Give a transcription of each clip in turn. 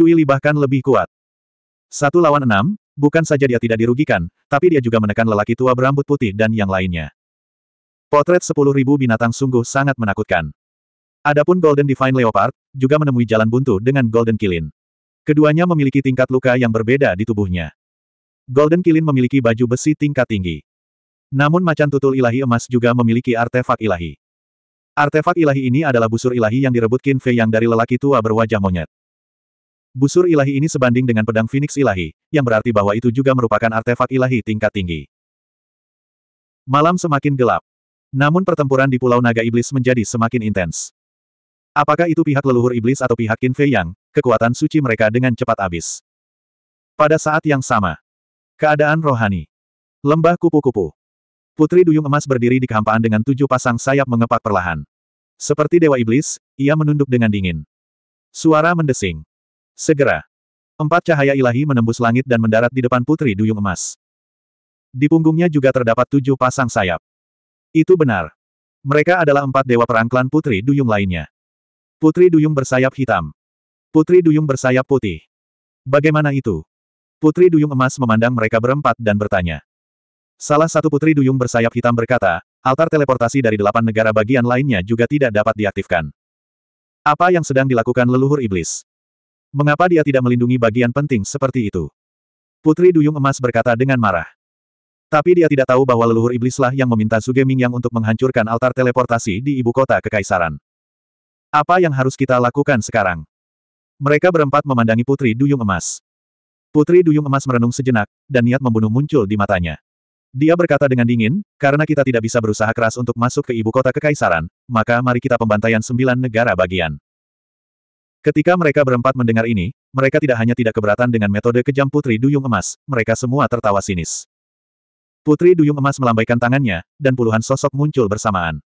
Cui Li bahkan lebih kuat. Satu lawan enam, bukan saja dia tidak dirugikan, tapi dia juga menekan lelaki tua berambut putih dan yang lainnya. Potret ribu binatang sungguh sangat menakutkan. Adapun Golden Divine Leopard, juga menemui jalan buntu dengan Golden Kilin. Keduanya memiliki tingkat luka yang berbeda di tubuhnya. Golden Kilin memiliki baju besi tingkat tinggi. Namun macan tutul ilahi emas juga memiliki artefak ilahi. Artefak ilahi ini adalah busur ilahi yang direbut Qin Fei yang dari lelaki tua berwajah monyet. Busur ilahi ini sebanding dengan pedang Phoenix ilahi, yang berarti bahwa itu juga merupakan artefak ilahi tingkat tinggi. Malam semakin gelap. Namun pertempuran di Pulau Naga Iblis menjadi semakin intens. Apakah itu pihak leluhur iblis atau pihak Qin Fei Yang, kekuatan suci mereka dengan cepat habis. Pada saat yang sama, keadaan rohani. Lembah kupu-kupu. Putri Duyung Emas berdiri di kehampaan dengan tujuh pasang sayap mengepak perlahan. Seperti dewa iblis, ia menunduk dengan dingin. Suara mendesing. Segera. Empat cahaya ilahi menembus langit dan mendarat di depan Putri Duyung Emas. Di punggungnya juga terdapat tujuh pasang sayap. Itu benar. Mereka adalah empat dewa perang klan Putri Duyung lainnya. Putri Duyung bersayap hitam. Putri Duyung bersayap putih. Bagaimana itu? Putri Duyung Emas memandang mereka berempat dan bertanya. Salah satu Putri Duyung bersayap hitam berkata, altar teleportasi dari delapan negara bagian lainnya juga tidak dapat diaktifkan. Apa yang sedang dilakukan leluhur iblis? Mengapa dia tidak melindungi bagian penting seperti itu? Putri Duyung Emas berkata dengan marah. Tapi dia tidak tahu bahwa leluhur iblislah yang meminta Suge Mingyang untuk menghancurkan altar teleportasi di ibu kota kekaisaran. Apa yang harus kita lakukan sekarang? Mereka berempat memandangi Putri Duyung Emas. Putri Duyung Emas merenung sejenak, dan niat membunuh muncul di matanya. Dia berkata dengan dingin, karena kita tidak bisa berusaha keras untuk masuk ke ibu kota kekaisaran, maka mari kita pembantaian sembilan negara bagian. Ketika mereka berempat mendengar ini, mereka tidak hanya tidak keberatan dengan metode kejam Putri Duyung Emas, mereka semua tertawa sinis. Putri Duyung Emas melambaikan tangannya, dan puluhan sosok muncul bersamaan.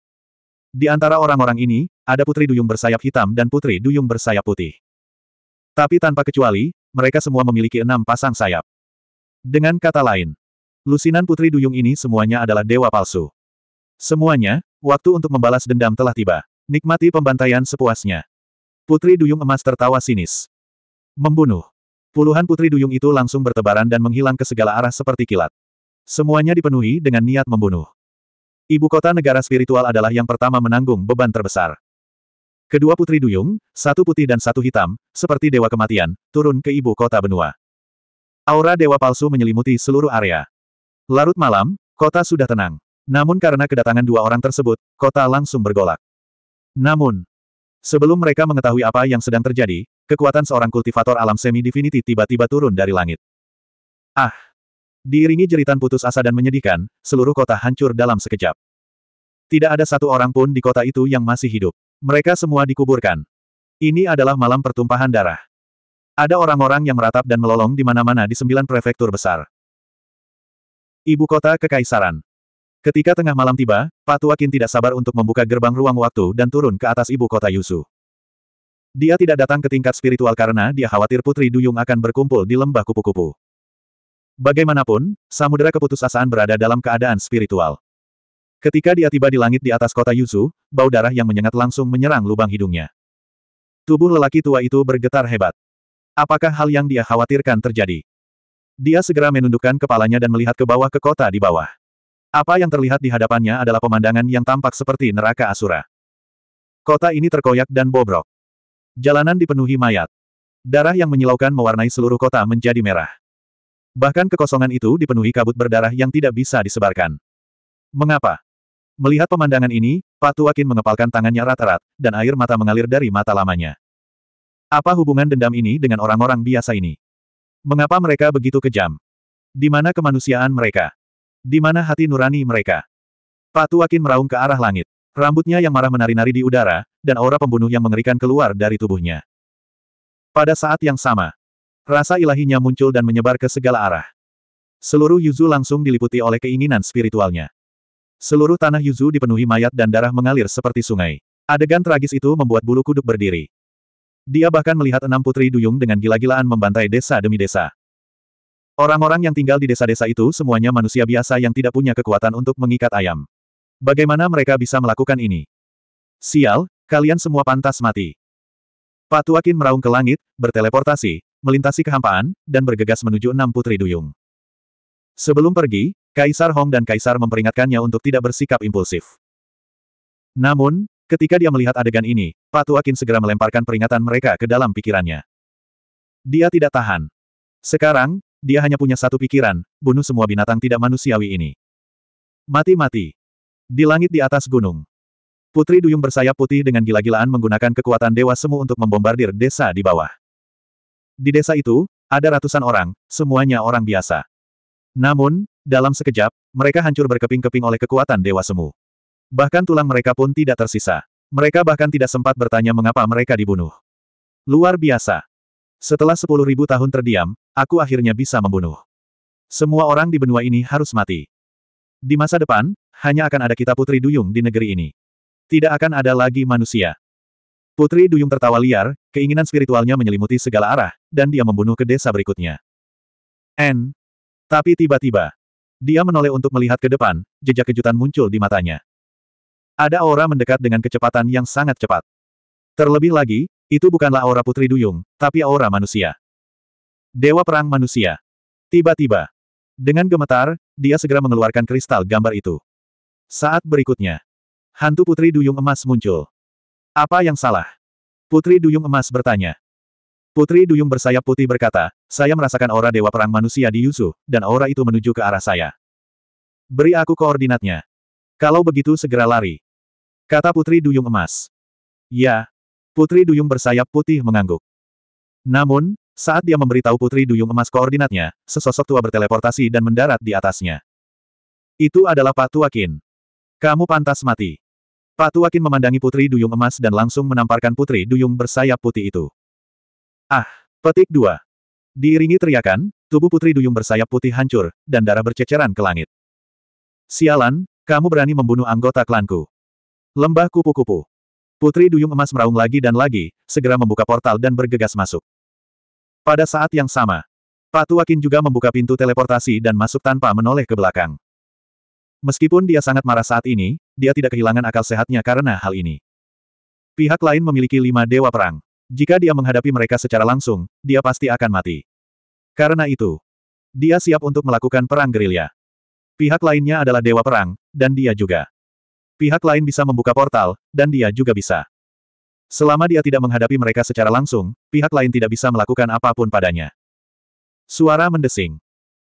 Di antara orang-orang ini, ada Putri Duyung bersayap hitam dan Putri Duyung bersayap putih. Tapi tanpa kecuali, mereka semua memiliki enam pasang sayap. Dengan kata lain, lusinan Putri Duyung ini semuanya adalah dewa palsu. Semuanya, waktu untuk membalas dendam telah tiba. Nikmati pembantaian sepuasnya. Putri Duyung Emas tertawa sinis. Membunuh. Puluhan Putri Duyung itu langsung bertebaran dan menghilang ke segala arah seperti kilat. Semuanya dipenuhi dengan niat membunuh. Ibu kota negara spiritual adalah yang pertama menanggung beban terbesar. Kedua Putri Duyung, satu putih dan satu hitam, seperti dewa kematian, turun ke ibu kota benua. Aura dewa palsu menyelimuti seluruh area. Larut malam, kota sudah tenang. Namun karena kedatangan dua orang tersebut, kota langsung bergolak. Namun, Sebelum mereka mengetahui apa yang sedang terjadi, kekuatan seorang kultivator alam semi-divinity tiba-tiba turun dari langit. Ah! Diiringi jeritan putus asa dan menyedihkan, seluruh kota hancur dalam sekejap. Tidak ada satu orang pun di kota itu yang masih hidup. Mereka semua dikuburkan. Ini adalah malam pertumpahan darah. Ada orang-orang yang meratap dan melolong di mana-mana di sembilan prefektur besar. Ibu kota Kekaisaran Ketika tengah malam tiba, Pak Tuakin tidak sabar untuk membuka gerbang ruang waktu dan turun ke atas ibu kota Yusu. Dia tidak datang ke tingkat spiritual karena dia khawatir Putri Duyung akan berkumpul di lembah kupu-kupu. Bagaimanapun, samudera keputusasaan berada dalam keadaan spiritual. Ketika dia tiba di langit di atas kota Yusu, bau darah yang menyengat langsung menyerang lubang hidungnya. Tubuh lelaki tua itu bergetar hebat. Apakah hal yang dia khawatirkan terjadi? Dia segera menundukkan kepalanya dan melihat ke bawah ke kota di bawah. Apa yang terlihat di hadapannya adalah pemandangan yang tampak seperti neraka Asura. Kota ini terkoyak dan bobrok. Jalanan dipenuhi mayat. Darah yang menyilaukan mewarnai seluruh kota menjadi merah. Bahkan kekosongan itu dipenuhi kabut berdarah yang tidak bisa disebarkan. Mengapa? Melihat pemandangan ini, Patu Akin mengepalkan tangannya rata-rat, dan air mata mengalir dari mata lamanya. Apa hubungan dendam ini dengan orang-orang biasa ini? Mengapa mereka begitu kejam? Di mana kemanusiaan mereka? Di mana hati nurani mereka? Pak Tuakin meraung ke arah langit. Rambutnya yang marah menari-nari di udara, dan aura pembunuh yang mengerikan keluar dari tubuhnya. Pada saat yang sama, rasa ilahinya muncul dan menyebar ke segala arah. Seluruh Yuzu langsung diliputi oleh keinginan spiritualnya. Seluruh tanah Yuzu dipenuhi mayat dan darah mengalir seperti sungai. Adegan tragis itu membuat bulu kuduk berdiri. Dia bahkan melihat enam putri duyung dengan gila-gilaan membantai desa demi desa. Orang-orang yang tinggal di desa-desa itu semuanya manusia biasa yang tidak punya kekuatan untuk mengikat ayam. Bagaimana mereka bisa melakukan ini? Sial, kalian semua pantas mati. Patuakin meraung ke langit, berteleportasi, melintasi kehampaan, dan bergegas menuju enam putri duyung. Sebelum pergi, Kaisar Hong dan Kaisar memperingatkannya untuk tidak bersikap impulsif. Namun, ketika dia melihat adegan ini, Patuakin segera melemparkan peringatan mereka ke dalam pikirannya. Dia tidak tahan. Sekarang, dia hanya punya satu pikiran, bunuh semua binatang tidak manusiawi ini. Mati-mati. Di langit di atas gunung. Putri Duyung bersayap putih dengan gila-gilaan menggunakan kekuatan Dewa Semu untuk membombardir desa di bawah. Di desa itu, ada ratusan orang, semuanya orang biasa. Namun, dalam sekejap, mereka hancur berkeping-keping oleh kekuatan Dewa Semu. Bahkan tulang mereka pun tidak tersisa. Mereka bahkan tidak sempat bertanya mengapa mereka dibunuh. Luar biasa. Setelah sepuluh ribu tahun terdiam, aku akhirnya bisa membunuh. Semua orang di benua ini harus mati. Di masa depan, hanya akan ada kita Putri Duyung di negeri ini. Tidak akan ada lagi manusia. Putri Duyung tertawa liar, keinginan spiritualnya menyelimuti segala arah, dan dia membunuh ke desa berikutnya. N. Tapi tiba-tiba, dia menoleh untuk melihat ke depan, jejak kejutan muncul di matanya. Ada aura mendekat dengan kecepatan yang sangat cepat. Terlebih lagi, itu bukanlah aura Putri Duyung, tapi aura manusia. Dewa Perang Manusia. Tiba-tiba. Dengan gemetar, dia segera mengeluarkan kristal gambar itu. Saat berikutnya. Hantu Putri Duyung Emas muncul. Apa yang salah? Putri Duyung Emas bertanya. Putri Duyung bersayap putih berkata, saya merasakan aura Dewa Perang Manusia di Yusuf, dan aura itu menuju ke arah saya. Beri aku koordinatnya. Kalau begitu segera lari. Kata Putri Duyung Emas. Ya, Putri Duyung bersayap putih mengangguk. Namun, saat dia memberitahu Putri Duyung emas koordinatnya, sesosok tua berteleportasi dan mendarat di atasnya. Itu adalah Pak Tuakin. Kamu pantas mati. Pak Tuakin memandangi Putri Duyung emas dan langsung menamparkan Putri Duyung bersayap putih itu. Ah, petik dua. Diiringi teriakan, tubuh Putri Duyung bersayap putih hancur, dan darah berceceran ke langit. Sialan, kamu berani membunuh anggota klanku. Lembah kupu-kupu. Putri Duyung Emas meraung lagi dan lagi, segera membuka portal dan bergegas masuk. Pada saat yang sama, Pak Tuakin juga membuka pintu teleportasi dan masuk tanpa menoleh ke belakang. Meskipun dia sangat marah saat ini, dia tidak kehilangan akal sehatnya karena hal ini. Pihak lain memiliki lima dewa perang. Jika dia menghadapi mereka secara langsung, dia pasti akan mati. Karena itu, dia siap untuk melakukan perang gerilya. Pihak lainnya adalah dewa perang, dan dia juga. Pihak lain bisa membuka portal, dan dia juga bisa. Selama dia tidak menghadapi mereka secara langsung, pihak lain tidak bisa melakukan apapun padanya. Suara mendesing.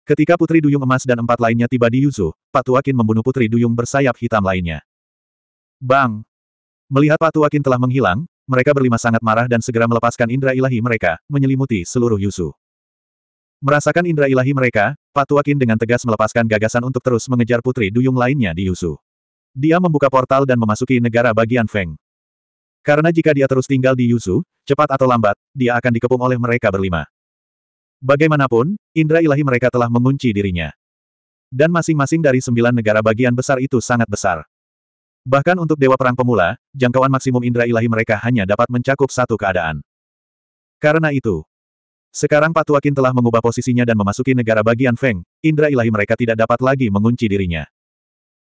Ketika Putri Duyung Emas dan empat lainnya tiba di Yuzu, Pak Tuakin membunuh Putri Duyung bersayap hitam lainnya. Bang! Melihat Pak Tuakin telah menghilang, mereka berlima sangat marah dan segera melepaskan indera ilahi mereka, menyelimuti seluruh Yuzu. Merasakan indera ilahi mereka, Pak Tuakin dengan tegas melepaskan gagasan untuk terus mengejar Putri Duyung lainnya di Yuzu. Dia membuka portal dan memasuki negara bagian Feng. Karena jika dia terus tinggal di Yuzu, cepat atau lambat, dia akan dikepung oleh mereka berlima. Bagaimanapun, indra ilahi mereka telah mengunci dirinya. Dan masing-masing dari sembilan negara bagian besar itu sangat besar. Bahkan untuk Dewa Perang Pemula, jangkauan maksimum indra ilahi mereka hanya dapat mencakup satu keadaan. Karena itu, sekarang Patuakin telah mengubah posisinya dan memasuki negara bagian Feng, indra ilahi mereka tidak dapat lagi mengunci dirinya.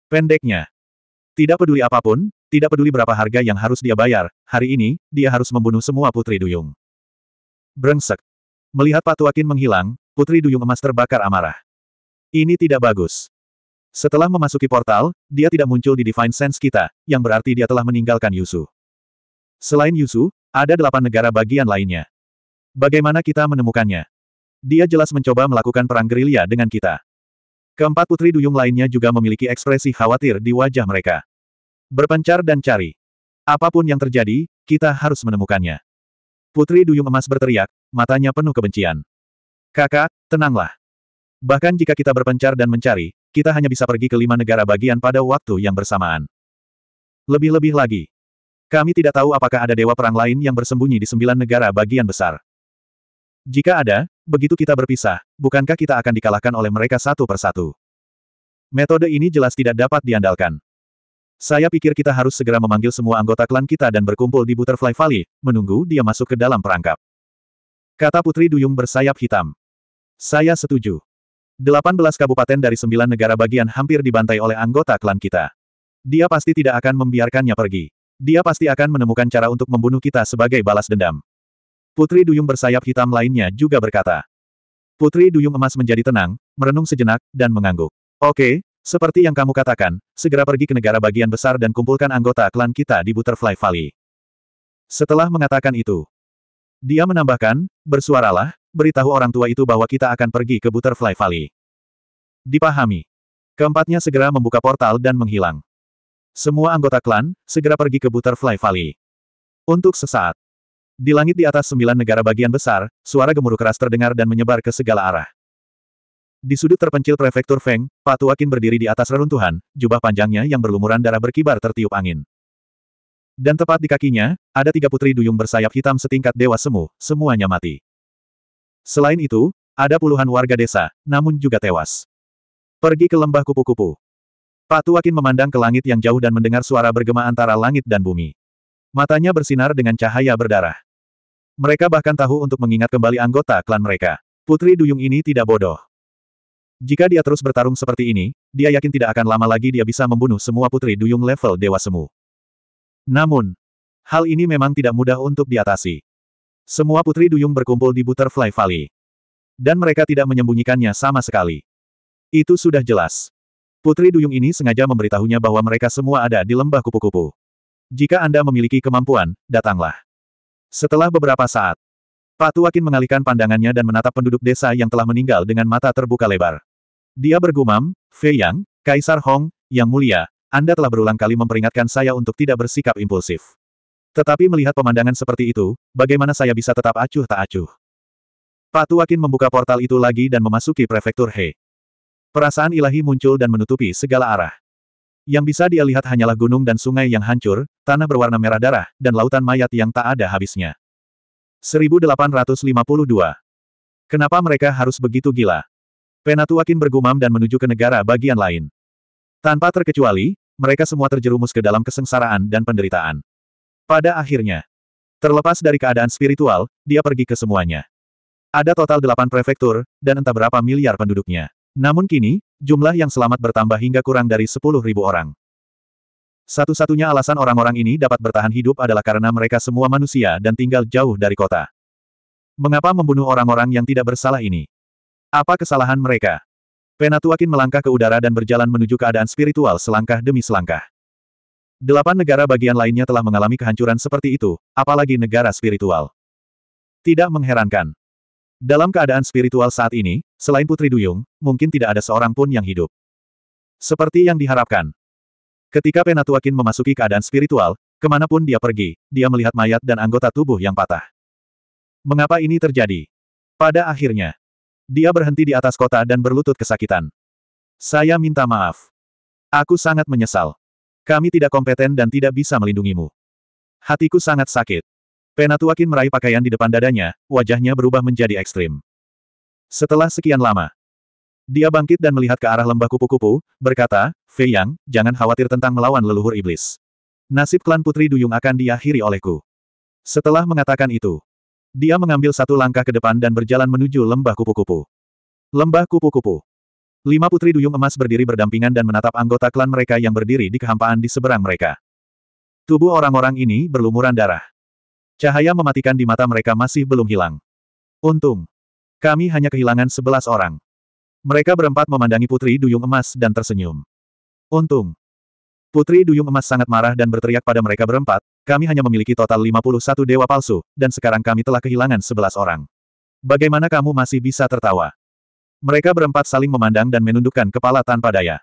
Pendeknya, tidak peduli apapun, tidak peduli berapa harga yang harus dia bayar, hari ini, dia harus membunuh semua Putri Duyung. Brengsek. Melihat Patuakin menghilang, Putri Duyung Emas terbakar amarah. Ini tidak bagus. Setelah memasuki portal, dia tidak muncul di Divine Sense kita, yang berarti dia telah meninggalkan Yusu. Selain Yusu, ada delapan negara bagian lainnya. Bagaimana kita menemukannya? Dia jelas mencoba melakukan perang gerilya dengan kita. Keempat putri duyung lainnya juga memiliki ekspresi khawatir di wajah mereka. Berpencar dan cari. Apapun yang terjadi, kita harus menemukannya. Putri duyung emas berteriak, matanya penuh kebencian. Kakak, tenanglah. Bahkan jika kita berpencar dan mencari, kita hanya bisa pergi ke lima negara bagian pada waktu yang bersamaan. Lebih-lebih lagi, kami tidak tahu apakah ada dewa perang lain yang bersembunyi di sembilan negara bagian besar. Jika ada, begitu kita berpisah, bukankah kita akan dikalahkan oleh mereka satu persatu? Metode ini jelas tidak dapat diandalkan. Saya pikir kita harus segera memanggil semua anggota klan kita dan berkumpul di Butterfly Valley, menunggu dia masuk ke dalam perangkap. Kata Putri Duyung bersayap hitam. Saya setuju. 18 kabupaten dari 9 negara bagian hampir dibantai oleh anggota klan kita. Dia pasti tidak akan membiarkannya pergi. Dia pasti akan menemukan cara untuk membunuh kita sebagai balas dendam. Putri duyung bersayap hitam lainnya juga berkata. Putri duyung emas menjadi tenang, merenung sejenak, dan mengangguk. Oke, seperti yang kamu katakan, segera pergi ke negara bagian besar dan kumpulkan anggota klan kita di Butterfly Valley. Setelah mengatakan itu, dia menambahkan, bersuaralah, beritahu orang tua itu bahwa kita akan pergi ke Butterfly Valley. Dipahami. Keempatnya segera membuka portal dan menghilang. Semua anggota klan, segera pergi ke Butterfly Valley. Untuk sesaat, di langit di atas sembilan negara bagian besar, suara gemuruh keras terdengar dan menyebar ke segala arah. Di sudut terpencil prefektur Feng, Pak Patuakin berdiri di atas reruntuhan, jubah panjangnya yang berlumuran darah berkibar tertiup angin. Dan tepat di kakinya, ada tiga putri duyung bersayap hitam setingkat dewa semu, semuanya mati. Selain itu, ada puluhan warga desa, namun juga tewas. Pergi ke lembah kupu-kupu. Pak Patuakin memandang ke langit yang jauh dan mendengar suara bergema antara langit dan bumi. Matanya bersinar dengan cahaya berdarah. Mereka bahkan tahu untuk mengingat kembali anggota klan mereka. Putri Duyung ini tidak bodoh. Jika dia terus bertarung seperti ini, dia yakin tidak akan lama lagi dia bisa membunuh semua Putri Duyung level Dewa Semu. Namun, hal ini memang tidak mudah untuk diatasi. Semua Putri Duyung berkumpul di Butterfly Valley. Dan mereka tidak menyembunyikannya sama sekali. Itu sudah jelas. Putri Duyung ini sengaja memberitahunya bahwa mereka semua ada di lembah kupu-kupu. Jika Anda memiliki kemampuan, datanglah. Setelah beberapa saat, Pak Tuakin mengalihkan pandangannya dan menatap penduduk desa yang telah meninggal dengan mata terbuka lebar. Dia bergumam, Fei Yang, Kaisar Hong, Yang Mulia, Anda telah berulang kali memperingatkan saya untuk tidak bersikap impulsif. Tetapi melihat pemandangan seperti itu, bagaimana saya bisa tetap acuh tak acuh? Pak Tuakin membuka portal itu lagi dan memasuki prefektur He. Perasaan ilahi muncul dan menutupi segala arah. Yang bisa dia lihat hanyalah gunung dan sungai yang hancur, tanah berwarna merah darah, dan lautan mayat yang tak ada habisnya. 1852. Kenapa mereka harus begitu gila? Penatuakin bergumam dan menuju ke negara bagian lain. Tanpa terkecuali, mereka semua terjerumus ke dalam kesengsaraan dan penderitaan. Pada akhirnya, terlepas dari keadaan spiritual, dia pergi ke semuanya. Ada total delapan prefektur, dan entah berapa miliar penduduknya. Namun kini, jumlah yang selamat bertambah hingga kurang dari 10.000 orang. Satu-satunya alasan orang-orang ini dapat bertahan hidup adalah karena mereka semua manusia dan tinggal jauh dari kota. Mengapa membunuh orang-orang yang tidak bersalah ini? Apa kesalahan mereka? Penatuakin melangkah ke udara dan berjalan menuju keadaan spiritual selangkah demi selangkah. Delapan negara bagian lainnya telah mengalami kehancuran seperti itu, apalagi negara spiritual. Tidak mengherankan. Dalam keadaan spiritual saat ini, selain Putri Duyung, mungkin tidak ada seorang pun yang hidup. Seperti yang diharapkan. Ketika Penatuakin memasuki keadaan spiritual, kemanapun dia pergi, dia melihat mayat dan anggota tubuh yang patah. Mengapa ini terjadi? Pada akhirnya, dia berhenti di atas kota dan berlutut kesakitan. Saya minta maaf. Aku sangat menyesal. Kami tidak kompeten dan tidak bisa melindungimu. Hatiku sangat sakit. Penatuakin meraih pakaian di depan dadanya, wajahnya berubah menjadi ekstrim. Setelah sekian lama, dia bangkit dan melihat ke arah lembah kupu-kupu, berkata, Fei Yang, jangan khawatir tentang melawan leluhur iblis. Nasib klan Putri Duyung akan diakhiri olehku. Setelah mengatakan itu, dia mengambil satu langkah ke depan dan berjalan menuju lembah kupu-kupu. Lembah kupu-kupu. Lima putri duyung emas berdiri berdampingan dan menatap anggota klan mereka yang berdiri di kehampaan di seberang mereka. Tubuh orang-orang ini berlumuran darah. Cahaya mematikan di mata mereka masih belum hilang. Untung. Kami hanya kehilangan sebelas orang. Mereka berempat memandangi Putri Duyung Emas dan tersenyum. Untung. Putri Duyung Emas sangat marah dan berteriak pada mereka berempat, kami hanya memiliki total 51 dewa palsu, dan sekarang kami telah kehilangan sebelas orang. Bagaimana kamu masih bisa tertawa? Mereka berempat saling memandang dan menundukkan kepala tanpa daya.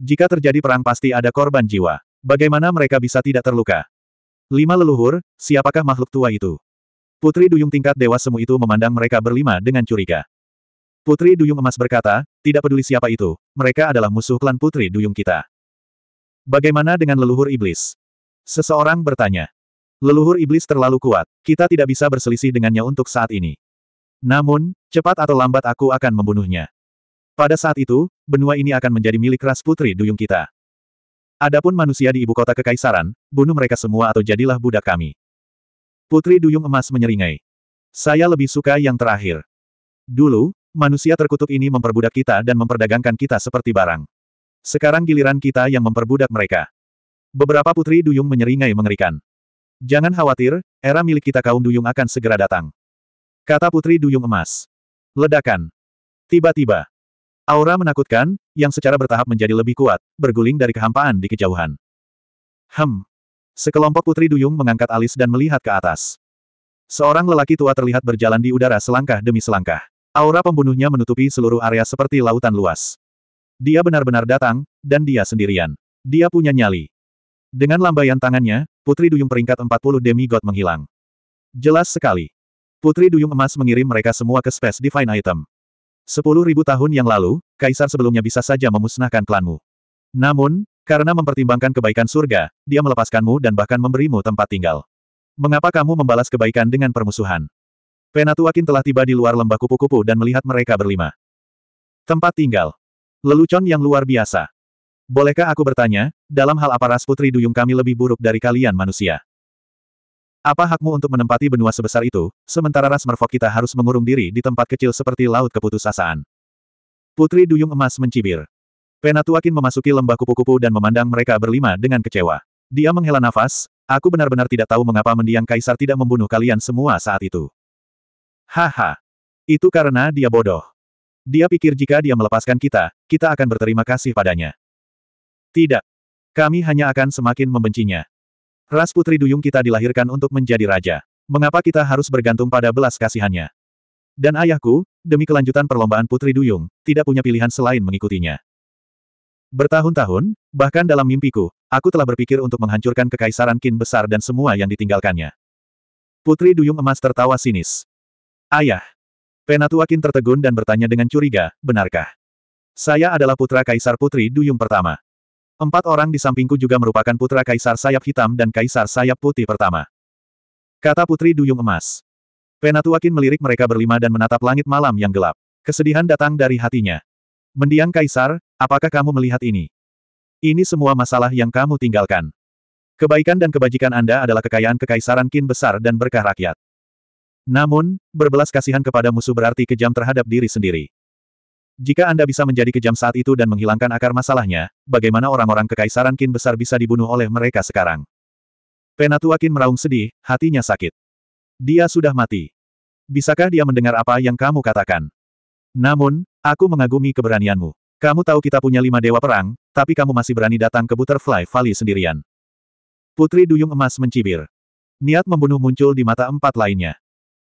Jika terjadi perang pasti ada korban jiwa. Bagaimana mereka bisa tidak terluka? Lima leluhur, siapakah makhluk tua itu? Putri Duyung tingkat Dewa Semu itu memandang mereka berlima dengan curiga. Putri Duyung Emas berkata, tidak peduli siapa itu, mereka adalah musuh klan Putri Duyung kita. Bagaimana dengan leluhur iblis? Seseorang bertanya. Leluhur iblis terlalu kuat, kita tidak bisa berselisih dengannya untuk saat ini. Namun, cepat atau lambat aku akan membunuhnya. Pada saat itu, benua ini akan menjadi milik ras putri duyung kita. Adapun manusia di ibu kota kekaisaran, bunuh mereka semua atau jadilah budak kami. Putri Duyung Emas menyeringai. Saya lebih suka yang terakhir. Dulu, manusia terkutuk ini memperbudak kita dan memperdagangkan kita seperti barang. Sekarang giliran kita yang memperbudak mereka. Beberapa putri Duyung menyeringai mengerikan. Jangan khawatir, era milik kita kaum Duyung akan segera datang. Kata putri Duyung Emas. Ledakan. Tiba-tiba, Aura menakutkan, yang secara bertahap menjadi lebih kuat, berguling dari kehampaan di kejauhan. Hem. Sekelompok putri duyung mengangkat alis dan melihat ke atas. Seorang lelaki tua terlihat berjalan di udara selangkah demi selangkah. Aura pembunuhnya menutupi seluruh area seperti lautan luas. Dia benar-benar datang, dan dia sendirian. Dia punya nyali. Dengan lambaian tangannya, Putri Duyung peringkat 40 god menghilang. Jelas sekali. Putri Duyung Emas mengirim mereka semua ke Space Divine Item. Sepuluh ribu tahun yang lalu, kaisar sebelumnya bisa saja memusnahkan klanmu. Namun, karena mempertimbangkan kebaikan surga, dia melepaskanmu dan bahkan memberimu tempat tinggal. Mengapa kamu membalas kebaikan dengan permusuhan? Penatuakin telah tiba di luar lembah kupu-kupu dan melihat mereka berlima. Tempat tinggal. Lelucon yang luar biasa. Bolehkah aku bertanya, dalam hal apa ras putri duyung kami lebih buruk dari kalian manusia? Apa hakmu untuk menempati benua sebesar itu, sementara ras merfok kita harus mengurung diri di tempat kecil seperti laut keputusasaan? Putri Duyung Emas mencibir. Penatuakin memasuki lembah kupu-kupu dan memandang mereka berlima dengan kecewa. Dia menghela nafas, aku benar-benar tidak tahu mengapa mendiang kaisar tidak membunuh kalian semua saat itu. Haha. Itu karena dia bodoh. Dia pikir jika dia melepaskan kita, kita akan berterima kasih padanya. Tidak. Kami hanya akan semakin membencinya. Ras Putri Duyung kita dilahirkan untuk menjadi raja. Mengapa kita harus bergantung pada belas kasihannya? Dan ayahku, demi kelanjutan perlombaan Putri Duyung, tidak punya pilihan selain mengikutinya. Bertahun-tahun, bahkan dalam mimpiku, aku telah berpikir untuk menghancurkan kekaisaran Qin besar dan semua yang ditinggalkannya. Putri Duyung Emas tertawa sinis. Ayah! Penatua Qin tertegun dan bertanya dengan curiga, benarkah? Saya adalah putra Kaisar Putri Duyung pertama. Empat orang di sampingku juga merupakan putra Kaisar Sayap Hitam dan Kaisar Sayap Putih pertama. Kata Putri Duyung Emas. Penatuakin melirik mereka berlima dan menatap langit malam yang gelap. Kesedihan datang dari hatinya. Mendiang Kaisar, apakah kamu melihat ini? Ini semua masalah yang kamu tinggalkan. Kebaikan dan kebajikan Anda adalah kekayaan kekaisaran kin besar dan berkah rakyat. Namun, berbelas kasihan kepada musuh berarti kejam terhadap diri sendiri. Jika Anda bisa menjadi kejam saat itu dan menghilangkan akar masalahnya, bagaimana orang-orang kekaisaran Qin besar bisa dibunuh oleh mereka sekarang? Penatua Qin meraung sedih, hatinya sakit. Dia sudah mati. Bisakah dia mendengar apa yang kamu katakan? Namun, aku mengagumi keberanianmu. Kamu tahu kita punya lima dewa perang, tapi kamu masih berani datang ke Butterfly Valley sendirian. Putri Duyung Emas mencibir. Niat membunuh muncul di mata empat lainnya.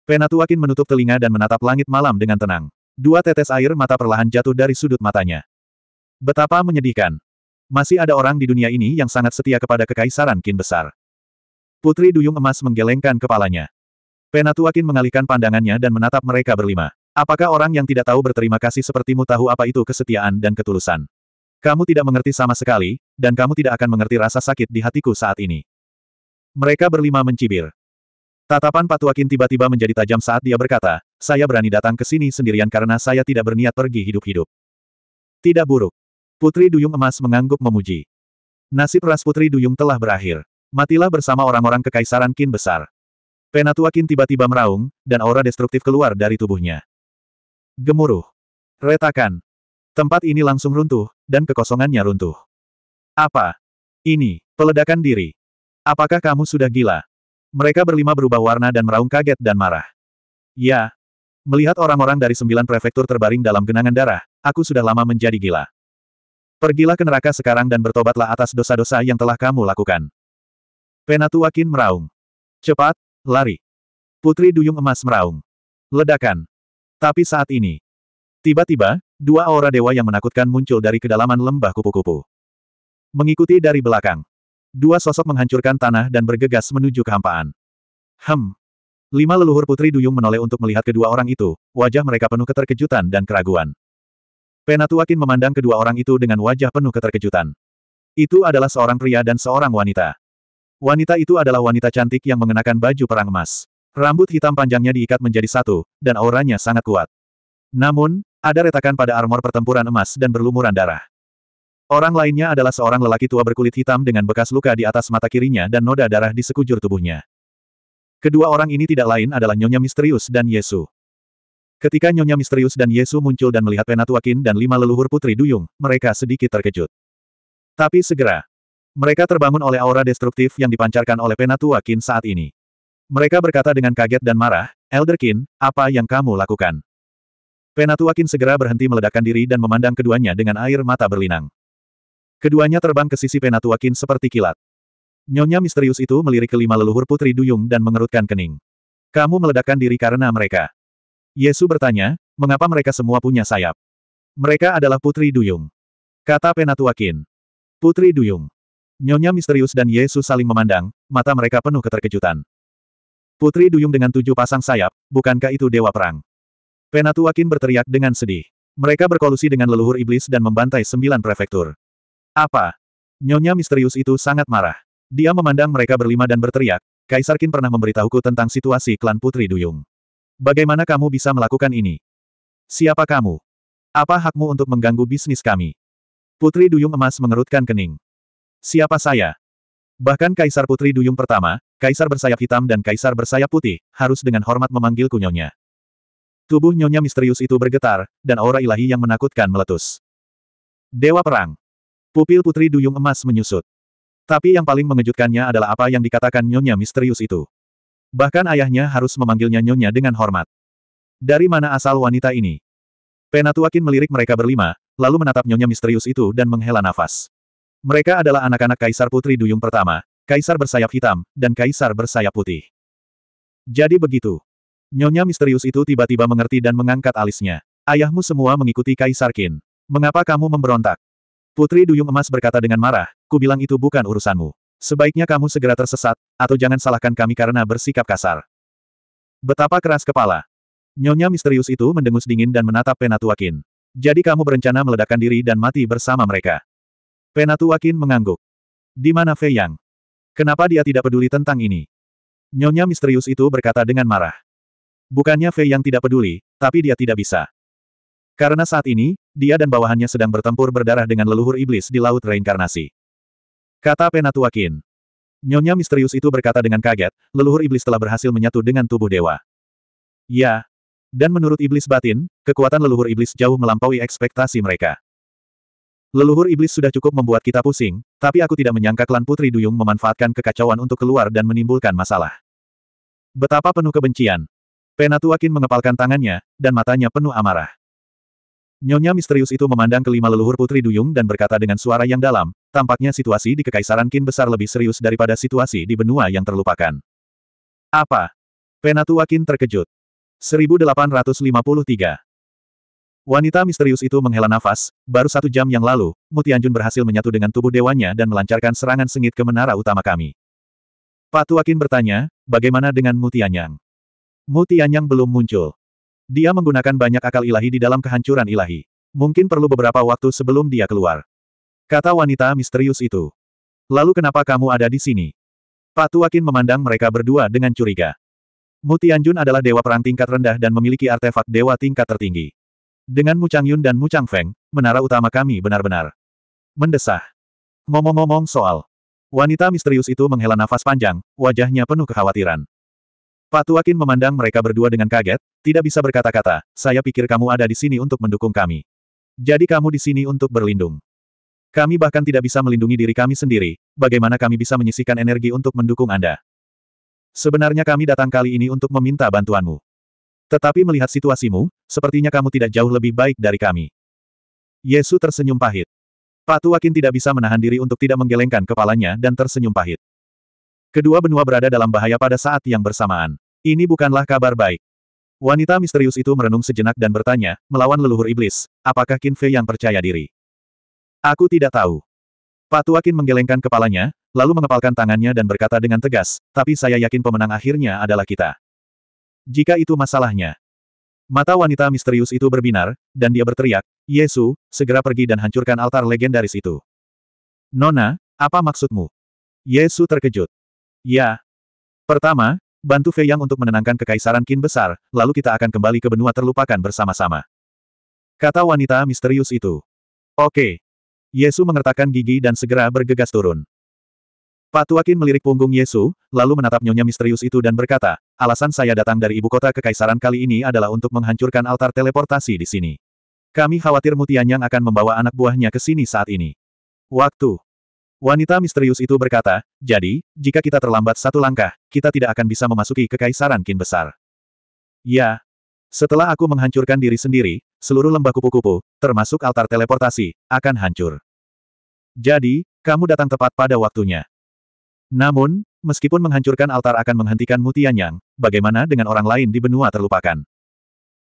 Penatua Qin menutup telinga dan menatap langit malam dengan tenang. Dua tetes air mata perlahan jatuh dari sudut matanya. Betapa menyedihkan. Masih ada orang di dunia ini yang sangat setia kepada kekaisaran Kin besar. Putri Duyung Emas menggelengkan kepalanya. Penatua Qin mengalihkan pandangannya dan menatap mereka berlima. Apakah orang yang tidak tahu berterima kasih sepertimu tahu apa itu kesetiaan dan ketulusan? Kamu tidak mengerti sama sekali, dan kamu tidak akan mengerti rasa sakit di hatiku saat ini. Mereka berlima mencibir. Tatapan Patuakin tiba-tiba menjadi tajam saat dia berkata, saya berani datang ke sini sendirian karena saya tidak berniat pergi hidup-hidup. Tidak buruk. Putri Duyung Emas mengangguk memuji. Nasib ras Putri Duyung telah berakhir. Matilah bersama orang-orang kekaisaran Kin Besar. Penatuakin tiba-tiba meraung, dan aura destruktif keluar dari tubuhnya. Gemuruh. Retakan. Tempat ini langsung runtuh, dan kekosongannya runtuh. Apa? Ini, peledakan diri. Apakah kamu sudah gila? Mereka berlima berubah warna dan meraung kaget dan marah. Ya. Melihat orang-orang dari sembilan prefektur terbaring dalam genangan darah, aku sudah lama menjadi gila. Pergilah ke neraka sekarang dan bertobatlah atas dosa-dosa yang telah kamu lakukan. Penatua Qin meraung. Cepat, lari. Putri Duyung Emas meraung. Ledakan. Tapi saat ini. Tiba-tiba, dua aura dewa yang menakutkan muncul dari kedalaman lembah kupu-kupu. Mengikuti dari belakang. Dua sosok menghancurkan tanah dan bergegas menuju kehampaan. Hem. Lima leluhur putri duyung menoleh untuk melihat kedua orang itu, wajah mereka penuh keterkejutan dan keraguan. Penatuakin memandang kedua orang itu dengan wajah penuh keterkejutan. Itu adalah seorang pria dan seorang wanita. Wanita itu adalah wanita cantik yang mengenakan baju perang emas. Rambut hitam panjangnya diikat menjadi satu, dan auranya sangat kuat. Namun, ada retakan pada armor pertempuran emas dan berlumuran darah. Orang lainnya adalah seorang lelaki tua berkulit hitam dengan bekas luka di atas mata kirinya dan noda darah di sekujur tubuhnya. Kedua orang ini tidak lain adalah Nyonya Misterius dan Yesu. Ketika Nyonya Misterius dan Yesu muncul dan melihat Penatuakin dan lima leluhur Putri Duyung, mereka sedikit terkejut. Tapi segera, mereka terbangun oleh aura destruktif yang dipancarkan oleh Penatuakin saat ini. Mereka berkata dengan kaget dan marah, Elderkin, apa yang kamu lakukan? Penatuakin segera berhenti meledakkan diri dan memandang keduanya dengan air mata berlinang. Keduanya terbang ke sisi Penatua Qin seperti kilat. Nyonya misterius itu melirik kelima leluhur Putri Duyung dan mengerutkan kening. Kamu meledakkan diri karena mereka. Yesu bertanya, mengapa mereka semua punya sayap? Mereka adalah Putri Duyung. Kata Penatua Qin. Putri Duyung. Nyonya misterius dan Yesus saling memandang, mata mereka penuh keterkejutan. Putri Duyung dengan tujuh pasang sayap, bukankah itu dewa perang? Penatua Qin berteriak dengan sedih. Mereka berkolusi dengan leluhur iblis dan membantai sembilan prefektur. Apa? Nyonya misterius itu sangat marah. Dia memandang mereka berlima dan berteriak, Kaisar Qin pernah memberitahuku tentang situasi klan Putri Duyung. Bagaimana kamu bisa melakukan ini? Siapa kamu? Apa hakmu untuk mengganggu bisnis kami? Putri Duyung Emas mengerutkan kening. Siapa saya? Bahkan Kaisar Putri Duyung pertama, Kaisar bersayap hitam dan Kaisar bersayap putih, harus dengan hormat memanggil Nyonya. Tubuh Nyonya misterius itu bergetar, dan aura ilahi yang menakutkan meletus. Dewa Perang Pupil Putri Duyung Emas menyusut. Tapi yang paling mengejutkannya adalah apa yang dikatakan Nyonya misterius itu. Bahkan ayahnya harus memanggilnya Nyonya dengan hormat. Dari mana asal wanita ini? Penatuakin melirik mereka berlima, lalu menatap Nyonya misterius itu dan menghela nafas. Mereka adalah anak-anak Kaisar Putri Duyung pertama, Kaisar bersayap hitam, dan Kaisar bersayap putih. Jadi begitu. Nyonya misterius itu tiba-tiba mengerti dan mengangkat alisnya. Ayahmu semua mengikuti Kaisar Kin. Mengapa kamu memberontak? Putri Duyung Emas berkata dengan marah, ku bilang itu bukan urusanmu. Sebaiknya kamu segera tersesat, atau jangan salahkan kami karena bersikap kasar. Betapa keras kepala. Nyonya misterius itu mendengus dingin dan menatap Penatuakin. Jadi kamu berencana meledakkan diri dan mati bersama mereka. Penatuakin mengangguk. Di mana Fei Yang? Kenapa dia tidak peduli tentang ini? Nyonya misterius itu berkata dengan marah. Bukannya Fei Yang tidak peduli, tapi dia tidak bisa. Karena saat ini, dia dan bawahannya sedang bertempur berdarah dengan leluhur iblis di Laut Reinkarnasi. Kata Penatua Qin. Nyonya misterius itu berkata dengan kaget, leluhur iblis telah berhasil menyatu dengan tubuh dewa. Ya. Dan menurut iblis batin, kekuatan leluhur iblis jauh melampaui ekspektasi mereka. Leluhur iblis sudah cukup membuat kita pusing, tapi aku tidak menyangka klan Putri Duyung memanfaatkan kekacauan untuk keluar dan menimbulkan masalah. Betapa penuh kebencian. Penatua Qin mengepalkan tangannya, dan matanya penuh amarah. Nyonya misterius itu memandang kelima leluhur Putri Duyung dan berkata dengan suara yang dalam, tampaknya situasi di Kekaisaran Kin besar lebih serius daripada situasi di benua yang terlupakan. Apa? Penatua Kin terkejut. 1853 Wanita misterius itu menghela nafas, baru satu jam yang lalu, Mutianjun berhasil menyatu dengan tubuh dewanya dan melancarkan serangan sengit ke menara utama kami. Patuakin bertanya, bagaimana dengan Mutianyang? Mutianyang belum muncul. Dia menggunakan banyak akal ilahi di dalam kehancuran ilahi. Mungkin perlu beberapa waktu sebelum dia keluar. Kata wanita misterius itu. Lalu kenapa kamu ada di sini? Pak Tuakin memandang mereka berdua dengan curiga. Mutianjun adalah dewa perang tingkat rendah dan memiliki artefak dewa tingkat tertinggi. Dengan Mu Changyun dan Mu Changfeng, menara utama kami benar-benar mendesah. Ngomong-ngomong soal, wanita misterius itu menghela nafas panjang, wajahnya penuh kekhawatiran. Pak Tuakin memandang mereka berdua dengan kaget, tidak bisa berkata-kata, saya pikir kamu ada di sini untuk mendukung kami. Jadi kamu di sini untuk berlindung. Kami bahkan tidak bisa melindungi diri kami sendiri, bagaimana kami bisa menyisihkan energi untuk mendukung Anda? Sebenarnya kami datang kali ini untuk meminta bantuanmu. Tetapi melihat situasimu, sepertinya kamu tidak jauh lebih baik dari kami. Yesu tersenyum pahit. Pak Patuakin tidak bisa menahan diri untuk tidak menggelengkan kepalanya dan tersenyum pahit. Kedua benua berada dalam bahaya pada saat yang bersamaan. Ini bukanlah kabar baik. Wanita misterius itu merenung sejenak dan bertanya, melawan leluhur iblis, apakah Qin Fei yang percaya diri? Aku tidak tahu. Tua Qin menggelengkan kepalanya, lalu mengepalkan tangannya dan berkata dengan tegas, tapi saya yakin pemenang akhirnya adalah kita. Jika itu masalahnya. Mata wanita misterius itu berbinar, dan dia berteriak, Yesu, segera pergi dan hancurkan altar legendaris itu. Nona, apa maksudmu? Yesu terkejut. Ya. Pertama, bantu Fei Yang untuk menenangkan kekaisaran Qin besar, lalu kita akan kembali ke benua terlupakan bersama-sama. Kata wanita misterius itu. Oke. Yesu mengertakkan gigi dan segera bergegas turun. Pak Tuakin melirik punggung Yesu, lalu menatap nyonya misterius itu dan berkata, alasan saya datang dari ibu kota kekaisaran kali ini adalah untuk menghancurkan altar teleportasi di sini. Kami khawatir Mutianyang akan membawa anak buahnya ke sini saat ini. Waktu. Wanita misterius itu berkata, jadi, jika kita terlambat satu langkah, kita tidak akan bisa memasuki kekaisaran kin besar. Ya. Setelah aku menghancurkan diri sendiri, seluruh lembah kupu-kupu, termasuk altar teleportasi, akan hancur. Jadi, kamu datang tepat pada waktunya. Namun, meskipun menghancurkan altar akan menghentikan Mutianyang, bagaimana dengan orang lain di benua terlupakan?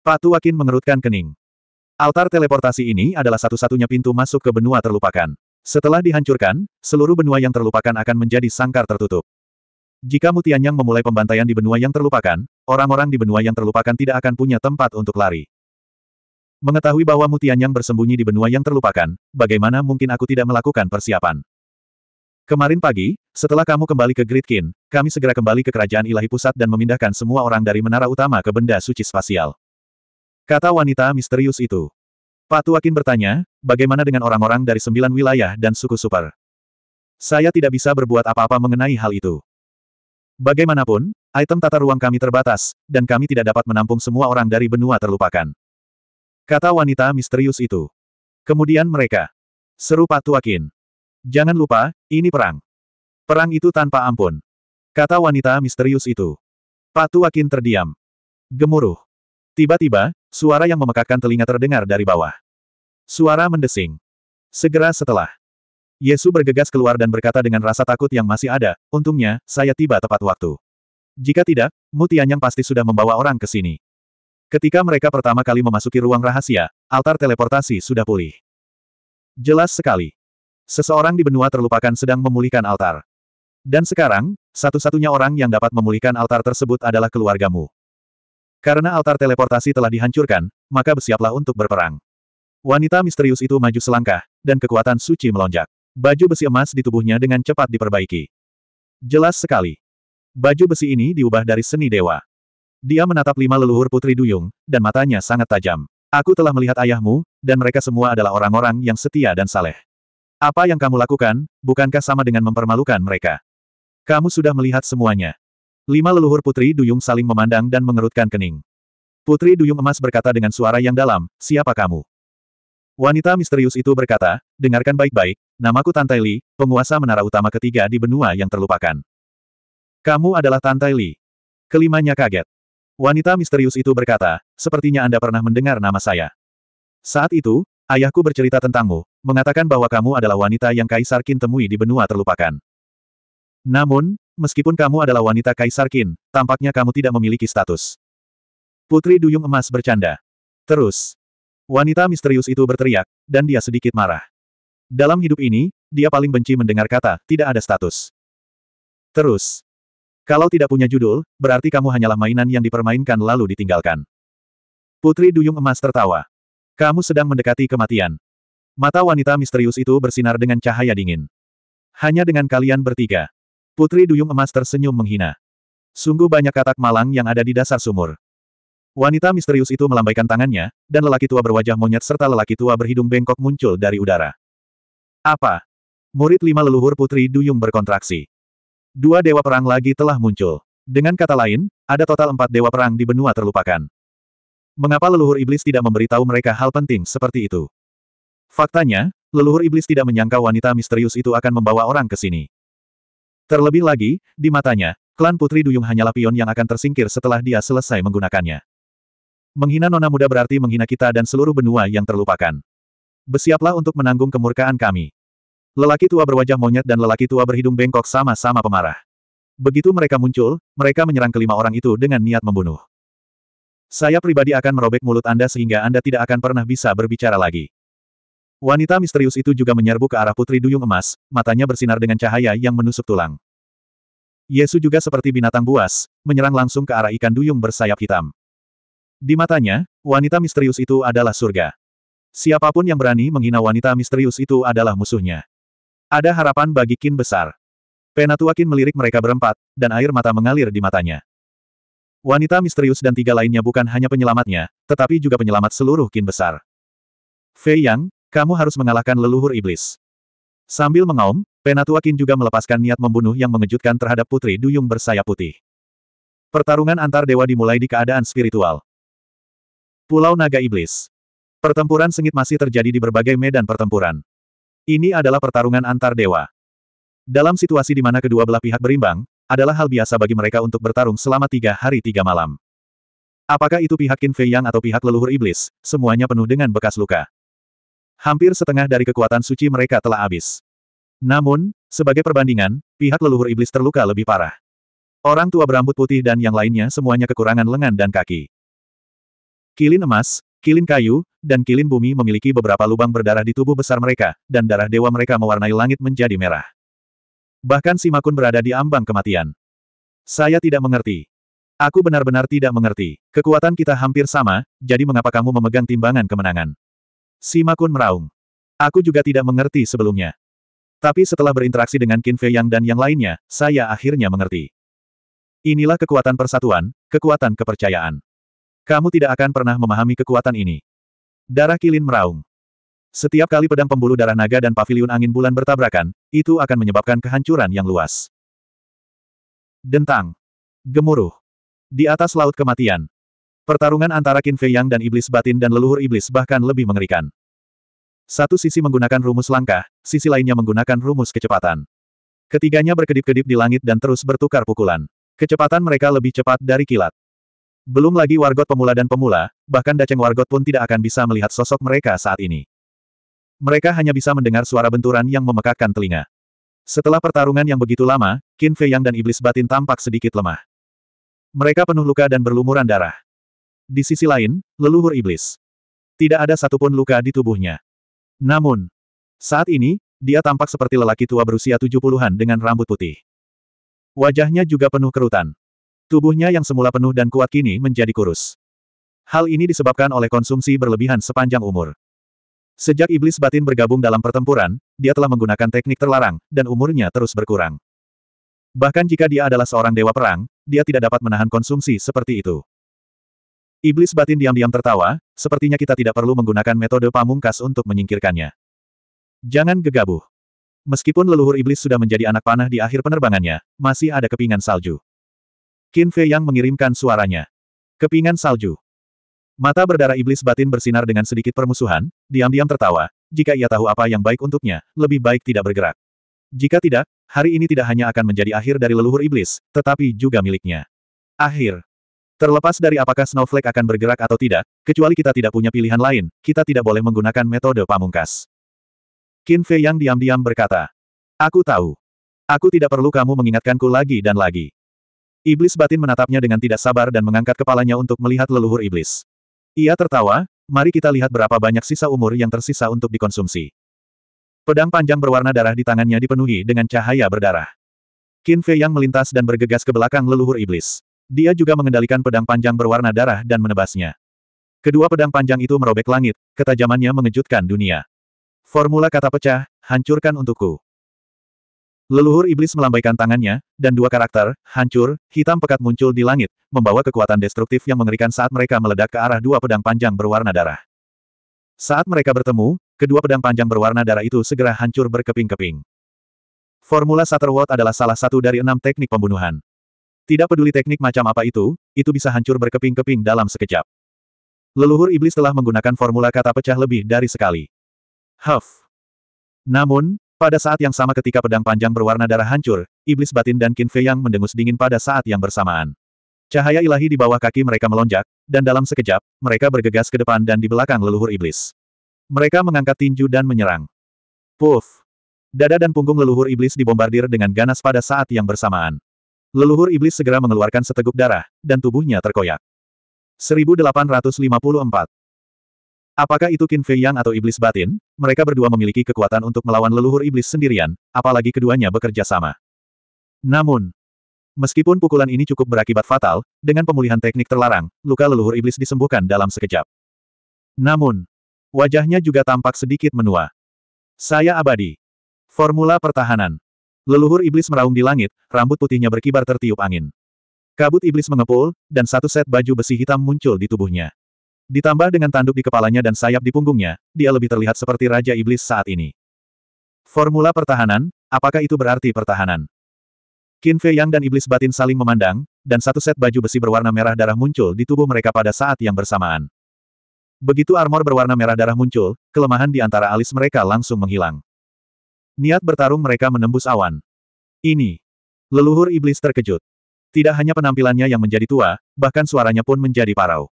Patu Wakin mengerutkan kening. Altar teleportasi ini adalah satu-satunya pintu masuk ke benua terlupakan. Setelah dihancurkan, seluruh benua yang terlupakan akan menjadi sangkar tertutup. Jika Mutianyang memulai pembantaian di benua yang terlupakan, orang-orang di benua yang terlupakan tidak akan punya tempat untuk lari. Mengetahui bahwa Mutianyang bersembunyi di benua yang terlupakan, bagaimana mungkin aku tidak melakukan persiapan? Kemarin pagi, setelah kamu kembali ke Gridkin, kami segera kembali ke Kerajaan Ilahi Pusat dan memindahkan semua orang dari menara utama ke benda suci spasial. Kata wanita misterius itu. Pak Tuakin bertanya, bagaimana dengan orang-orang dari sembilan wilayah dan suku super? Saya tidak bisa berbuat apa-apa mengenai hal itu. Bagaimanapun, item tata ruang kami terbatas, dan kami tidak dapat menampung semua orang dari benua terlupakan. Kata wanita misterius itu. Kemudian mereka. Seru Pak Tuakin. Jangan lupa, ini perang. Perang itu tanpa ampun. Kata wanita misterius itu. Pak Tuakin terdiam. Gemuruh. Tiba-tiba, Suara yang memekakkan telinga terdengar dari bawah. Suara mendesing. Segera setelah. Yesu bergegas keluar dan berkata dengan rasa takut yang masih ada, untungnya, saya tiba tepat waktu. Jika tidak, Mutianyang pasti sudah membawa orang ke sini. Ketika mereka pertama kali memasuki ruang rahasia, altar teleportasi sudah pulih. Jelas sekali. Seseorang di benua terlupakan sedang memulihkan altar. Dan sekarang, satu-satunya orang yang dapat memulihkan altar tersebut adalah keluargamu. Karena altar teleportasi telah dihancurkan, maka bersiaplah untuk berperang. Wanita misterius itu maju selangkah, dan kekuatan suci melonjak. Baju besi emas di tubuhnya dengan cepat diperbaiki. Jelas sekali. Baju besi ini diubah dari seni dewa. Dia menatap lima leluhur putri duyung, dan matanya sangat tajam. Aku telah melihat ayahmu, dan mereka semua adalah orang-orang yang setia dan saleh. Apa yang kamu lakukan, bukankah sama dengan mempermalukan mereka? Kamu sudah melihat semuanya. Lima leluhur Putri Duyung saling memandang dan mengerutkan kening. Putri Duyung Emas berkata dengan suara yang dalam, siapa kamu? Wanita misterius itu berkata, dengarkan baik-baik, namaku Tantai Li, penguasa menara utama ketiga di benua yang terlupakan. Kamu adalah Tantai Li. Kelimanya kaget. Wanita misterius itu berkata, sepertinya Anda pernah mendengar nama saya. Saat itu, ayahku bercerita tentangmu, mengatakan bahwa kamu adalah wanita yang Kaisar Qin temui di benua terlupakan. Namun, meskipun kamu adalah wanita Kaisar Qin, tampaknya kamu tidak memiliki status. Putri Duyung Emas bercanda. Terus. Wanita misterius itu berteriak, dan dia sedikit marah. Dalam hidup ini, dia paling benci mendengar kata, tidak ada status. Terus. Kalau tidak punya judul, berarti kamu hanyalah mainan yang dipermainkan lalu ditinggalkan. Putri Duyung Emas tertawa. Kamu sedang mendekati kematian. Mata wanita misterius itu bersinar dengan cahaya dingin. Hanya dengan kalian bertiga. Putri Duyung Emas tersenyum menghina. Sungguh banyak katak malang yang ada di dasar sumur. Wanita misterius itu melambaikan tangannya, dan lelaki tua berwajah monyet serta lelaki tua berhidung bengkok muncul dari udara. Apa? Murid lima leluhur Putri Duyung berkontraksi. Dua dewa perang lagi telah muncul. Dengan kata lain, ada total empat dewa perang di benua terlupakan. Mengapa leluhur iblis tidak memberitahu mereka hal penting seperti itu? Faktanya, leluhur iblis tidak menyangka wanita misterius itu akan membawa orang ke sini. Terlebih lagi, di matanya, klan Putri Duyung hanyalah pion yang akan tersingkir setelah dia selesai menggunakannya. Menghina nona muda berarti menghina kita dan seluruh benua yang terlupakan. Bersiaplah untuk menanggung kemurkaan kami. Lelaki tua berwajah monyet dan lelaki tua berhidung bengkok sama-sama pemarah. Begitu mereka muncul, mereka menyerang kelima orang itu dengan niat membunuh. Saya pribadi akan merobek mulut Anda sehingga Anda tidak akan pernah bisa berbicara lagi. Wanita misterius itu juga menyerbu ke arah Putri Duyung Emas, matanya bersinar dengan cahaya yang menusuk tulang. Yesu juga seperti binatang buas, menyerang langsung ke arah ikan duyung bersayap hitam. Di matanya, wanita misterius itu adalah surga. Siapapun yang berani menghina wanita misterius itu adalah musuhnya. Ada harapan bagi Kin besar. Penatua Kin melirik mereka berempat, dan air mata mengalir di matanya. Wanita misterius dan tiga lainnya bukan hanya penyelamatnya, tetapi juga penyelamat seluruh Kin besar. Fei Yang, kamu harus mengalahkan leluhur iblis. Sambil mengaum, Penatua Kin juga melepaskan niat membunuh yang mengejutkan terhadap Putri Duyung bersayap putih. Pertarungan antar dewa dimulai di keadaan spiritual. Pulau Naga Iblis. Pertempuran sengit masih terjadi di berbagai medan pertempuran. Ini adalah pertarungan antar dewa. Dalam situasi di mana kedua belah pihak berimbang, adalah hal biasa bagi mereka untuk bertarung selama tiga hari tiga malam. Apakah itu pihak Qin Fei Yang atau pihak leluhur iblis, semuanya penuh dengan bekas luka. Hampir setengah dari kekuatan suci mereka telah habis. Namun, sebagai perbandingan, pihak leluhur iblis terluka lebih parah. Orang tua berambut putih dan yang lainnya semuanya kekurangan lengan dan kaki. Kilin emas, kilin kayu, dan kilin bumi memiliki beberapa lubang berdarah di tubuh besar mereka, dan darah dewa mereka mewarnai langit menjadi merah. Bahkan Simakun berada di ambang kematian. Saya tidak mengerti. Aku benar-benar tidak mengerti. Kekuatan kita hampir sama, jadi mengapa kamu memegang timbangan kemenangan? Sima Kun meraung. Aku juga tidak mengerti sebelumnya. Tapi setelah berinteraksi dengan Qin Fei Yang dan yang lainnya, saya akhirnya mengerti. Inilah kekuatan persatuan, kekuatan kepercayaan. Kamu tidak akan pernah memahami kekuatan ini. Darah kilin meraung. Setiap kali pedang pembuluh darah naga dan pavilion angin bulan bertabrakan, itu akan menyebabkan kehancuran yang luas. Dentang. Gemuruh. Di atas laut kematian, Pertarungan antara Qin Fei Yang dan iblis batin dan leluhur iblis bahkan lebih mengerikan. Satu sisi menggunakan rumus langkah, sisi lainnya menggunakan rumus kecepatan. Ketiganya berkedip-kedip di langit dan terus bertukar pukulan. Kecepatan mereka lebih cepat dari kilat. Belum lagi wargot pemula dan pemula, bahkan Daceng wargot pun tidak akan bisa melihat sosok mereka saat ini. Mereka hanya bisa mendengar suara benturan yang memekakkan telinga. Setelah pertarungan yang begitu lama, Qin Fei Yang dan iblis batin tampak sedikit lemah. Mereka penuh luka dan berlumuran darah. Di sisi lain, leluhur iblis. Tidak ada satupun luka di tubuhnya. Namun, saat ini, dia tampak seperti lelaki tua berusia tujuh puluhan dengan rambut putih. Wajahnya juga penuh kerutan. Tubuhnya yang semula penuh dan kuat kini menjadi kurus. Hal ini disebabkan oleh konsumsi berlebihan sepanjang umur. Sejak iblis batin bergabung dalam pertempuran, dia telah menggunakan teknik terlarang, dan umurnya terus berkurang. Bahkan jika dia adalah seorang dewa perang, dia tidak dapat menahan konsumsi seperti itu. Iblis batin diam-diam tertawa, sepertinya kita tidak perlu menggunakan metode pamungkas untuk menyingkirkannya. Jangan gegabah. Meskipun leluhur iblis sudah menjadi anak panah di akhir penerbangannya, masih ada kepingan salju. Qin Fei yang mengirimkan suaranya. Kepingan salju. Mata berdarah iblis batin bersinar dengan sedikit permusuhan, diam-diam tertawa, jika ia tahu apa yang baik untuknya, lebih baik tidak bergerak. Jika tidak, hari ini tidak hanya akan menjadi akhir dari leluhur iblis, tetapi juga miliknya. Akhir. Terlepas dari apakah Snowflake akan bergerak atau tidak, kecuali kita tidak punya pilihan lain, kita tidak boleh menggunakan metode pamungkas. Qin Fei yang diam-diam berkata, Aku tahu. Aku tidak perlu kamu mengingatkanku lagi dan lagi. Iblis batin menatapnya dengan tidak sabar dan mengangkat kepalanya untuk melihat leluhur iblis. Ia tertawa, mari kita lihat berapa banyak sisa umur yang tersisa untuk dikonsumsi. Pedang panjang berwarna darah di tangannya dipenuhi dengan cahaya berdarah. Qin Fei yang melintas dan bergegas ke belakang leluhur iblis. Dia juga mengendalikan pedang panjang berwarna darah dan menebasnya. Kedua pedang panjang itu merobek langit, ketajamannya mengejutkan dunia. Formula kata pecah, hancurkan untukku. Leluhur iblis melambaikan tangannya, dan dua karakter, hancur, hitam pekat muncul di langit, membawa kekuatan destruktif yang mengerikan saat mereka meledak ke arah dua pedang panjang berwarna darah. Saat mereka bertemu, kedua pedang panjang berwarna darah itu segera hancur berkeping-keping. Formula Sutterworth adalah salah satu dari enam teknik pembunuhan. Tidak peduli teknik macam apa itu, itu bisa hancur berkeping-keping dalam sekejap. Leluhur iblis telah menggunakan formula kata pecah lebih dari sekali. Huff. Namun, pada saat yang sama ketika pedang panjang berwarna darah hancur, iblis batin dan Qin Fei yang mendengus dingin pada saat yang bersamaan. Cahaya ilahi di bawah kaki mereka melonjak, dan dalam sekejap, mereka bergegas ke depan dan di belakang leluhur iblis. Mereka mengangkat tinju dan menyerang. Puff! Dada dan punggung leluhur iblis dibombardir dengan ganas pada saat yang bersamaan. Leluhur iblis segera mengeluarkan seteguk darah, dan tubuhnya terkoyak. 1854. Apakah itu Qin Fei Yang atau iblis batin? Mereka berdua memiliki kekuatan untuk melawan leluhur iblis sendirian, apalagi keduanya bekerja sama. Namun, meskipun pukulan ini cukup berakibat fatal, dengan pemulihan teknik terlarang, luka leluhur iblis disembuhkan dalam sekejap. Namun, wajahnya juga tampak sedikit menua. Saya abadi. Formula pertahanan. Leluhur iblis meraung di langit, rambut putihnya berkibar tertiup angin. Kabut iblis mengepul, dan satu set baju besi hitam muncul di tubuhnya. Ditambah dengan tanduk di kepalanya dan sayap di punggungnya, dia lebih terlihat seperti Raja Iblis saat ini. Formula pertahanan, apakah itu berarti pertahanan? Qin Fei Yang dan Iblis Batin saling memandang, dan satu set baju besi berwarna merah darah muncul di tubuh mereka pada saat yang bersamaan. Begitu armor berwarna merah darah muncul, kelemahan di antara alis mereka langsung menghilang. Niat bertarung mereka menembus awan. Ini. Leluhur iblis terkejut. Tidak hanya penampilannya yang menjadi tua, bahkan suaranya pun menjadi parau.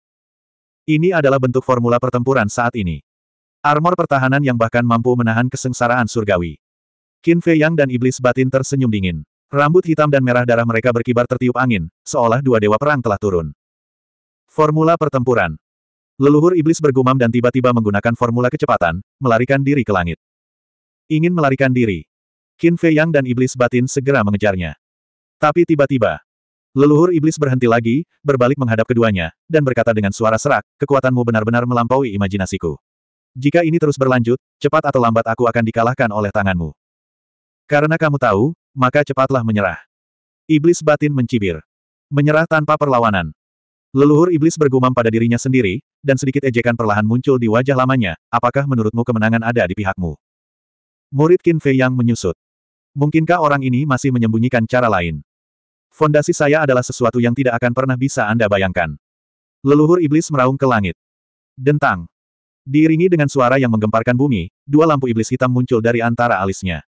Ini adalah bentuk formula pertempuran saat ini. Armor pertahanan yang bahkan mampu menahan kesengsaraan surgawi. Qin Fei Yang dan iblis batin tersenyum dingin. Rambut hitam dan merah darah mereka berkibar tertiup angin, seolah dua dewa perang telah turun. Formula pertempuran. Leluhur iblis bergumam dan tiba-tiba menggunakan formula kecepatan, melarikan diri ke langit. Ingin melarikan diri. Qin Fei Yang dan iblis batin segera mengejarnya. Tapi tiba-tiba, leluhur iblis berhenti lagi, berbalik menghadap keduanya, dan berkata dengan suara serak, kekuatanmu benar-benar melampaui imajinasiku. Jika ini terus berlanjut, cepat atau lambat aku akan dikalahkan oleh tanganmu. Karena kamu tahu, maka cepatlah menyerah. Iblis batin mencibir. Menyerah tanpa perlawanan. Leluhur iblis bergumam pada dirinya sendiri, dan sedikit ejekan perlahan muncul di wajah lamanya, apakah menurutmu kemenangan ada di pihakmu? Murid Qin Fei yang menyusut. Mungkinkah orang ini masih menyembunyikan cara lain? Fondasi saya adalah sesuatu yang tidak akan pernah bisa Anda bayangkan. Leluhur iblis meraung ke langit. Dentang. Diiringi dengan suara yang menggemparkan bumi, dua lampu iblis hitam muncul dari antara alisnya.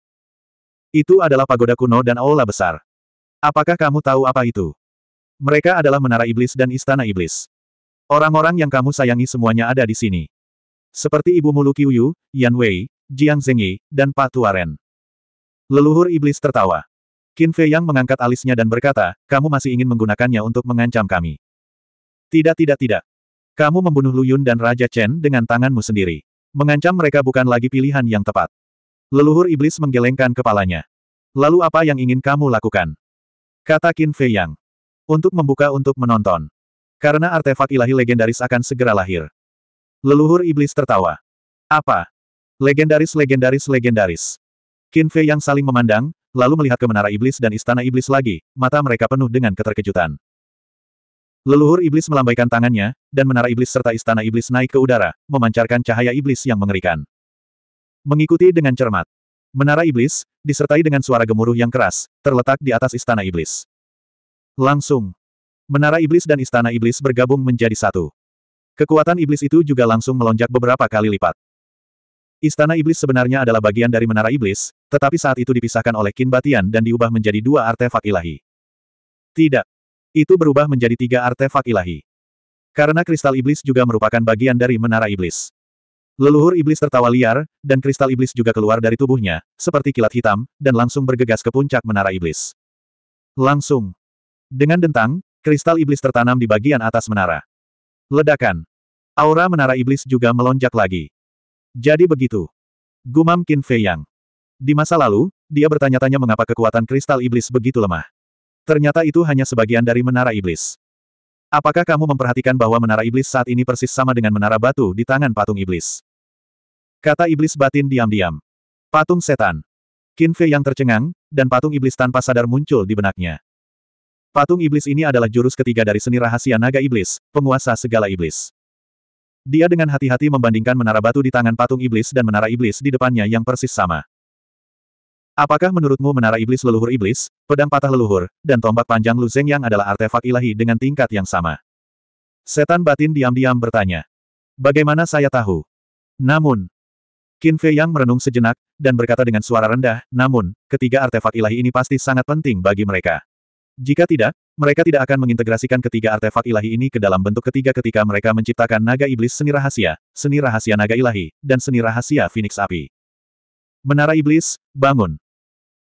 Itu adalah pagoda kuno dan aula besar. Apakah kamu tahu apa itu? Mereka adalah menara iblis dan istana iblis. Orang-orang yang kamu sayangi semuanya ada di sini. Seperti ibu Lu Qiuyu, Yan Wei, Jiang Zengyi dan Pak Tuaren. Leluhur iblis tertawa. Qin Fei Yang mengangkat alisnya dan berkata, kamu masih ingin menggunakannya untuk mengancam kami. Tidak tidak tidak. Kamu membunuh Lu Yun dan Raja Chen dengan tanganmu sendiri. Mengancam mereka bukan lagi pilihan yang tepat. Leluhur iblis menggelengkan kepalanya. Lalu apa yang ingin kamu lakukan? Kata Qin Fei Yang. Untuk membuka untuk menonton. Karena artefak ilahi legendaris akan segera lahir. Leluhur iblis tertawa. Apa? Legendaris legendaris legendaris. Qin Fei yang saling memandang, lalu melihat ke menara iblis dan istana iblis lagi, mata mereka penuh dengan keterkejutan. Leluhur iblis melambaikan tangannya, dan menara iblis serta istana iblis naik ke udara, memancarkan cahaya iblis yang mengerikan. Mengikuti dengan cermat. Menara iblis, disertai dengan suara gemuruh yang keras, terletak di atas istana iblis. Langsung. Menara iblis dan istana iblis bergabung menjadi satu. Kekuatan iblis itu juga langsung melonjak beberapa kali lipat. Istana Iblis sebenarnya adalah bagian dari Menara Iblis, tetapi saat itu dipisahkan oleh kinbatian Batian dan diubah menjadi dua artefak ilahi. Tidak. Itu berubah menjadi tiga artefak ilahi. Karena kristal iblis juga merupakan bagian dari Menara Iblis. Leluhur iblis tertawa liar, dan kristal iblis juga keluar dari tubuhnya, seperti kilat hitam, dan langsung bergegas ke puncak menara iblis. Langsung. Dengan dentang, kristal iblis tertanam di bagian atas menara. Ledakan. Aura menara iblis juga melonjak lagi. Jadi begitu. Gumam Qin Fei Yang. Di masa lalu, dia bertanya-tanya mengapa kekuatan kristal iblis begitu lemah. Ternyata itu hanya sebagian dari menara iblis. Apakah kamu memperhatikan bahwa menara iblis saat ini persis sama dengan menara batu di tangan patung iblis? Kata iblis batin diam-diam. Patung setan. Qin Fei yang tercengang, dan patung iblis tanpa sadar muncul di benaknya. Patung iblis ini adalah jurus ketiga dari seni rahasia naga iblis, penguasa segala iblis. Dia dengan hati-hati membandingkan menara batu di tangan patung iblis dan menara iblis di depannya yang persis sama. Apakah menurutmu menara iblis leluhur iblis, pedang patah leluhur, dan tombak panjang Luzeng yang adalah artefak ilahi dengan tingkat yang sama? Setan batin diam-diam bertanya. Bagaimana saya tahu? Namun, Qin Fei Yang merenung sejenak, dan berkata dengan suara rendah, namun, ketiga artefak ilahi ini pasti sangat penting bagi mereka. Jika tidak, mereka tidak akan mengintegrasikan ketiga artefak ilahi ini ke dalam bentuk ketiga ketika mereka menciptakan naga iblis seni rahasia, seni rahasia naga ilahi, dan seni rahasia Phoenix api. Menara iblis, bangun.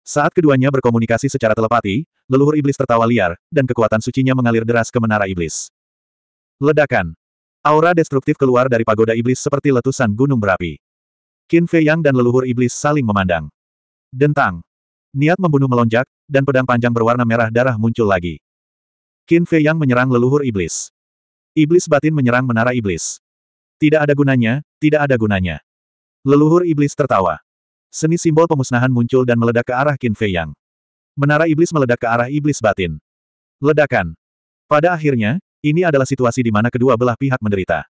Saat keduanya berkomunikasi secara telepati, leluhur iblis tertawa liar, dan kekuatan sucinya mengalir deras ke menara iblis. Ledakan. Aura destruktif keluar dari pagoda iblis seperti letusan gunung berapi. Qin Fei Yang dan leluhur iblis saling memandang. Dentang. Niat membunuh melonjak, dan pedang panjang berwarna merah darah muncul lagi. Qin Fei Yang menyerang leluhur iblis. Iblis batin menyerang menara iblis. Tidak ada gunanya, tidak ada gunanya. Leluhur iblis tertawa. Seni simbol pemusnahan muncul dan meledak ke arah Qin Fei Yang. Menara iblis meledak ke arah iblis batin. Ledakan. Pada akhirnya, ini adalah situasi di mana kedua belah pihak menderita.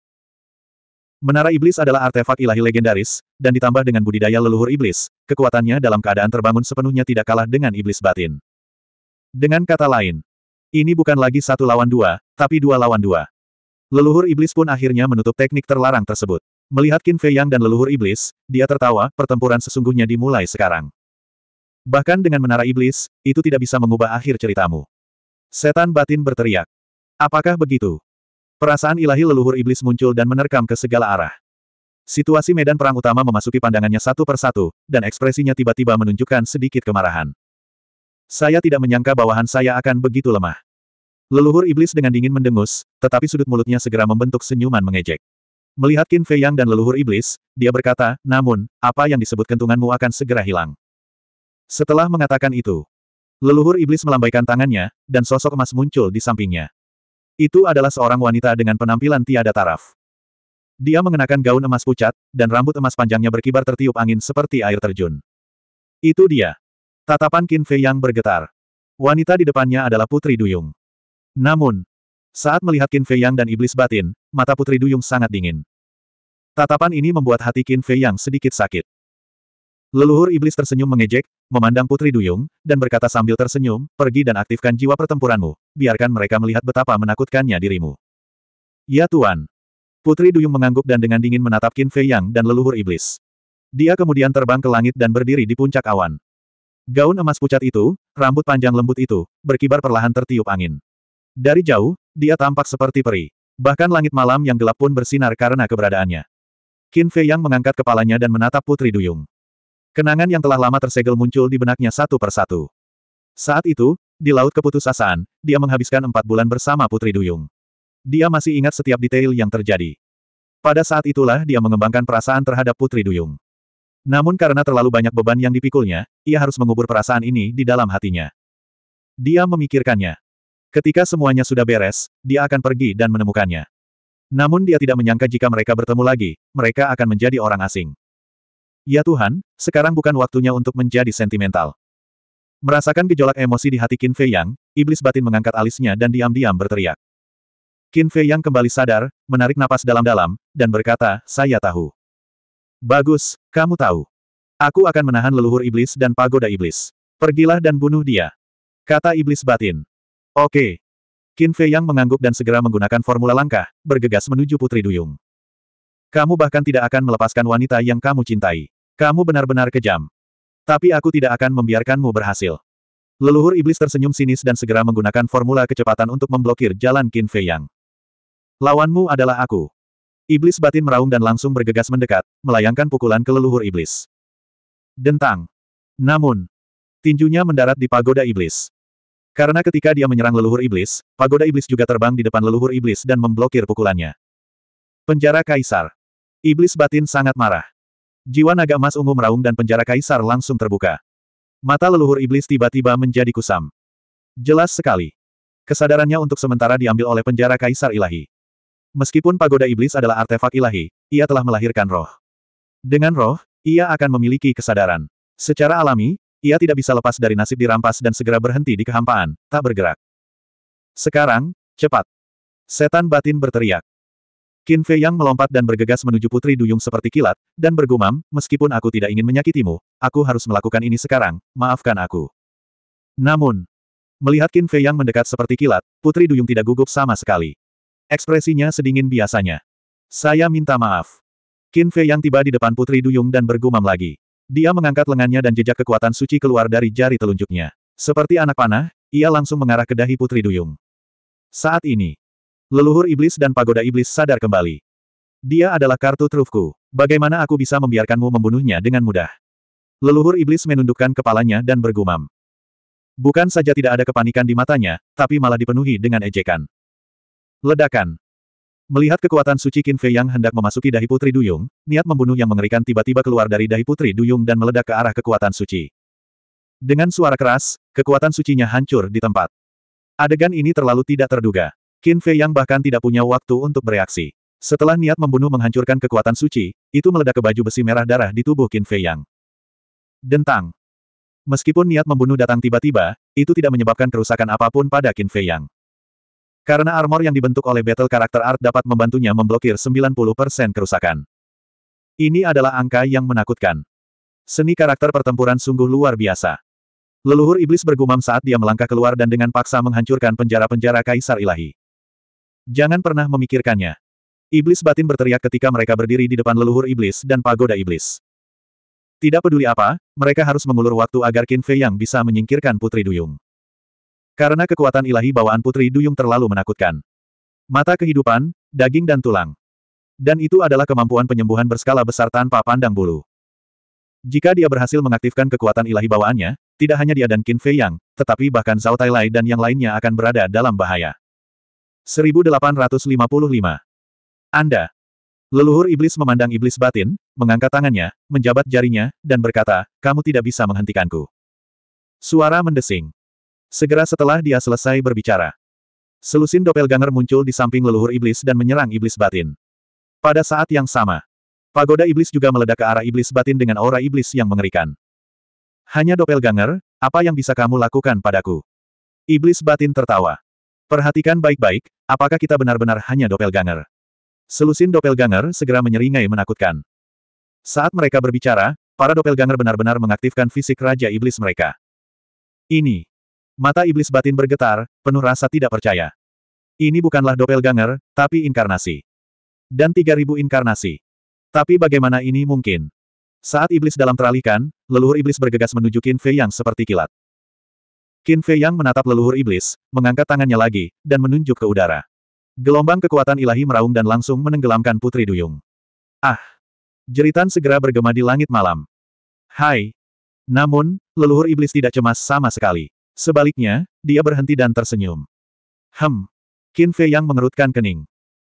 Menara Iblis adalah artefak ilahi legendaris, dan ditambah dengan budidaya leluhur iblis, kekuatannya dalam keadaan terbangun sepenuhnya tidak kalah dengan iblis batin. Dengan kata lain, ini bukan lagi satu lawan dua, tapi dua lawan dua. Leluhur iblis pun akhirnya menutup teknik terlarang tersebut. Melihat Qin Fei Yang dan leluhur iblis, dia tertawa, pertempuran sesungguhnya dimulai sekarang. Bahkan dengan menara iblis, itu tidak bisa mengubah akhir ceritamu. Setan batin berteriak. Apakah begitu? Perasaan ilahi leluhur iblis muncul dan menerkam ke segala arah. Situasi medan perang utama memasuki pandangannya satu persatu, dan ekspresinya tiba-tiba menunjukkan sedikit kemarahan. Saya tidak menyangka bawahan saya akan begitu lemah. Leluhur iblis dengan dingin mendengus, tetapi sudut mulutnya segera membentuk senyuman mengejek. Melihat Qin Fei Yang dan leluhur iblis, dia berkata, namun, apa yang disebut kentunganmu akan segera hilang. Setelah mengatakan itu, leluhur iblis melambaikan tangannya, dan sosok emas muncul di sampingnya. Itu adalah seorang wanita dengan penampilan tiada taraf. Dia mengenakan gaun emas pucat, dan rambut emas panjangnya berkibar tertiup angin seperti air terjun. Itu dia. Tatapan Qin Fei yang bergetar. Wanita di depannya adalah Putri Duyung. Namun, saat melihat Qin Fei Yang dan iblis batin, mata Putri Duyung sangat dingin. Tatapan ini membuat hati Qin Fei Yang sedikit sakit. Leluhur iblis tersenyum mengejek, memandang Putri Duyung, dan berkata sambil tersenyum, pergi dan aktifkan jiwa pertempuranmu, biarkan mereka melihat betapa menakutkannya dirimu. Ya Tuan. Putri Duyung mengangguk dan dengan dingin menatap Qin Fei Yang dan leluhur iblis. Dia kemudian terbang ke langit dan berdiri di puncak awan. Gaun emas pucat itu, rambut panjang lembut itu, berkibar perlahan tertiup angin. Dari jauh, dia tampak seperti peri. Bahkan langit malam yang gelap pun bersinar karena keberadaannya. Qin Fei Yang mengangkat kepalanya dan menatap Putri Duyung. Kenangan yang telah lama tersegel muncul di benaknya satu persatu. Saat itu, di Laut Keputusasaan, dia menghabiskan empat bulan bersama Putri Duyung. Dia masih ingat setiap detail yang terjadi. Pada saat itulah dia mengembangkan perasaan terhadap Putri Duyung. Namun karena terlalu banyak beban yang dipikulnya, ia harus mengubur perasaan ini di dalam hatinya. Dia memikirkannya. Ketika semuanya sudah beres, dia akan pergi dan menemukannya. Namun dia tidak menyangka jika mereka bertemu lagi, mereka akan menjadi orang asing. Ya Tuhan, sekarang bukan waktunya untuk menjadi sentimental. Merasakan gejolak emosi di hati Qin Fei Yang, iblis batin mengangkat alisnya dan diam-diam berteriak. Qin Fei Yang kembali sadar, menarik napas dalam-dalam, dan berkata, saya tahu. Bagus, kamu tahu. Aku akan menahan leluhur iblis dan pagoda iblis. Pergilah dan bunuh dia. Kata iblis batin. Oke. Qin Fei Yang mengangguk dan segera menggunakan formula langkah, bergegas menuju Putri Duyung. Kamu bahkan tidak akan melepaskan wanita yang kamu cintai. Kamu benar-benar kejam. Tapi aku tidak akan membiarkanmu berhasil. Leluhur iblis tersenyum sinis dan segera menggunakan formula kecepatan untuk memblokir jalan Qin Fei Yang. Lawanmu adalah aku. Iblis batin meraung dan langsung bergegas mendekat, melayangkan pukulan ke leluhur iblis. Dentang. Namun, tinjunya mendarat di pagoda iblis. Karena ketika dia menyerang leluhur iblis, pagoda iblis juga terbang di depan leluhur iblis dan memblokir pukulannya. Penjara Kaisar. Iblis batin sangat marah. Jiwa naga emas ungu meraung dan penjara kaisar langsung terbuka. Mata leluhur iblis tiba-tiba menjadi kusam. Jelas sekali. Kesadarannya untuk sementara diambil oleh penjara kaisar ilahi. Meskipun pagoda iblis adalah artefak ilahi, ia telah melahirkan roh. Dengan roh, ia akan memiliki kesadaran. Secara alami, ia tidak bisa lepas dari nasib dirampas dan segera berhenti di kehampaan, tak bergerak. Sekarang, cepat. Setan batin berteriak. Qin Fei Yang melompat dan bergegas menuju Putri Duyung seperti kilat, dan bergumam, meskipun aku tidak ingin menyakitimu, aku harus melakukan ini sekarang, maafkan aku. Namun, melihat Qin Fei Yang mendekat seperti kilat, Putri Duyung tidak gugup sama sekali. Ekspresinya sedingin biasanya. Saya minta maaf. Qin Fei Yang tiba di depan Putri Duyung dan bergumam lagi. Dia mengangkat lengannya dan jejak kekuatan suci keluar dari jari telunjuknya. Seperti anak panah, ia langsung mengarah ke dahi Putri Duyung. Saat ini, Leluhur iblis dan pagoda iblis sadar kembali. Dia adalah kartu trufku. Bagaimana aku bisa membiarkanmu membunuhnya dengan mudah? Leluhur iblis menundukkan kepalanya dan bergumam. Bukan saja tidak ada kepanikan di matanya, tapi malah dipenuhi dengan ejekan. Ledakan. Melihat kekuatan suci Qin Fei yang hendak memasuki dahi Putri Duyung, niat membunuh yang mengerikan tiba-tiba keluar dari dahi Putri Duyung dan meledak ke arah kekuatan suci. Dengan suara keras, kekuatan sucinya hancur di tempat. Adegan ini terlalu tidak terduga. Qin Fei Yang bahkan tidak punya waktu untuk bereaksi. Setelah niat membunuh menghancurkan kekuatan suci, itu meledak ke baju besi merah darah di tubuh Qin Fei Yang. Dentang. Meskipun niat membunuh datang tiba-tiba, itu tidak menyebabkan kerusakan apapun pada Qin Fei Yang. Karena armor yang dibentuk oleh battle karakter art dapat membantunya memblokir 90% kerusakan. Ini adalah angka yang menakutkan. Seni karakter pertempuran sungguh luar biasa. Leluhur iblis bergumam saat dia melangkah keluar dan dengan paksa menghancurkan penjara-penjara kaisar ilahi. Jangan pernah memikirkannya. Iblis batin berteriak ketika mereka berdiri di depan leluhur iblis dan pagoda iblis. Tidak peduli apa, mereka harus mengulur waktu agar Qin Fei yang bisa menyingkirkan Putri Duyung. Karena kekuatan ilahi bawaan Putri Duyung terlalu menakutkan. Mata kehidupan, daging dan tulang. Dan itu adalah kemampuan penyembuhan berskala besar tanpa pandang bulu. Jika dia berhasil mengaktifkan kekuatan ilahi bawaannya, tidak hanya dia dan Qin Fei Yang, tetapi bahkan Zhao Tai Lai dan yang lainnya akan berada dalam bahaya. 1855. Anda. Leluhur iblis memandang iblis batin, mengangkat tangannya, menjabat jarinya, dan berkata, kamu tidak bisa menghentikanku. Suara mendesing. Segera setelah dia selesai berbicara. Selusin doppelganger muncul di samping leluhur iblis dan menyerang iblis batin. Pada saat yang sama, pagoda iblis juga meledak ke arah iblis batin dengan aura iblis yang mengerikan. Hanya doppelganger, apa yang bisa kamu lakukan padaku? Iblis batin tertawa. Perhatikan baik-baik, Apakah kita benar-benar hanya doppelganger? Selusin doppelganger segera menyeringai menakutkan. Saat mereka berbicara, para doppelganger benar-benar mengaktifkan fisik Raja Iblis mereka. Ini. Mata Iblis batin bergetar, penuh rasa tidak percaya. Ini bukanlah doppelganger, tapi inkarnasi. Dan 3000 inkarnasi. Tapi bagaimana ini mungkin? Saat iblis dalam teralihkan, leluhur iblis bergegas menuju Qin Fei yang seperti kilat. Qin Fei Yang menatap leluhur iblis, mengangkat tangannya lagi, dan menunjuk ke udara. Gelombang kekuatan ilahi meraung dan langsung menenggelamkan Putri Duyung. Ah! Jeritan segera bergema di langit malam. Hai! Namun, leluhur iblis tidak cemas sama sekali. Sebaliknya, dia berhenti dan tersenyum. Hem! Qin Fei Yang mengerutkan kening.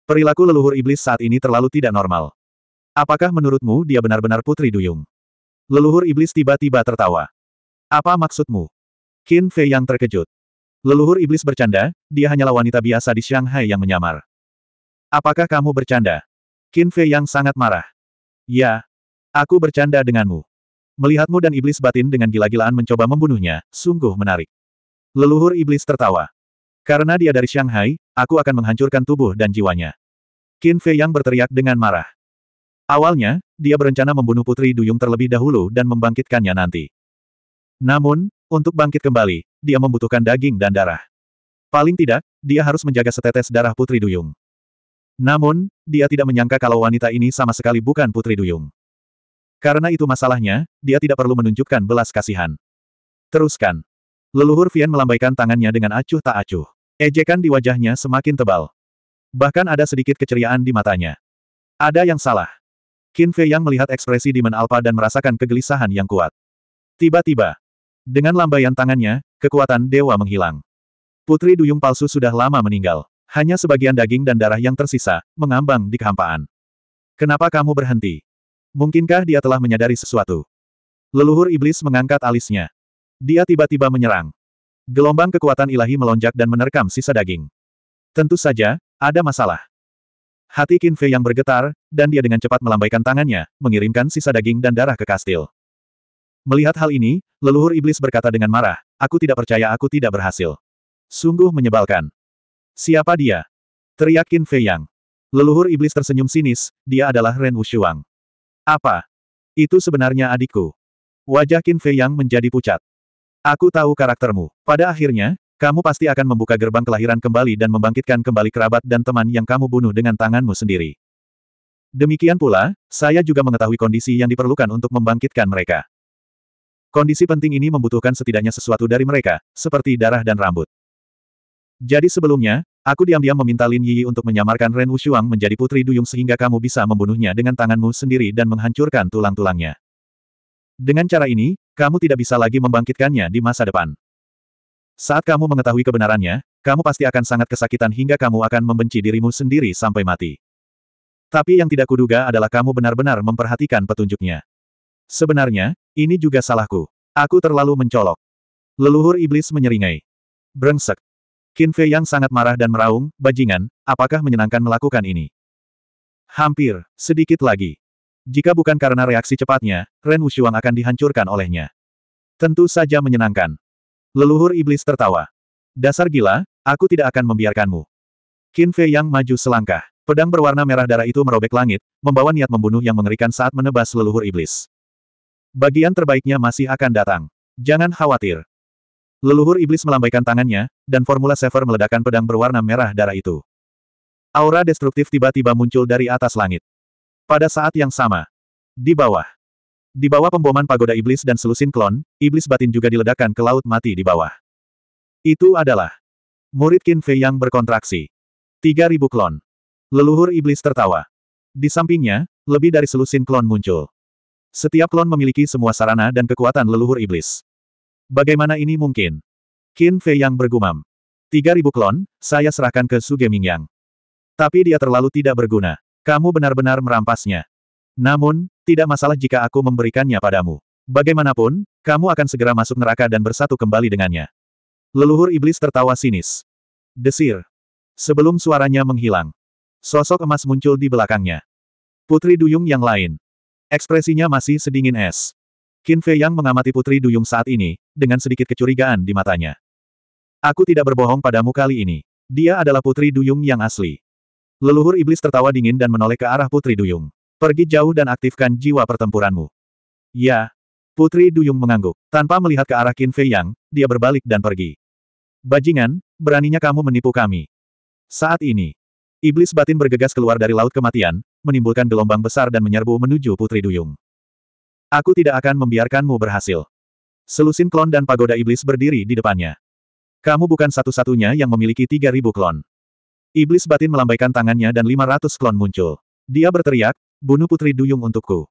Perilaku leluhur iblis saat ini terlalu tidak normal. Apakah menurutmu dia benar-benar Putri Duyung? Leluhur iblis tiba-tiba tertawa. Apa maksudmu? Qin Fei yang terkejut. Leluhur iblis bercanda, dia hanyalah wanita biasa di Shanghai yang menyamar. Apakah kamu bercanda? Qin Fei yang sangat marah. Ya. Aku bercanda denganmu. Melihatmu dan iblis batin dengan gila-gilaan mencoba membunuhnya, sungguh menarik. Leluhur iblis tertawa. Karena dia dari Shanghai, aku akan menghancurkan tubuh dan jiwanya. Qin Fei yang berteriak dengan marah. Awalnya, dia berencana membunuh Putri Duyung terlebih dahulu dan membangkitkannya nanti. Namun, untuk bangkit kembali, dia membutuhkan daging dan darah. Paling tidak, dia harus menjaga setetes darah Putri Duyung. Namun, dia tidak menyangka kalau wanita ini sama sekali bukan Putri Duyung. Karena itu masalahnya, dia tidak perlu menunjukkan belas kasihan. Teruskan. Leluhur Vian melambaikan tangannya dengan acuh tak acuh. Ejekan di wajahnya semakin tebal. Bahkan ada sedikit keceriaan di matanya. Ada yang salah. Qin Fei yang melihat ekspresi Demon Alpha dan merasakan kegelisahan yang kuat. Tiba-tiba, dengan lambaian tangannya, kekuatan dewa menghilang. Putri duyung palsu sudah lama meninggal. Hanya sebagian daging dan darah yang tersisa, mengambang di kehampaan. Kenapa kamu berhenti? Mungkinkah dia telah menyadari sesuatu? Leluhur iblis mengangkat alisnya. Dia tiba-tiba menyerang. Gelombang kekuatan ilahi melonjak dan menerkam sisa daging. Tentu saja, ada masalah. Hati Kinfe yang bergetar, dan dia dengan cepat melambaikan tangannya, mengirimkan sisa daging dan darah ke kastil. Melihat hal ini, leluhur iblis berkata dengan marah, aku tidak percaya aku tidak berhasil. Sungguh menyebalkan. Siapa dia? Teriak Qin Fei Yang. Leluhur iblis tersenyum sinis, dia adalah Ren Wushuang. Apa? Itu sebenarnya adikku. Wajah Qin Fei Yang menjadi pucat. Aku tahu karaktermu. Pada akhirnya, kamu pasti akan membuka gerbang kelahiran kembali dan membangkitkan kembali kerabat dan teman yang kamu bunuh dengan tanganmu sendiri. Demikian pula, saya juga mengetahui kondisi yang diperlukan untuk membangkitkan mereka. Kondisi penting ini membutuhkan setidaknya sesuatu dari mereka, seperti darah dan rambut. Jadi sebelumnya, aku diam-diam meminta Lin Yi untuk menyamarkan Ren Wushuang menjadi putri duyung sehingga kamu bisa membunuhnya dengan tanganmu sendiri dan menghancurkan tulang-tulangnya. Dengan cara ini, kamu tidak bisa lagi membangkitkannya di masa depan. Saat kamu mengetahui kebenarannya, kamu pasti akan sangat kesakitan hingga kamu akan membenci dirimu sendiri sampai mati. Tapi yang tidak kuduga adalah kamu benar-benar memperhatikan petunjuknya. Sebenarnya, ini juga salahku. Aku terlalu mencolok. Leluhur iblis menyeringai. Brengsek. Qin Fei yang sangat marah dan meraung, bajingan, apakah menyenangkan melakukan ini? Hampir, sedikit lagi. Jika bukan karena reaksi cepatnya, Ren Wushuang akan dihancurkan olehnya. Tentu saja menyenangkan. Leluhur iblis tertawa. Dasar gila, aku tidak akan membiarkanmu. Qin Fei yang maju selangkah. Pedang berwarna merah darah itu merobek langit, membawa niat membunuh yang mengerikan saat menebas leluhur iblis. Bagian terbaiknya masih akan datang. Jangan khawatir. Leluhur iblis melambaikan tangannya, dan formula sever meledakkan pedang berwarna merah darah itu. Aura destruktif tiba-tiba muncul dari atas langit. Pada saat yang sama. Di bawah. Di bawah pemboman pagoda iblis dan selusin klon, iblis batin juga diledakkan ke laut mati di bawah. Itu adalah murid Qin Fei yang berkontraksi. 3.000 klon. Leluhur iblis tertawa. Di sampingnya, lebih dari selusin klon muncul. Setiap klon memiliki semua sarana dan kekuatan leluhur iblis. Bagaimana ini mungkin? Qin Fei yang bergumam. 3000 klon, saya serahkan ke Su Yang. Tapi dia terlalu tidak berguna. Kamu benar-benar merampasnya. Namun, tidak masalah jika aku memberikannya padamu. Bagaimanapun, kamu akan segera masuk neraka dan bersatu kembali dengannya. Leluhur iblis tertawa sinis. Desir. Sebelum suaranya menghilang. Sosok emas muncul di belakangnya. Putri duyung yang lain. Ekspresinya masih sedingin es. Qin Fei Yang mengamati Putri Duyung saat ini, dengan sedikit kecurigaan di matanya. Aku tidak berbohong padamu kali ini. Dia adalah Putri Duyung yang asli. Leluhur iblis tertawa dingin dan menoleh ke arah Putri Duyung. Pergi jauh dan aktifkan jiwa pertempuranmu. Ya. Putri Duyung mengangguk. Tanpa melihat ke arah Qin Fei Yang, dia berbalik dan pergi. Bajingan, beraninya kamu menipu kami. Saat ini, iblis batin bergegas keluar dari laut kematian, menimbulkan gelombang besar dan menyerbu menuju Putri Duyung. Aku tidak akan membiarkanmu berhasil. Selusin klon dan pagoda iblis berdiri di depannya. Kamu bukan satu-satunya yang memiliki 3.000 klon. Iblis batin melambaikan tangannya dan 500 klon muncul. Dia berteriak, bunuh Putri Duyung untukku.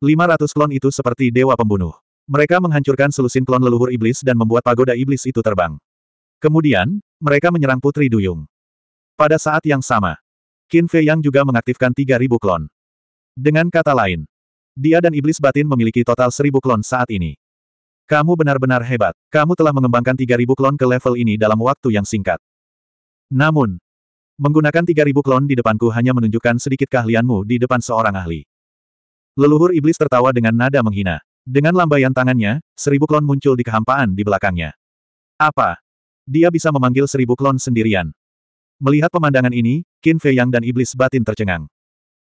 500 klon itu seperti dewa pembunuh. Mereka menghancurkan selusin klon leluhur iblis dan membuat pagoda iblis itu terbang. Kemudian, mereka menyerang Putri Duyung. Pada saat yang sama, Qin Fei Yang juga mengaktifkan 3.000 klon. Dengan kata lain, dia dan iblis batin memiliki total 1.000 klon saat ini. Kamu benar-benar hebat. Kamu telah mengembangkan 3.000 klon ke level ini dalam waktu yang singkat. Namun, menggunakan 3.000 klon di depanku hanya menunjukkan sedikit keahlianmu di depan seorang ahli. Leluhur iblis tertawa dengan nada menghina. Dengan lambaian tangannya, 1.000 klon muncul di kehampaan di belakangnya. Apa? Dia bisa memanggil 1.000 klon sendirian. Melihat pemandangan ini, Qin Fei Yang dan iblis batin tercengang.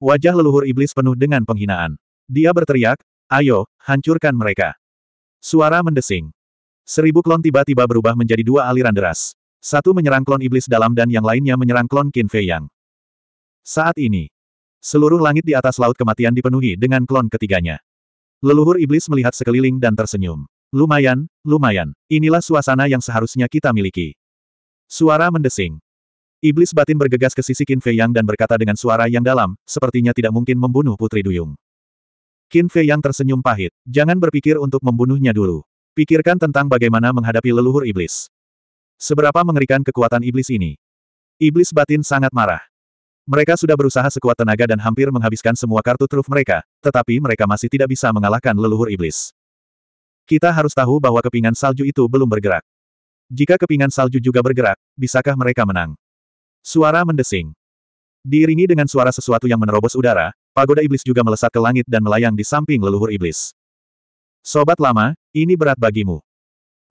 Wajah leluhur iblis penuh dengan penghinaan. Dia berteriak, ayo, hancurkan mereka. Suara mendesing. Seribu klon tiba-tiba berubah menjadi dua aliran deras. Satu menyerang klon iblis dalam dan yang lainnya menyerang klon Qin Fei Yang. Saat ini, seluruh langit di atas laut kematian dipenuhi dengan klon ketiganya. Leluhur iblis melihat sekeliling dan tersenyum. Lumayan, lumayan, inilah suasana yang seharusnya kita miliki. Suara mendesing. Iblis batin bergegas ke sisi Qin Fei Yang dan berkata dengan suara yang dalam, sepertinya tidak mungkin membunuh Putri Duyung. Qin Fei Yang tersenyum pahit, jangan berpikir untuk membunuhnya dulu. Pikirkan tentang bagaimana menghadapi leluhur iblis. Seberapa mengerikan kekuatan iblis ini. Iblis batin sangat marah. Mereka sudah berusaha sekuat tenaga dan hampir menghabiskan semua kartu truf mereka, tetapi mereka masih tidak bisa mengalahkan leluhur iblis. Kita harus tahu bahwa kepingan salju itu belum bergerak. Jika kepingan salju juga bergerak, bisakah mereka menang? Suara mendesing. Diiringi dengan suara sesuatu yang menerobos udara, pagoda iblis juga melesat ke langit dan melayang di samping leluhur iblis. Sobat lama, ini berat bagimu.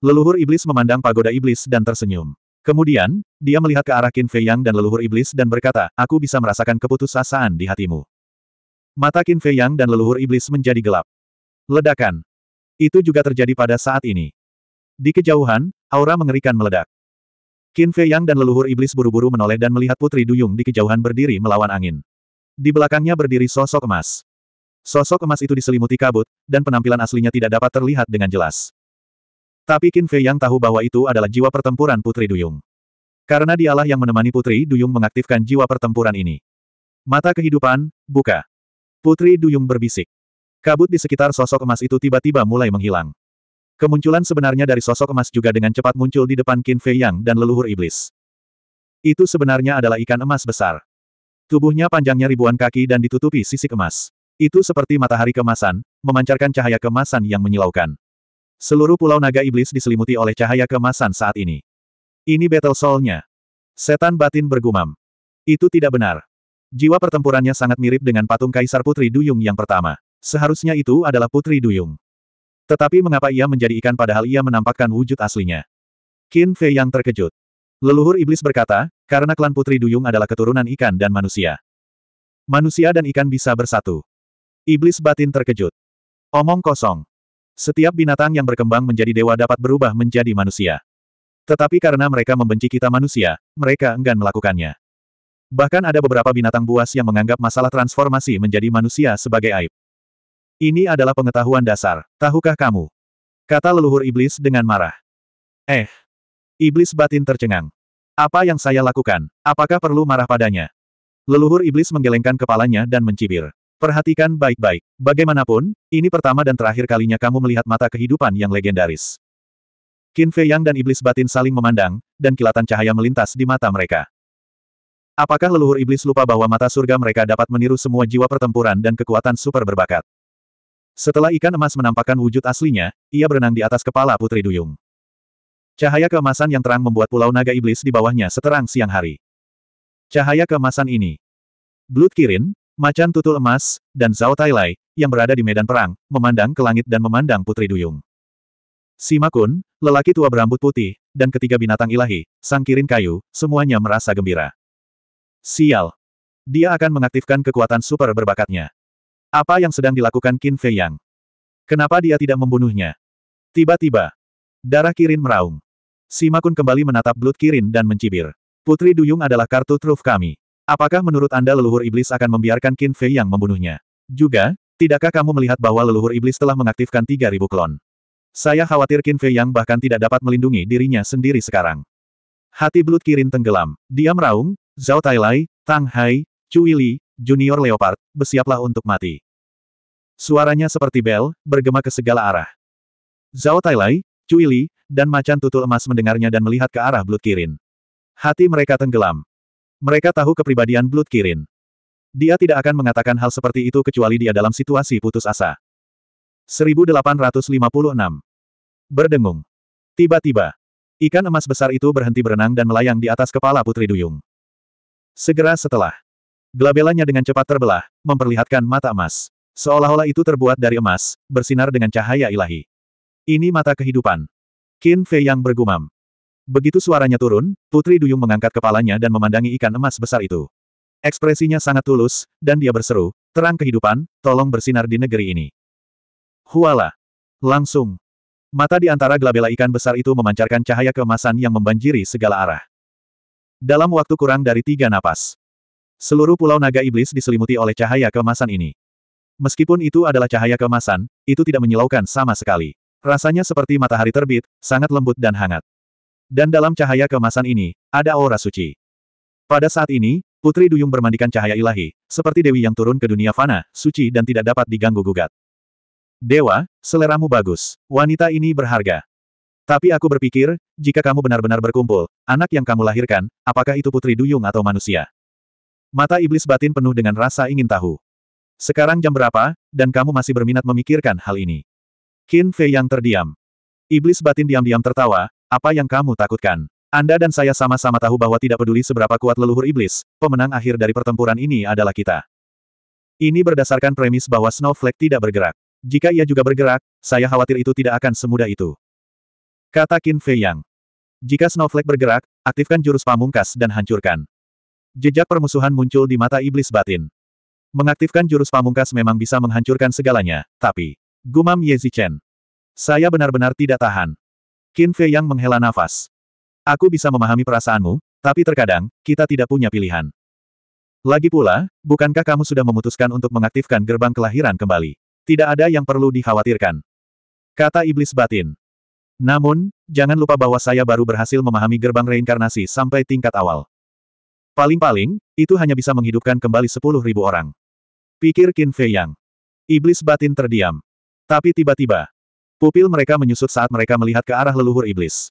Leluhur iblis memandang pagoda iblis dan tersenyum. Kemudian, dia melihat ke arah Qin Fei Yang dan leluhur iblis dan berkata, aku bisa merasakan keputusasaan di hatimu. Mata Qin Fei Yang dan leluhur iblis menjadi gelap. Ledakan. Itu juga terjadi pada saat ini. Di kejauhan, aura mengerikan meledak. Qin Fei Yang dan leluhur iblis buru-buru menoleh dan melihat Putri Duyung di kejauhan berdiri melawan angin. Di belakangnya berdiri sosok emas. Sosok emas itu diselimuti kabut, dan penampilan aslinya tidak dapat terlihat dengan jelas. Tapi Qin Fei Yang tahu bahwa itu adalah jiwa pertempuran Putri Duyung. Karena dialah yang menemani Putri Duyung mengaktifkan jiwa pertempuran ini. Mata kehidupan, buka. Putri Duyung berbisik. Kabut di sekitar sosok emas itu tiba-tiba mulai menghilang. Kemunculan sebenarnya dari sosok emas juga dengan cepat muncul di depan Qin Fei Yang dan leluhur iblis. Itu sebenarnya adalah ikan emas besar. Tubuhnya panjangnya ribuan kaki dan ditutupi sisik emas. Itu seperti matahari kemasan, memancarkan cahaya kemasan yang menyilaukan. Seluruh pulau naga iblis diselimuti oleh cahaya kemasan saat ini. Ini battle soul-nya. Setan batin bergumam. Itu tidak benar. Jiwa pertempurannya sangat mirip dengan patung Kaisar Putri Duyung yang pertama. Seharusnya itu adalah Putri Duyung. Tetapi mengapa ia menjadi ikan padahal ia menampakkan wujud aslinya? Qin Fei yang terkejut. Leluhur iblis berkata, karena klan Putri Duyung adalah keturunan ikan dan manusia. Manusia dan ikan bisa bersatu. Iblis batin terkejut. Omong kosong. Setiap binatang yang berkembang menjadi dewa dapat berubah menjadi manusia. Tetapi karena mereka membenci kita manusia, mereka enggan melakukannya. Bahkan ada beberapa binatang buas yang menganggap masalah transformasi menjadi manusia sebagai aib. Ini adalah pengetahuan dasar, tahukah kamu? Kata leluhur iblis dengan marah. Eh. Iblis batin tercengang. Apa yang saya lakukan? Apakah perlu marah padanya? Leluhur iblis menggelengkan kepalanya dan mencibir. Perhatikan baik-baik. Bagaimanapun, ini pertama dan terakhir kalinya kamu melihat mata kehidupan yang legendaris. Qin Fei Yang dan iblis batin saling memandang, dan kilatan cahaya melintas di mata mereka. Apakah leluhur iblis lupa bahwa mata surga mereka dapat meniru semua jiwa pertempuran dan kekuatan super berbakat? Setelah ikan emas menampakkan wujud aslinya, ia berenang di atas kepala Putri Duyung. Cahaya keemasan yang terang membuat pulau naga iblis di bawahnya seterang siang hari. Cahaya keemasan ini. Blood Kirin, Macan Tutul Emas, dan Zhao Tailai, yang berada di medan perang, memandang ke langit dan memandang Putri Duyung. Sima Kun, lelaki tua berambut putih, dan ketiga binatang ilahi, sang kirin kayu, semuanya merasa gembira. Sial. Dia akan mengaktifkan kekuatan super berbakatnya. Apa yang sedang dilakukan Qin Fei Yang? Kenapa dia tidak membunuhnya? Tiba-tiba, darah Kirin meraung. Sima Kun kembali menatap Blood Kirin dan mencibir. Putri Duyung adalah kartu truf kami. Apakah menurut Anda leluhur iblis akan membiarkan Qin Fei Yang membunuhnya? Juga, tidakkah kamu melihat bahwa leluhur iblis telah mengaktifkan 3000 klon? Saya khawatir Qin Fei Yang bahkan tidak dapat melindungi dirinya sendiri sekarang. Hati Blood Kirin tenggelam. Dia meraung, Zhao Tailai, Tang Hai, Cui Li, Junior Leopard, bersiaplah untuk mati. Suaranya seperti bel, bergema ke segala arah. Zhao Tailai, Cui Li, dan macan tutul emas mendengarnya dan melihat ke arah Blood Kirin. Hati mereka tenggelam. Mereka tahu kepribadian Blood Kirin. Dia tidak akan mengatakan hal seperti itu kecuali dia dalam situasi putus asa. 1856. Berdengung. Tiba-tiba, ikan emas besar itu berhenti berenang dan melayang di atas kepala Putri Duyung. Segera setelah, Glabelanya dengan cepat terbelah, memperlihatkan mata emas. Seolah-olah itu terbuat dari emas, bersinar dengan cahaya ilahi. Ini mata kehidupan. Qin Fei yang bergumam. Begitu suaranya turun, Putri Duyung mengangkat kepalanya dan memandangi ikan emas besar itu. Ekspresinya sangat tulus, dan dia berseru, terang kehidupan, tolong bersinar di negeri ini. Huala. Langsung. Mata di antara gelabela ikan besar itu memancarkan cahaya keemasan yang membanjiri segala arah. Dalam waktu kurang dari tiga napas, Seluruh pulau naga iblis diselimuti oleh cahaya kemasan ini. Meskipun itu adalah cahaya kemasan, itu tidak menyilaukan sama sekali. Rasanya seperti matahari terbit, sangat lembut dan hangat. Dan dalam cahaya kemasan ini, ada aura suci. Pada saat ini, Putri Duyung bermandikan cahaya ilahi, seperti dewi yang turun ke dunia fana, suci dan tidak dapat diganggu-gugat. Dewa, seleramu bagus. Wanita ini berharga. Tapi aku berpikir, jika kamu benar-benar berkumpul, anak yang kamu lahirkan, apakah itu putri duyung atau manusia? Mata iblis batin penuh dengan rasa ingin tahu. Sekarang jam berapa, dan kamu masih berminat memikirkan hal ini? Qin Fei yang terdiam. Iblis batin diam-diam tertawa, apa yang kamu takutkan? Anda dan saya sama-sama tahu bahwa tidak peduli seberapa kuat leluhur iblis, pemenang akhir dari pertempuran ini adalah kita. Ini berdasarkan premis bahwa Snowflake tidak bergerak. Jika ia juga bergerak, saya khawatir itu tidak akan semudah itu. Kata Qin Fei Yang. Jika Snowflake bergerak, aktifkan jurus pamungkas dan hancurkan. Jejak permusuhan muncul di mata iblis batin. Mengaktifkan jurus pamungkas memang bisa menghancurkan segalanya, tapi... Gumam Ye Zichen. Saya benar-benar tidak tahan. Qin Fei yang menghela nafas. Aku bisa memahami perasaanmu, tapi terkadang, kita tidak punya pilihan. Lagi pula, bukankah kamu sudah memutuskan untuk mengaktifkan gerbang kelahiran kembali? Tidak ada yang perlu dikhawatirkan. Kata iblis batin. Namun, jangan lupa bahwa saya baru berhasil memahami gerbang reinkarnasi sampai tingkat awal. Paling-paling, itu hanya bisa menghidupkan kembali sepuluh ribu orang. Pikir Qin Fei Yang. Iblis batin terdiam. Tapi tiba-tiba, pupil mereka menyusut saat mereka melihat ke arah leluhur iblis.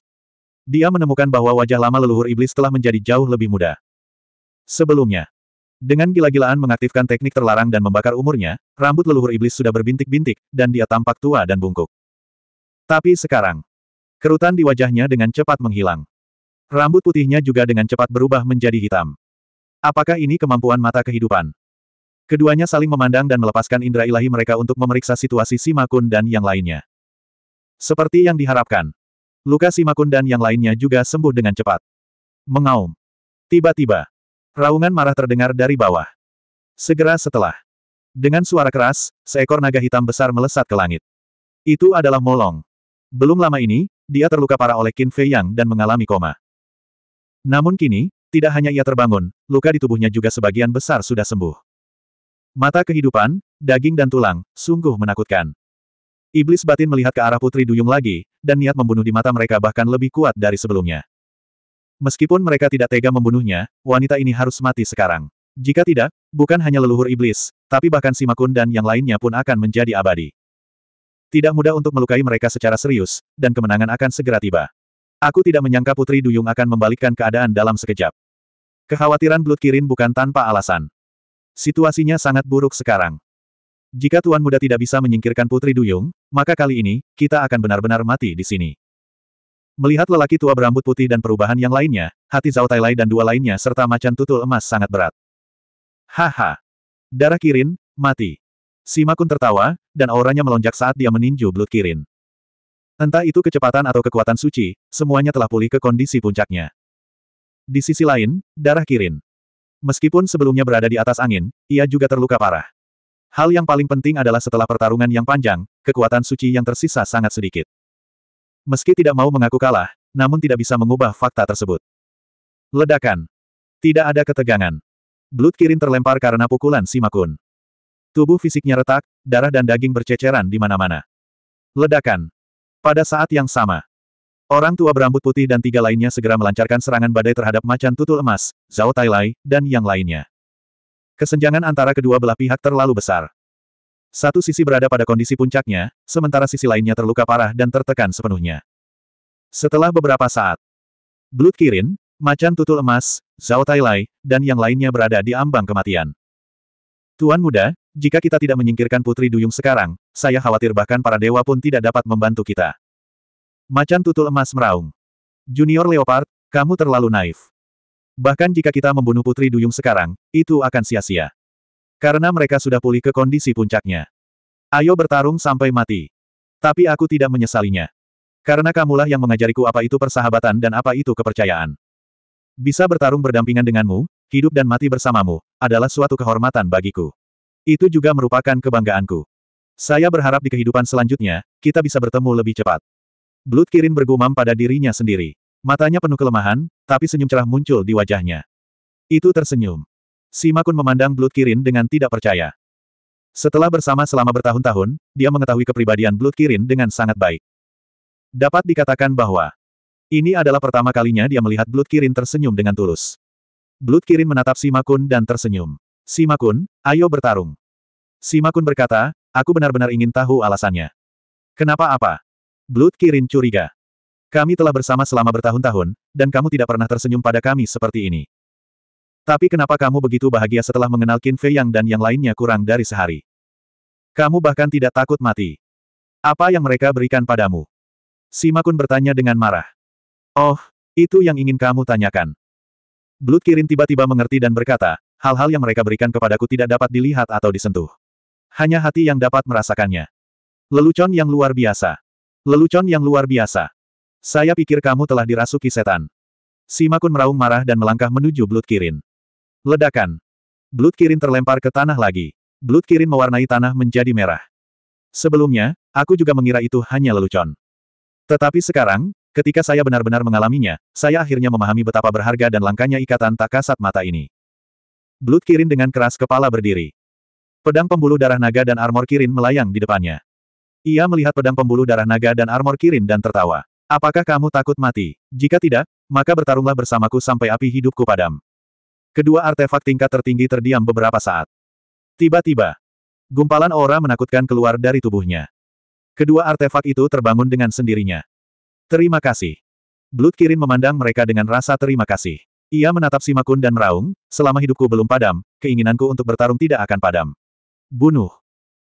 Dia menemukan bahwa wajah lama leluhur iblis telah menjadi jauh lebih muda. Sebelumnya, dengan gila-gilaan mengaktifkan teknik terlarang dan membakar umurnya, rambut leluhur iblis sudah berbintik-bintik, dan dia tampak tua dan bungkuk. Tapi sekarang, kerutan di wajahnya dengan cepat menghilang. Rambut putihnya juga dengan cepat berubah menjadi hitam. Apakah ini kemampuan mata kehidupan? Keduanya saling memandang dan melepaskan indera ilahi mereka untuk memeriksa situasi Simakun dan yang lainnya. Seperti yang diharapkan, luka Simakun dan yang lainnya juga sembuh dengan cepat. Mengaum. Tiba-tiba, raungan marah terdengar dari bawah. Segera setelah, dengan suara keras, seekor naga hitam besar melesat ke langit. Itu adalah Molong. Belum lama ini, dia terluka parah oleh Qin Fei Yang dan mengalami koma. Namun kini, tidak hanya ia terbangun, luka di tubuhnya juga sebagian besar sudah sembuh. Mata kehidupan, daging dan tulang, sungguh menakutkan. Iblis batin melihat ke arah Putri Duyung lagi, dan niat membunuh di mata mereka bahkan lebih kuat dari sebelumnya. Meskipun mereka tidak tega membunuhnya, wanita ini harus mati sekarang. Jika tidak, bukan hanya leluhur iblis, tapi bahkan si makun dan yang lainnya pun akan menjadi abadi. Tidak mudah untuk melukai mereka secara serius, dan kemenangan akan segera tiba. Aku tidak menyangka Putri Duyung akan membalikkan keadaan dalam sekejap. Kekhawatiran Blood Kirin bukan tanpa alasan. Situasinya sangat buruk sekarang. Jika Tuan Muda tidak bisa menyingkirkan Putri Duyung, maka kali ini, kita akan benar-benar mati di sini. Melihat lelaki tua berambut putih dan perubahan yang lainnya, hati Zhao Tailai dan dua lainnya serta macan tutul emas sangat berat. Haha! Darah Kirin, mati. Simakun tertawa, dan auranya melonjak saat dia meninju Blood Kirin. Entah itu kecepatan atau kekuatan suci, semuanya telah pulih ke kondisi puncaknya. Di sisi lain, darah Kirin. Meskipun sebelumnya berada di atas angin, ia juga terluka parah. Hal yang paling penting adalah setelah pertarungan yang panjang, kekuatan suci yang tersisa sangat sedikit. Meski tidak mau mengaku kalah, namun tidak bisa mengubah fakta tersebut. Ledakan. Tidak ada ketegangan. Blood Kirin terlempar karena pukulan Simakun. Tubuh fisiknya retak, darah dan daging berceceran di mana-mana. Ledakan. Pada saat yang sama, orang tua berambut putih dan tiga lainnya segera melancarkan serangan badai terhadap macan tutul emas, Zhao Tai Lai, dan yang lainnya. Kesenjangan antara kedua belah pihak terlalu besar. Satu sisi berada pada kondisi puncaknya, sementara sisi lainnya terluka parah dan tertekan sepenuhnya. Setelah beberapa saat, Blood Kirin, Macan Tutul Emas, Zhao Tai Lai, dan yang lainnya berada di ambang kematian. Tuan muda, jika kita tidak menyingkirkan Putri Duyung sekarang, saya khawatir bahkan para dewa pun tidak dapat membantu kita. Macan tutul emas meraung. Junior Leopard, kamu terlalu naif. Bahkan jika kita membunuh Putri Duyung sekarang, itu akan sia-sia. Karena mereka sudah pulih ke kondisi puncaknya. Ayo bertarung sampai mati. Tapi aku tidak menyesalinya. Karena kamulah yang mengajariku apa itu persahabatan dan apa itu kepercayaan. Bisa bertarung berdampingan denganmu, hidup dan mati bersamamu, adalah suatu kehormatan bagiku. Itu juga merupakan kebanggaanku. Saya berharap di kehidupan selanjutnya, kita bisa bertemu lebih cepat. Blood Kirin bergumam pada dirinya sendiri. Matanya penuh kelemahan, tapi senyum cerah muncul di wajahnya. Itu tersenyum. Simakun memandang Blood Kirin dengan tidak percaya. Setelah bersama selama bertahun-tahun, dia mengetahui kepribadian Blood Kirin dengan sangat baik. Dapat dikatakan bahwa ini adalah pertama kalinya dia melihat Blood Kirin tersenyum dengan tulus. Blood Kirin menatap Simakun dan tersenyum. Simakun, ayo bertarung. Simakun berkata, Aku benar-benar ingin tahu alasannya. Kenapa apa? Blood Kirin curiga. Kami telah bersama selama bertahun-tahun, dan kamu tidak pernah tersenyum pada kami seperti ini. Tapi kenapa kamu begitu bahagia setelah mengenal Qin Fei Yang dan yang lainnya kurang dari sehari? Kamu bahkan tidak takut mati. Apa yang mereka berikan padamu? Sima Kun bertanya dengan marah. Oh, itu yang ingin kamu tanyakan. Blood Kirin tiba-tiba mengerti dan berkata, hal-hal yang mereka berikan kepadaku tidak dapat dilihat atau disentuh. Hanya hati yang dapat merasakannya. Lelucon yang luar biasa. Lelucon yang luar biasa. Saya pikir kamu telah dirasuki setan. Simakun meraung marah dan melangkah menuju Blut Kirin. Ledakan. Blut Kirin terlempar ke tanah lagi. Blut Kirin mewarnai tanah menjadi merah. Sebelumnya, aku juga mengira itu hanya lelucon. Tetapi sekarang, ketika saya benar-benar mengalaminya, saya akhirnya memahami betapa berharga dan langkanya ikatan tak kasat mata ini. Blut Kirin dengan keras kepala berdiri. Pedang pembuluh darah naga dan armor kirin melayang di depannya. Ia melihat pedang pembuluh darah naga dan armor kirin dan tertawa. Apakah kamu takut mati? Jika tidak, maka bertarunglah bersamaku sampai api hidupku padam. Kedua artefak tingkat tertinggi terdiam beberapa saat. Tiba-tiba, gumpalan aura menakutkan keluar dari tubuhnya. Kedua artefak itu terbangun dengan sendirinya. Terima kasih. Blood Kirin memandang mereka dengan rasa terima kasih. Ia menatap Simakun dan meraung, selama hidupku belum padam, keinginanku untuk bertarung tidak akan padam. Bunuh.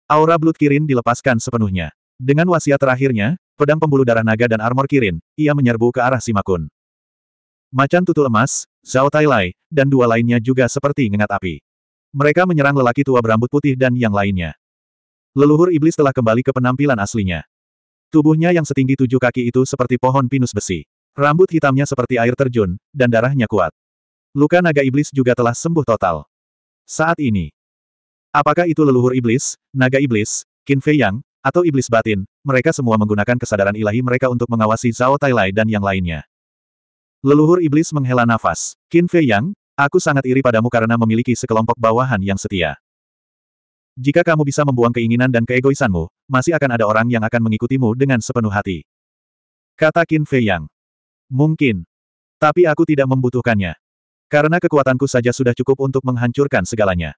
Aura Blood Kirin dilepaskan sepenuhnya. Dengan wasiat terakhirnya, pedang pembuluh darah naga dan armor Kirin, ia menyerbu ke arah Simakun. Macan tutul emas, Zhao Tai Lai, dan dua lainnya juga seperti ngengat api. Mereka menyerang lelaki tua berambut putih dan yang lainnya. Leluhur iblis telah kembali ke penampilan aslinya. Tubuhnya yang setinggi tujuh kaki itu seperti pohon pinus besi. Rambut hitamnya seperti air terjun, dan darahnya kuat. Luka naga iblis juga telah sembuh total. Saat ini, Apakah itu leluhur iblis, naga iblis, Qin Fei Yang, atau iblis batin, mereka semua menggunakan kesadaran ilahi mereka untuk mengawasi Zhao Tai Lai dan yang lainnya. Leluhur iblis menghela nafas. Qin Fei Yang, aku sangat iri padamu karena memiliki sekelompok bawahan yang setia. Jika kamu bisa membuang keinginan dan keegoisanmu, masih akan ada orang yang akan mengikutimu dengan sepenuh hati. Kata Qin Fei Yang. Mungkin. Tapi aku tidak membutuhkannya. Karena kekuatanku saja sudah cukup untuk menghancurkan segalanya.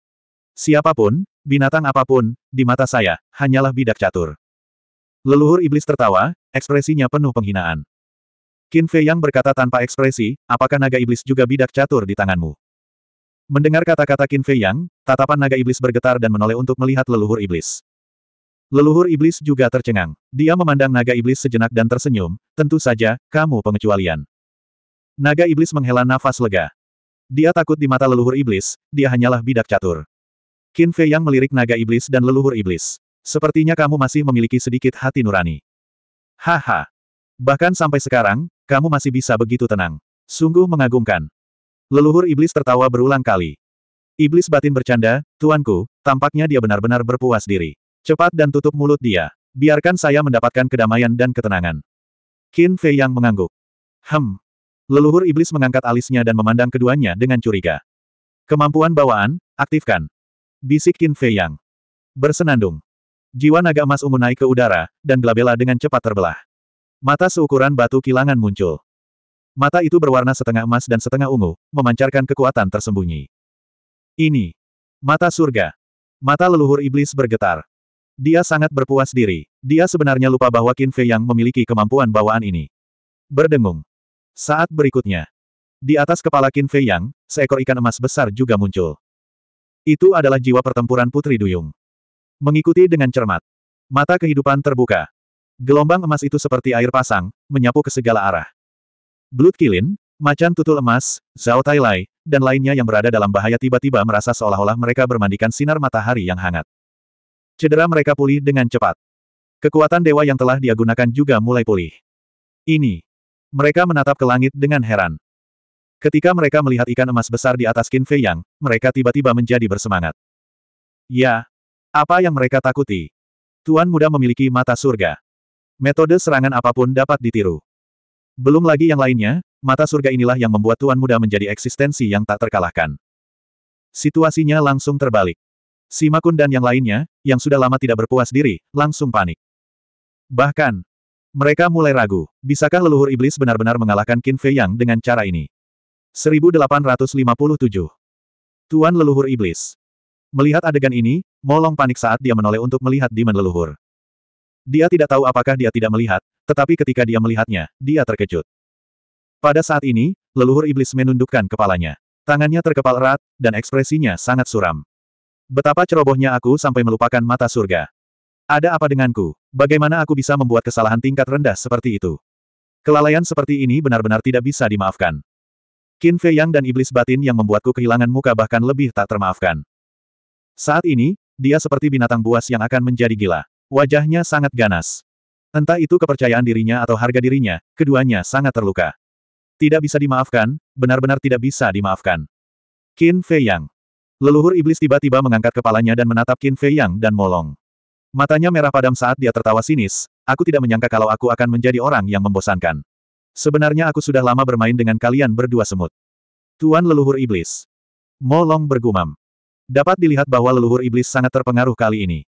Siapapun, binatang apapun, di mata saya, hanyalah bidak catur. Leluhur iblis tertawa, ekspresinya penuh penghinaan. Qin Fei Yang berkata tanpa ekspresi, apakah naga iblis juga bidak catur di tanganmu? Mendengar kata-kata Qin Fei Yang, tatapan naga iblis bergetar dan menoleh untuk melihat leluhur iblis. Leluhur iblis juga tercengang. Dia memandang naga iblis sejenak dan tersenyum, tentu saja, kamu pengecualian. Naga iblis menghela nafas lega. Dia takut di mata leluhur iblis, dia hanyalah bidak catur. Qin Fei yang melirik naga iblis dan leluhur iblis. Sepertinya kamu masih memiliki sedikit hati nurani. Haha. Bahkan sampai sekarang, kamu masih bisa begitu tenang. Sungguh mengagumkan. Leluhur iblis tertawa berulang kali. Iblis batin bercanda, tuanku, tampaknya dia benar-benar berpuas diri. Cepat dan tutup mulut dia. Biarkan saya mendapatkan kedamaian dan ketenangan. Qin Fei yang mengangguk. Hem. Leluhur iblis mengangkat alisnya dan memandang keduanya dengan curiga. Kemampuan bawaan, aktifkan. Bisik Qin Fei Yang. Bersenandung. Jiwa naga emas ungu naik ke udara, dan Glabella dengan cepat terbelah. Mata seukuran batu kilangan muncul. Mata itu berwarna setengah emas dan setengah ungu, memancarkan kekuatan tersembunyi. Ini. Mata surga. Mata leluhur iblis bergetar. Dia sangat berpuas diri. Dia sebenarnya lupa bahwa Qin Fei Yang memiliki kemampuan bawaan ini. Berdengung. Saat berikutnya. Di atas kepala Qin Fei Yang, seekor ikan emas besar juga muncul. Itu adalah jiwa pertempuran Putri Duyung. Mengikuti dengan cermat. Mata kehidupan terbuka. Gelombang emas itu seperti air pasang, menyapu ke segala arah. Blood Kilin, Macan Tutul Emas, Zhao Tai Lai, dan lainnya yang berada dalam bahaya tiba-tiba merasa seolah-olah mereka bermandikan sinar matahari yang hangat. Cedera mereka pulih dengan cepat. Kekuatan dewa yang telah dia gunakan juga mulai pulih. Ini. Mereka menatap ke langit dengan heran. Ketika mereka melihat ikan emas besar di atas Qin Fei Yang, mereka tiba-tiba menjadi bersemangat. Ya, apa yang mereka takuti? Tuan muda memiliki mata surga. Metode serangan apapun dapat ditiru. Belum lagi yang lainnya, mata surga inilah yang membuat tuan muda menjadi eksistensi yang tak terkalahkan. Situasinya langsung terbalik. Simakun dan yang lainnya, yang sudah lama tidak berpuas diri, langsung panik. Bahkan, mereka mulai ragu, bisakah leluhur iblis benar-benar mengalahkan Qin Fei Yang dengan cara ini? 1857. Tuan leluhur iblis. Melihat adegan ini, Molong panik saat dia menoleh untuk melihat demon leluhur. Dia tidak tahu apakah dia tidak melihat, tetapi ketika dia melihatnya, dia terkejut. Pada saat ini, leluhur iblis menundukkan kepalanya. Tangannya terkepal erat, dan ekspresinya sangat suram. Betapa cerobohnya aku sampai melupakan mata surga. Ada apa denganku? Bagaimana aku bisa membuat kesalahan tingkat rendah seperti itu? Kelalaian seperti ini benar-benar tidak bisa dimaafkan. Qin Fei Yang dan iblis batin yang membuatku kehilangan muka bahkan lebih tak termaafkan. Saat ini, dia seperti binatang buas yang akan menjadi gila. Wajahnya sangat ganas. Entah itu kepercayaan dirinya atau harga dirinya, keduanya sangat terluka. Tidak bisa dimaafkan, benar-benar tidak bisa dimaafkan. Qin Fei Yang. Leluhur iblis tiba-tiba mengangkat kepalanya dan menatap Qin Fei Yang dan molong. Matanya merah padam saat dia tertawa sinis, aku tidak menyangka kalau aku akan menjadi orang yang membosankan. Sebenarnya aku sudah lama bermain dengan kalian berdua semut. Tuan leluhur iblis. Molong bergumam. Dapat dilihat bahwa leluhur iblis sangat terpengaruh kali ini.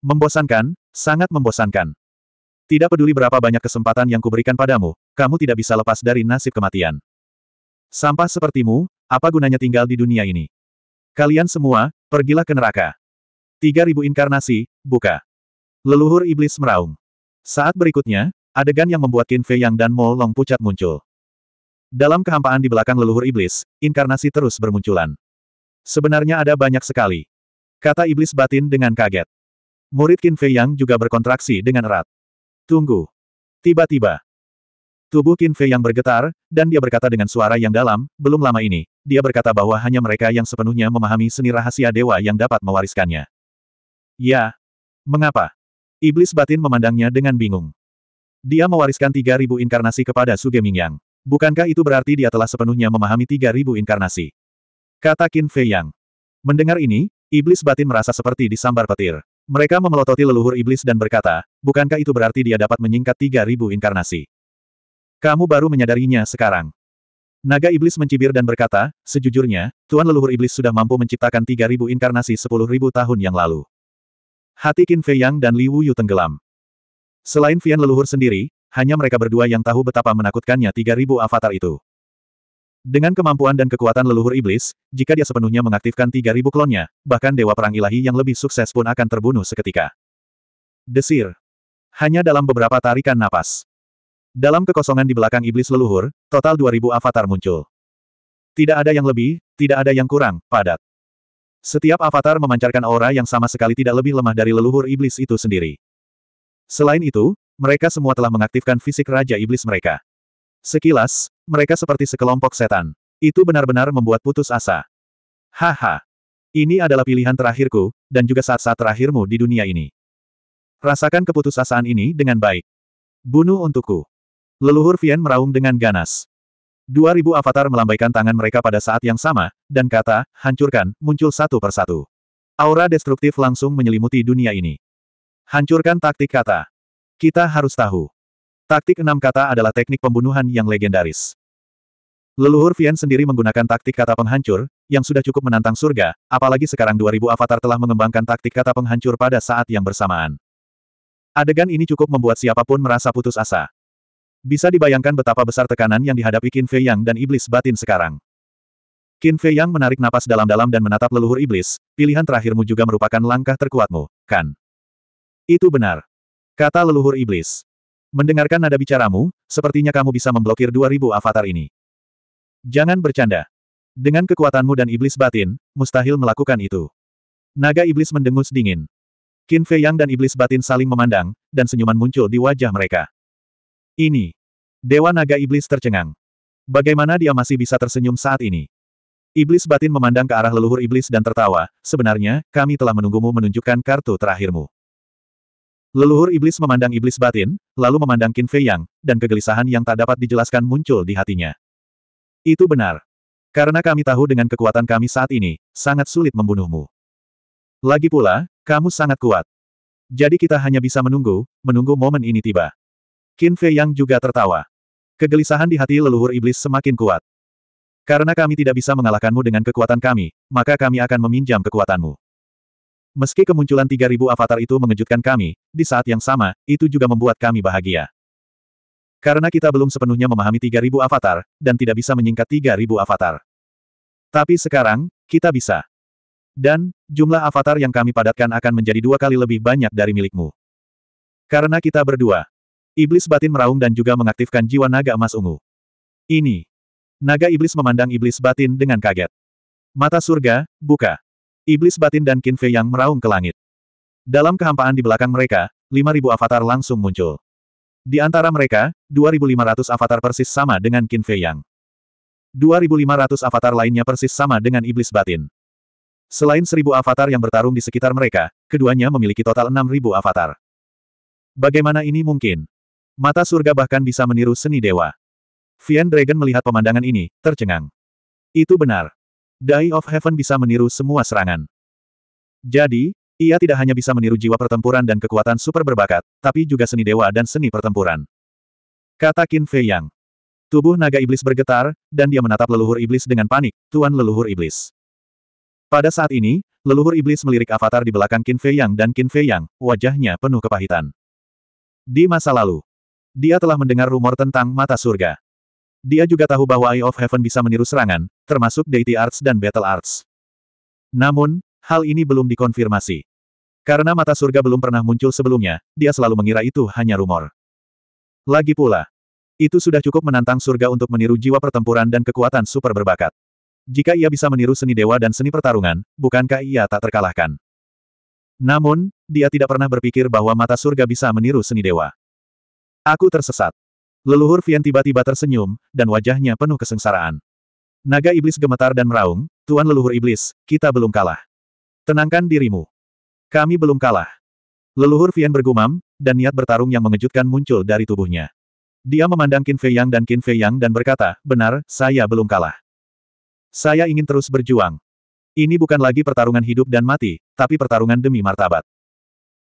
Membosankan, sangat membosankan. Tidak peduli berapa banyak kesempatan yang kuberikan padamu, kamu tidak bisa lepas dari nasib kematian. Sampah sepertimu, apa gunanya tinggal di dunia ini? Kalian semua, pergilah ke neraka. 3000 inkarnasi, buka. Leluhur iblis meraung. Saat berikutnya, Adegan yang membuat Qin Fei Yang dan Mo Long pucat muncul. Dalam kehampaan di belakang leluhur iblis, inkarnasi terus bermunculan. Sebenarnya ada banyak sekali. Kata iblis batin dengan kaget. Murid Qin Fei Yang juga berkontraksi dengan erat. Tunggu. Tiba-tiba. Tubuh Qin Fei Yang bergetar, dan dia berkata dengan suara yang dalam, belum lama ini, dia berkata bahwa hanya mereka yang sepenuhnya memahami seni rahasia dewa yang dapat mewariskannya. Ya. Mengapa? Iblis batin memandangnya dengan bingung. Dia mewariskan 3.000 inkarnasi kepada Su Mingyang. Bukankah itu berarti dia telah sepenuhnya memahami 3.000 inkarnasi? Kata Qin Fei Yang. Mendengar ini, iblis batin merasa seperti disambar petir. Mereka memelototi leluhur iblis dan berkata, bukankah itu berarti dia dapat menyingkat 3.000 inkarnasi? Kamu baru menyadarinya sekarang. Naga iblis mencibir dan berkata, sejujurnya, Tuan leluhur iblis sudah mampu menciptakan 3.000 inkarnasi 10.000 tahun yang lalu. Hati Qin Fei Yang dan Li Wu Yu tenggelam. Selain Vian leluhur sendiri, hanya mereka berdua yang tahu betapa menakutkannya 3000 avatar itu. Dengan kemampuan dan kekuatan leluhur iblis, jika dia sepenuhnya mengaktifkan 3000 klonnya, bahkan dewa perang ilahi yang lebih sukses pun akan terbunuh seketika. Desir. Hanya dalam beberapa tarikan napas. Dalam kekosongan di belakang iblis leluhur, total 2000 avatar muncul. Tidak ada yang lebih, tidak ada yang kurang, padat. Setiap avatar memancarkan aura yang sama sekali tidak lebih lemah dari leluhur iblis itu sendiri. Selain itu, mereka semua telah mengaktifkan fisik Raja Iblis mereka. Sekilas, mereka seperti sekelompok setan. Itu benar-benar membuat putus asa. Haha. Ini adalah pilihan terakhirku, dan juga saat-saat terakhirmu di dunia ini. Rasakan keputusasaan ini dengan baik. Bunuh untukku. Leluhur Vian meraung dengan ganas. Dua ribu avatar melambaikan tangan mereka pada saat yang sama, dan kata, hancurkan, muncul satu persatu. Aura destruktif langsung menyelimuti dunia ini. Hancurkan taktik kata. Kita harus tahu. Taktik enam kata adalah teknik pembunuhan yang legendaris. Leluhur Vian sendiri menggunakan taktik kata penghancur, yang sudah cukup menantang surga, apalagi sekarang 2000 avatar telah mengembangkan taktik kata penghancur pada saat yang bersamaan. Adegan ini cukup membuat siapapun merasa putus asa. Bisa dibayangkan betapa besar tekanan yang dihadapi Qin Fei Yang dan iblis batin sekarang. Qin Fei Yang menarik napas dalam-dalam dan menatap leluhur iblis, pilihan terakhirmu juga merupakan langkah terkuatmu, kan? Itu benar. Kata leluhur iblis. Mendengarkan nada bicaramu, sepertinya kamu bisa memblokir 2000 avatar ini. Jangan bercanda. Dengan kekuatanmu dan iblis batin, mustahil melakukan itu. Naga iblis mendengus dingin. Qin Fei Yang dan iblis batin saling memandang, dan senyuman muncul di wajah mereka. Ini. Dewa naga iblis tercengang. Bagaimana dia masih bisa tersenyum saat ini? Iblis batin memandang ke arah leluhur iblis dan tertawa, sebenarnya, kami telah menunggumu menunjukkan kartu terakhirmu. Leluhur iblis memandang iblis batin, lalu memandang Qin Fei Yang, dan kegelisahan yang tak dapat dijelaskan muncul di hatinya. Itu benar. Karena kami tahu dengan kekuatan kami saat ini, sangat sulit membunuhmu. Lagi pula, kamu sangat kuat. Jadi kita hanya bisa menunggu, menunggu momen ini tiba. Qin Fei Yang juga tertawa. Kegelisahan di hati leluhur iblis semakin kuat. Karena kami tidak bisa mengalahkanmu dengan kekuatan kami, maka kami akan meminjam kekuatanmu. Meski kemunculan 3000 avatar itu mengejutkan kami, di saat yang sama, itu juga membuat kami bahagia. Karena kita belum sepenuhnya memahami 3000 avatar, dan tidak bisa menyingkat 3000 avatar. Tapi sekarang, kita bisa. Dan, jumlah avatar yang kami padatkan akan menjadi dua kali lebih banyak dari milikmu. Karena kita berdua. Iblis batin meraung dan juga mengaktifkan jiwa naga emas ungu. Ini. Naga iblis memandang iblis batin dengan kaget. Mata surga, buka. Iblis batin dan Qin Fei yang meraung ke langit. Dalam kehampaan di belakang mereka, 5.000 avatar langsung muncul. Di antara mereka, 2.500 avatar persis sama dengan Qin Fei Yang. 2.500 avatar lainnya persis sama dengan Iblis Batin. Selain 1.000 avatar yang bertarung di sekitar mereka, keduanya memiliki total 6.000 avatar. Bagaimana ini mungkin? Mata surga bahkan bisa meniru seni dewa. Fian Dragon melihat pemandangan ini, tercengang. Itu benar. Die of Heaven bisa meniru semua serangan. Jadi, ia tidak hanya bisa meniru jiwa pertempuran dan kekuatan super berbakat, tapi juga seni dewa dan seni pertempuran. Kata Qin Fei Yang. Tubuh naga iblis bergetar, dan dia menatap leluhur iblis dengan panik, Tuan Leluhur Iblis. Pada saat ini, leluhur iblis melirik avatar di belakang Qin Fei Yang dan Qin Fei Yang, wajahnya penuh kepahitan. Di masa lalu, dia telah mendengar rumor tentang mata surga. Dia juga tahu bahwa Eye of Heaven bisa meniru serangan, termasuk Deity Arts dan Battle Arts. Namun, hal ini belum dikonfirmasi. Karena mata surga belum pernah muncul sebelumnya, dia selalu mengira itu hanya rumor. Lagi pula, itu sudah cukup menantang surga untuk meniru jiwa pertempuran dan kekuatan super berbakat. Jika ia bisa meniru seni dewa dan seni pertarungan, bukankah ia tak terkalahkan? Namun, dia tidak pernah berpikir bahwa mata surga bisa meniru seni dewa. Aku tersesat. Leluhur Vian tiba-tiba tersenyum, dan wajahnya penuh kesengsaraan. Naga iblis gemetar dan meraung, Tuan leluhur iblis, kita belum kalah. Tenangkan dirimu. Kami belum kalah. Leluhur Vian bergumam, dan niat bertarung yang mengejutkan muncul dari tubuhnya. Dia memandang Qin Fei Yang dan Qin Fei Yang dan berkata, benar, saya belum kalah. Saya ingin terus berjuang. Ini bukan lagi pertarungan hidup dan mati, tapi pertarungan demi martabat.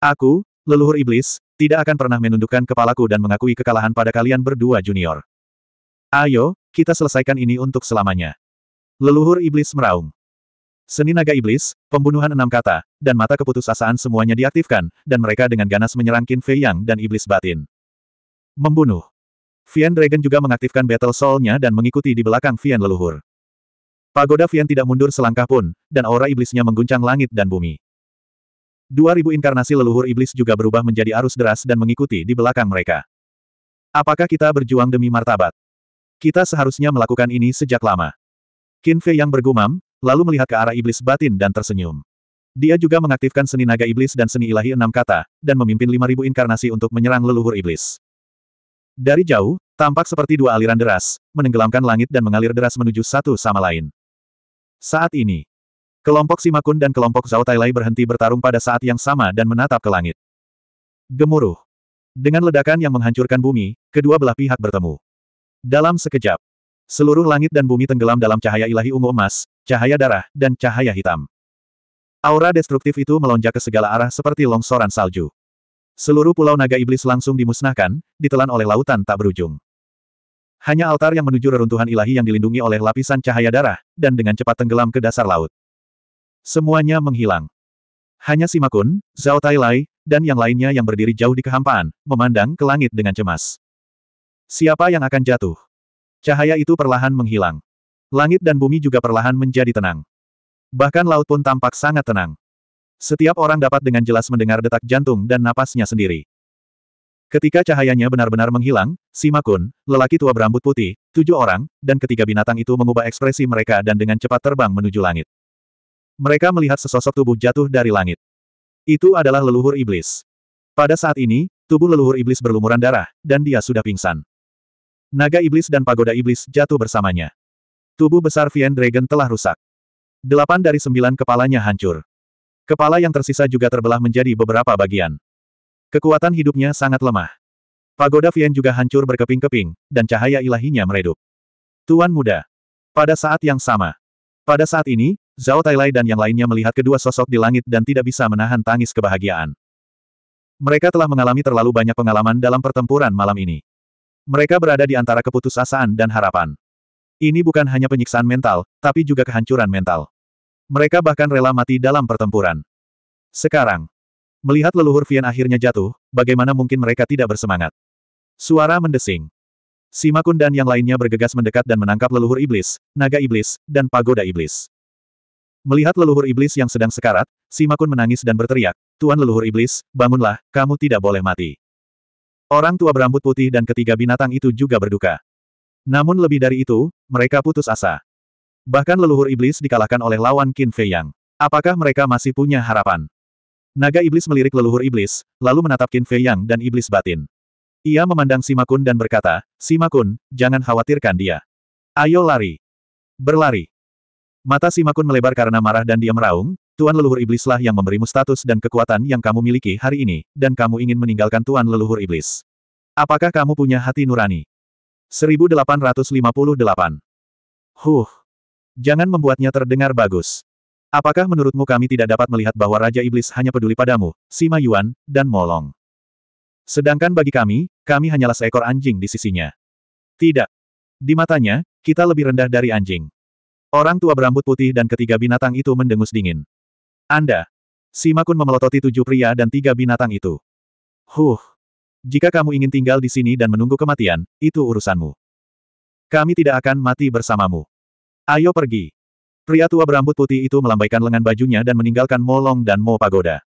Aku, leluhur iblis, tidak akan pernah menundukkan kepalaku dan mengakui kekalahan pada kalian berdua junior. Ayo, kita selesaikan ini untuk selamanya. Leluhur Iblis meraung. Seni naga iblis, pembunuhan enam kata, dan mata keputusasaan semuanya diaktifkan, dan mereka dengan ganas menyerang Qin Fei Yang dan iblis batin. Membunuh. Fian Dragon juga mengaktifkan Battle Soul-nya dan mengikuti di belakang Fian leluhur. Pagoda Fian tidak mundur selangkah pun, dan aura iblisnya mengguncang langit dan bumi. Dua ribu inkarnasi leluhur iblis juga berubah menjadi arus deras dan mengikuti di belakang mereka. Apakah kita berjuang demi martabat? Kita seharusnya melakukan ini sejak lama. Qin Fei yang bergumam, lalu melihat ke arah iblis batin dan tersenyum. Dia juga mengaktifkan seni naga iblis dan seni ilahi enam kata, dan memimpin lima ribu inkarnasi untuk menyerang leluhur iblis. Dari jauh, tampak seperti dua aliran deras, menenggelamkan langit dan mengalir deras menuju satu sama lain. Saat ini, Kelompok Simakun dan kelompok Zhao Tailai berhenti bertarung pada saat yang sama dan menatap ke langit. Gemuruh. Dengan ledakan yang menghancurkan bumi, kedua belah pihak bertemu. Dalam sekejap, seluruh langit dan bumi tenggelam dalam cahaya ilahi ungu emas, cahaya darah, dan cahaya hitam. Aura destruktif itu melonjak ke segala arah seperti longsoran salju. Seluruh pulau naga iblis langsung dimusnahkan, ditelan oleh lautan tak berujung. Hanya altar yang menuju reruntuhan ilahi yang dilindungi oleh lapisan cahaya darah, dan dengan cepat tenggelam ke dasar laut. Semuanya menghilang. Hanya Simakun, Zhao Tailai, dan yang lainnya yang berdiri jauh di kehampaan, memandang ke langit dengan cemas. Siapa yang akan jatuh? Cahaya itu perlahan menghilang. Langit dan bumi juga perlahan menjadi tenang. Bahkan laut pun tampak sangat tenang. Setiap orang dapat dengan jelas mendengar detak jantung dan napasnya sendiri. Ketika cahayanya benar-benar menghilang, Simakun, lelaki tua berambut putih, tujuh orang, dan ketiga binatang itu mengubah ekspresi mereka dan dengan cepat terbang menuju langit. Mereka melihat sesosok tubuh jatuh dari langit. Itu adalah leluhur iblis. Pada saat ini, tubuh leluhur iblis berlumuran darah, dan dia sudah pingsan. Naga iblis dan pagoda iblis jatuh bersamanya. Tubuh besar Vien Dragon telah rusak. Delapan dari sembilan kepalanya hancur. Kepala yang tersisa juga terbelah menjadi beberapa bagian. Kekuatan hidupnya sangat lemah. Pagoda Vien juga hancur berkeping-keping, dan cahaya ilahinya meredup. Tuan muda. Pada saat yang sama, pada saat ini, Zhao Tailai dan yang lainnya melihat kedua sosok di langit dan tidak bisa menahan tangis kebahagiaan. Mereka telah mengalami terlalu banyak pengalaman dalam pertempuran malam ini. Mereka berada di antara keputusasaan dan harapan. Ini bukan hanya penyiksaan mental, tapi juga kehancuran mental. Mereka bahkan rela mati dalam pertempuran. Sekarang, melihat leluhur Vian akhirnya jatuh, bagaimana mungkin mereka tidak bersemangat? Suara mendesing. Simakun dan yang lainnya bergegas mendekat dan menangkap leluhur iblis, naga iblis, dan pagoda iblis. Melihat leluhur iblis yang sedang sekarat, Simakun menangis dan berteriak, Tuan leluhur iblis, bangunlah, kamu tidak boleh mati. Orang tua berambut putih dan ketiga binatang itu juga berduka. Namun lebih dari itu, mereka putus asa. Bahkan leluhur iblis dikalahkan oleh lawan Qin Fei Yang. Apakah mereka masih punya harapan? Naga iblis melirik leluhur iblis, lalu menatap Qin Fei Yang dan iblis batin. Ia memandang Simakun dan berkata, Simakun, jangan khawatirkan dia. Ayo lari. Berlari. Mata Simakun melebar karena marah dan dia meraung, Tuan leluhur iblislah yang memberimu status dan kekuatan yang kamu miliki hari ini, dan kamu ingin meninggalkan Tuan leluhur iblis. Apakah kamu punya hati nurani? 1858. Huh. Jangan membuatnya terdengar bagus. Apakah menurutmu kami tidak dapat melihat bahwa Raja Iblis hanya peduli padamu, Sima Yuan, dan Molong? Sedangkan bagi kami, kami hanyalah seekor anjing di sisinya. Tidak. Di matanya, kita lebih rendah dari anjing. Orang tua berambut putih dan ketiga binatang itu mendengus dingin. Anda. Simakun memelototi tujuh pria dan tiga binatang itu. Huh. Jika kamu ingin tinggal di sini dan menunggu kematian, itu urusanmu. Kami tidak akan mati bersamamu. Ayo pergi. Pria tua berambut putih itu melambaikan lengan bajunya dan meninggalkan Molong dan Mo Pagoda.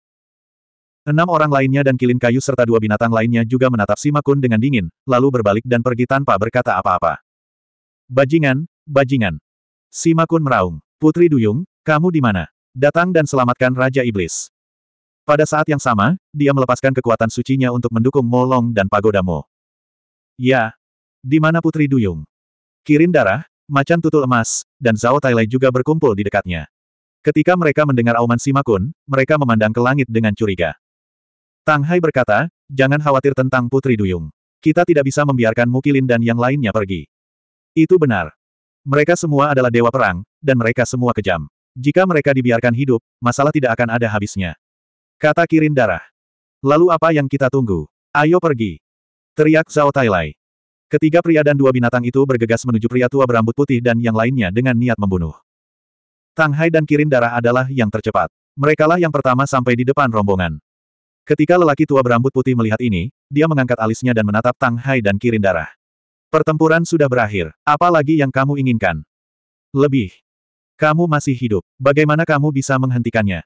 Enam orang lainnya dan kilin kayu serta dua binatang lainnya juga menatap Sima Kun dengan dingin, lalu berbalik dan pergi tanpa berkata apa-apa. Bajingan, bajingan. Sima Kun meraung. Putri Duyung, kamu di mana? Datang dan selamatkan Raja Iblis. Pada saat yang sama, dia melepaskan kekuatan sucinya untuk mendukung Molong dan Pagoda Mo. Ya. Di mana Putri Duyung? Kirin darah, macan tutul emas, dan Zhao Tailai juga berkumpul di dekatnya. Ketika mereka mendengar auman Simakun, mereka memandang ke langit dengan curiga. Tang Hai berkata, jangan khawatir tentang Putri Duyung. Kita tidak bisa membiarkan Mukilin dan yang lainnya pergi. Itu benar. Mereka semua adalah dewa perang, dan mereka semua kejam. Jika mereka dibiarkan hidup, masalah tidak akan ada habisnya. Kata Kirin Darah. Lalu apa yang kita tunggu? Ayo pergi. Teriak Zhao Tailai. Ketiga pria dan dua binatang itu bergegas menuju pria tua berambut putih dan yang lainnya dengan niat membunuh. Tang Hai dan Kirin Darah adalah yang tercepat. Merekalah yang pertama sampai di depan rombongan. Ketika lelaki tua berambut putih melihat ini, dia mengangkat alisnya dan menatap Tang Hai dan Kirin Darah. Pertempuran sudah berakhir, apa lagi yang kamu inginkan? Lebih. Kamu masih hidup, bagaimana kamu bisa menghentikannya?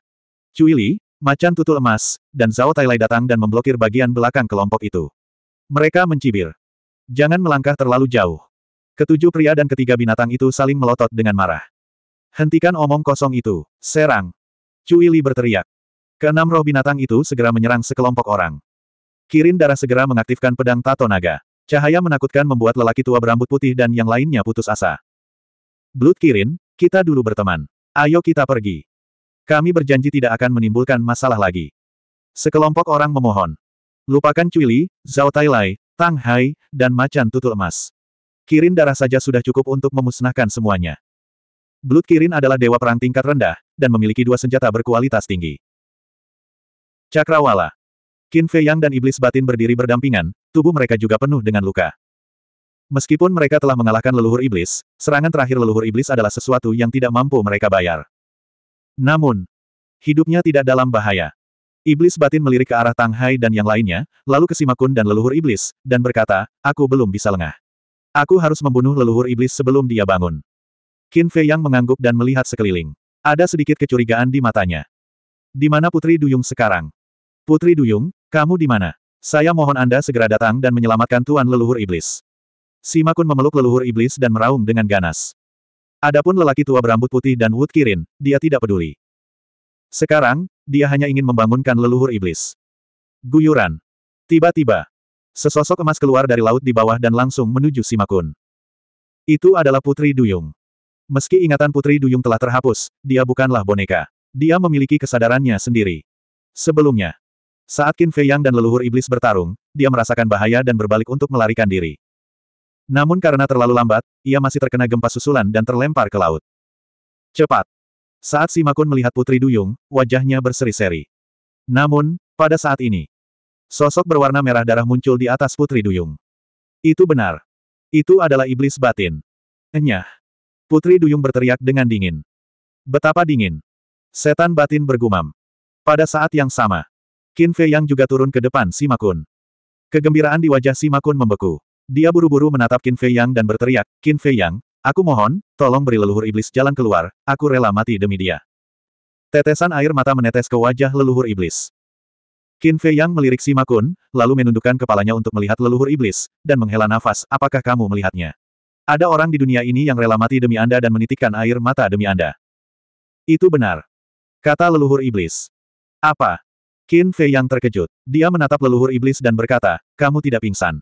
Cui Li, Macan Tutul Emas, dan Zhao Tailai datang dan memblokir bagian belakang kelompok itu. Mereka mencibir. Jangan melangkah terlalu jauh. Ketujuh pria dan ketiga binatang itu saling melotot dengan marah. Hentikan omong kosong itu, serang. Cui Li berteriak. Keenam roh binatang itu segera menyerang sekelompok orang. Kirin darah segera mengaktifkan pedang Tato Naga. Cahaya menakutkan membuat lelaki tua berambut putih dan yang lainnya putus asa. Blood Kirin, kita dulu berteman. Ayo kita pergi. Kami berjanji tidak akan menimbulkan masalah lagi. Sekelompok orang memohon. Lupakan Cui Li, Zhao Tai Lai, Tang Hai, dan macan tutul emas. Kirin darah saja sudah cukup untuk memusnahkan semuanya. Blood Kirin adalah dewa perang tingkat rendah, dan memiliki dua senjata berkualitas tinggi. Cakrawala. Qin Fei Yang dan Iblis Batin berdiri berdampingan, tubuh mereka juga penuh dengan luka. Meskipun mereka telah mengalahkan leluhur iblis, serangan terakhir leluhur iblis adalah sesuatu yang tidak mampu mereka bayar. Namun, hidupnya tidak dalam bahaya. Iblis batin melirik ke arah Tang Hai dan yang lainnya, lalu ke Simakun dan leluhur iblis, dan berkata, aku belum bisa lengah. Aku harus membunuh leluhur iblis sebelum dia bangun. Qin Fei Yang mengangguk dan melihat sekeliling. Ada sedikit kecurigaan di matanya. Di mana Putri Duyung sekarang? Putri Duyung, kamu di mana? Saya mohon Anda segera datang dan menyelamatkan Tuan Leluhur Iblis. Simakun memeluk leluhur iblis dan meraung dengan ganas. Adapun lelaki tua berambut putih dan Wood Kirin, dia tidak peduli. Sekarang, dia hanya ingin membangunkan leluhur iblis. Guyuran. Tiba-tiba, sesosok emas keluar dari laut di bawah dan langsung menuju Simakun. Itu adalah Putri Duyung. Meski ingatan Putri Duyung telah terhapus, dia bukanlah boneka. Dia memiliki kesadarannya sendiri. Sebelumnya, saat Qin Fei Yang dan leluhur iblis bertarung, dia merasakan bahaya dan berbalik untuk melarikan diri. Namun karena terlalu lambat, ia masih terkena gempa susulan dan terlempar ke laut. Cepat! Saat Makun melihat Putri Duyung, wajahnya berseri-seri. Namun, pada saat ini, sosok berwarna merah darah muncul di atas Putri Duyung. Itu benar. Itu adalah iblis batin. Enyah. Putri Duyung berteriak dengan dingin. Betapa dingin. Setan batin bergumam. Pada saat yang sama, Qin Fei Yang juga turun ke depan Sima Kun. Kegembiraan di wajah Sima Kun membeku. Dia buru-buru menatap Qin Fei Yang dan berteriak, Qin Fei Yang, aku mohon, tolong beri leluhur iblis jalan keluar, aku rela mati demi dia. Tetesan air mata menetes ke wajah leluhur iblis. Qin Fei Yang melirik Sima Kun, lalu menundukkan kepalanya untuk melihat leluhur iblis, dan menghela nafas, apakah kamu melihatnya? Ada orang di dunia ini yang rela mati demi Anda dan menitikkan air mata demi Anda. Itu benar. Kata leluhur iblis. Apa? Qin Fei yang terkejut. Dia menatap leluhur iblis dan berkata, kamu tidak pingsan.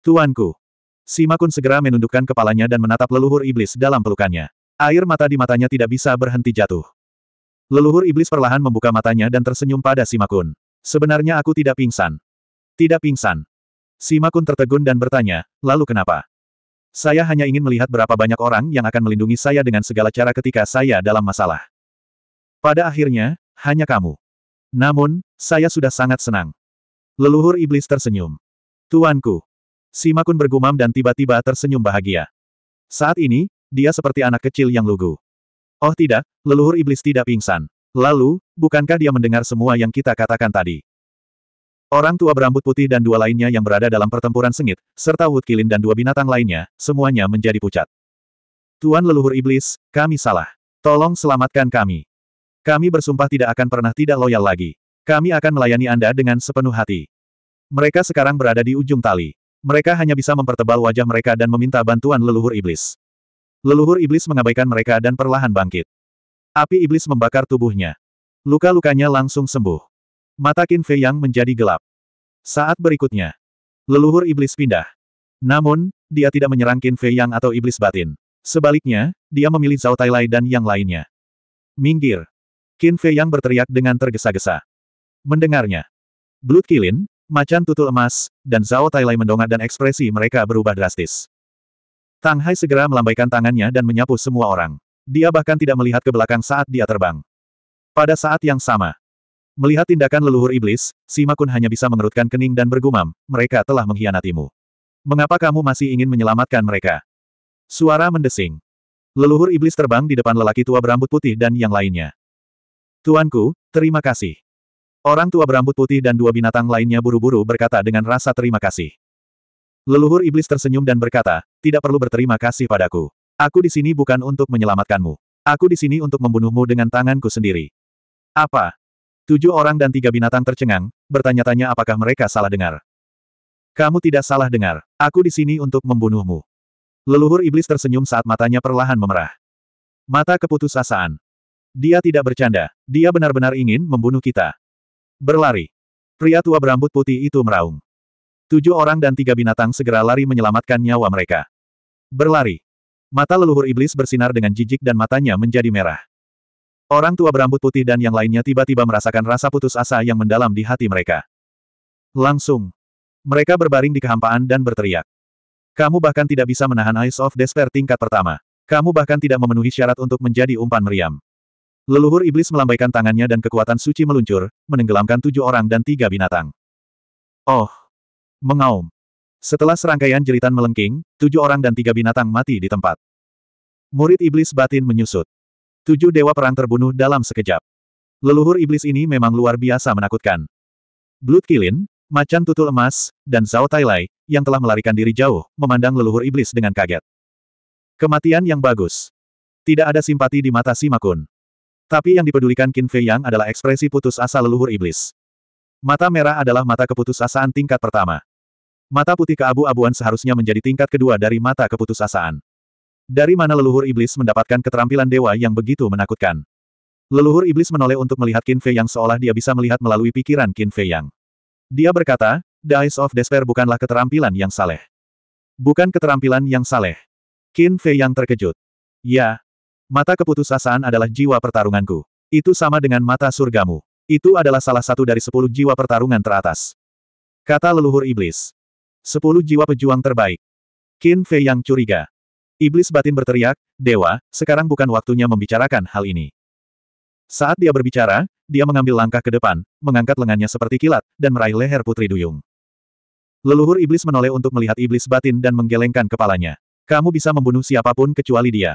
Tuanku. Sima Kun segera menundukkan kepalanya dan menatap leluhur iblis dalam pelukannya. Air mata di matanya tidak bisa berhenti jatuh. Leluhur iblis perlahan membuka matanya dan tersenyum pada Sima Kun. Sebenarnya aku tidak pingsan. Tidak pingsan. Sima Kun tertegun dan bertanya, lalu kenapa? Saya hanya ingin melihat berapa banyak orang yang akan melindungi saya dengan segala cara ketika saya dalam masalah. Pada akhirnya, hanya kamu. Namun, saya sudah sangat senang. Leluhur iblis tersenyum. Tuanku. Simakun bergumam dan tiba-tiba tersenyum bahagia. Saat ini, dia seperti anak kecil yang lugu. Oh tidak, leluhur iblis tidak pingsan. Lalu, bukankah dia mendengar semua yang kita katakan tadi? Orang tua berambut putih dan dua lainnya yang berada dalam pertempuran sengit, serta Kilin dan dua binatang lainnya, semuanya menjadi pucat. Tuan leluhur iblis, kami salah. Tolong selamatkan kami. Kami bersumpah tidak akan pernah tidak loyal lagi. Kami akan melayani Anda dengan sepenuh hati. Mereka sekarang berada di ujung tali. Mereka hanya bisa mempertebal wajah mereka dan meminta bantuan leluhur iblis. Leluhur iblis mengabaikan mereka dan perlahan bangkit. Api iblis membakar tubuhnya. Luka-lukanya langsung sembuh. Mata Qin Fei Yang menjadi gelap. Saat berikutnya, leluhur iblis pindah. Namun, dia tidak menyerang Qin Fei Yang atau iblis batin. Sebaliknya, dia memilih Zhao Tailai dan yang lainnya. Minggir. Qin Fei yang berteriak dengan tergesa-gesa. Mendengarnya. Blood Kilin, Macan Tutul Emas, dan Zhao Tailai mendongak dan ekspresi mereka berubah drastis. Tang Hai segera melambaikan tangannya dan menyapu semua orang. Dia bahkan tidak melihat ke belakang saat dia terbang. Pada saat yang sama, melihat tindakan leluhur iblis, Sima Kun hanya bisa mengerutkan kening dan bergumam, mereka telah mengkhianatimu. Mengapa kamu masih ingin menyelamatkan mereka? Suara mendesing. Leluhur iblis terbang di depan lelaki tua berambut putih dan yang lainnya. Tuanku, terima kasih. Orang tua berambut putih dan dua binatang lainnya buru-buru berkata dengan rasa terima kasih. Leluhur iblis tersenyum dan berkata, tidak perlu berterima kasih padaku. Aku di sini bukan untuk menyelamatkanmu. Aku di sini untuk membunuhmu dengan tanganku sendiri. Apa? Tujuh orang dan tiga binatang tercengang, bertanya-tanya apakah mereka salah dengar. Kamu tidak salah dengar. Aku di sini untuk membunuhmu. Leluhur iblis tersenyum saat matanya perlahan memerah. Mata keputusasaan. Dia tidak bercanda. Dia benar-benar ingin membunuh kita. Berlari. Pria tua berambut putih itu meraung. Tujuh orang dan tiga binatang segera lari menyelamatkan nyawa mereka. Berlari. Mata leluhur iblis bersinar dengan jijik dan matanya menjadi merah. Orang tua berambut putih dan yang lainnya tiba-tiba merasakan rasa putus asa yang mendalam di hati mereka. Langsung. Mereka berbaring di kehampaan dan berteriak. Kamu bahkan tidak bisa menahan Ice of Despair tingkat pertama. Kamu bahkan tidak memenuhi syarat untuk menjadi umpan meriam. Leluhur iblis melambaikan tangannya dan kekuatan suci meluncur, menenggelamkan tujuh orang dan tiga binatang. Oh! Mengaum. Setelah serangkaian jeritan melengking, tujuh orang dan tiga binatang mati di tempat. Murid iblis batin menyusut. Tujuh dewa perang terbunuh dalam sekejap. Leluhur iblis ini memang luar biasa menakutkan. Blood Kilin, Macan Tutul Emas, dan Zhao Tailai, yang telah melarikan diri jauh, memandang leluhur iblis dengan kaget. Kematian yang bagus. Tidak ada simpati di mata Simakun. Tapi yang dipedulikan Qin Fei Yang adalah ekspresi putus asa leluhur iblis. Mata merah adalah mata keputusasaan tingkat pertama. Mata putih keabu-abuan seharusnya menjadi tingkat kedua dari mata keputusasaan. Dari mana leluhur iblis mendapatkan keterampilan dewa yang begitu menakutkan? Leluhur iblis menoleh untuk melihat Qin Fei Yang seolah dia bisa melihat melalui pikiran Qin Fei Yang. Dia berkata, The Eyes of Despair bukanlah keterampilan yang saleh. Bukan keterampilan yang saleh. Qin Fei Yang terkejut. Ya, Mata keputusasaan adalah jiwa pertarunganku. Itu sama dengan mata surgamu. Itu adalah salah satu dari sepuluh jiwa pertarungan teratas. Kata leluhur iblis. Sepuluh jiwa pejuang terbaik. Qin Fei yang curiga. Iblis batin berteriak, Dewa, sekarang bukan waktunya membicarakan hal ini. Saat dia berbicara, dia mengambil langkah ke depan, mengangkat lengannya seperti kilat, dan meraih leher Putri Duyung. Leluhur iblis menoleh untuk melihat iblis batin dan menggelengkan kepalanya. Kamu bisa membunuh siapapun kecuali dia.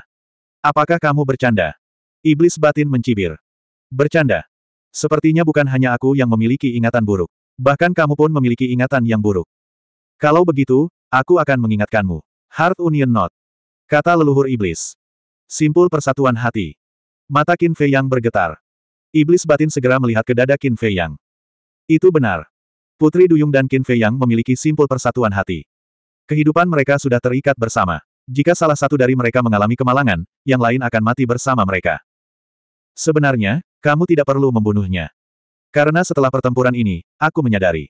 Apakah kamu bercanda? Iblis batin mencibir. Bercanda. Sepertinya bukan hanya aku yang memiliki ingatan buruk. Bahkan kamu pun memiliki ingatan yang buruk. Kalau begitu, aku akan mengingatkanmu. Heart Union Knot. Kata leluhur iblis. Simpul persatuan hati. Mata Qin Fei Yang bergetar. Iblis batin segera melihat ke dada Qin Fei Yang. Itu benar. Putri Duyung dan Qin Fei Yang memiliki simpul persatuan hati. Kehidupan mereka sudah terikat bersama. Jika salah satu dari mereka mengalami kemalangan, yang lain akan mati bersama mereka. Sebenarnya, kamu tidak perlu membunuhnya. Karena setelah pertempuran ini, aku menyadari.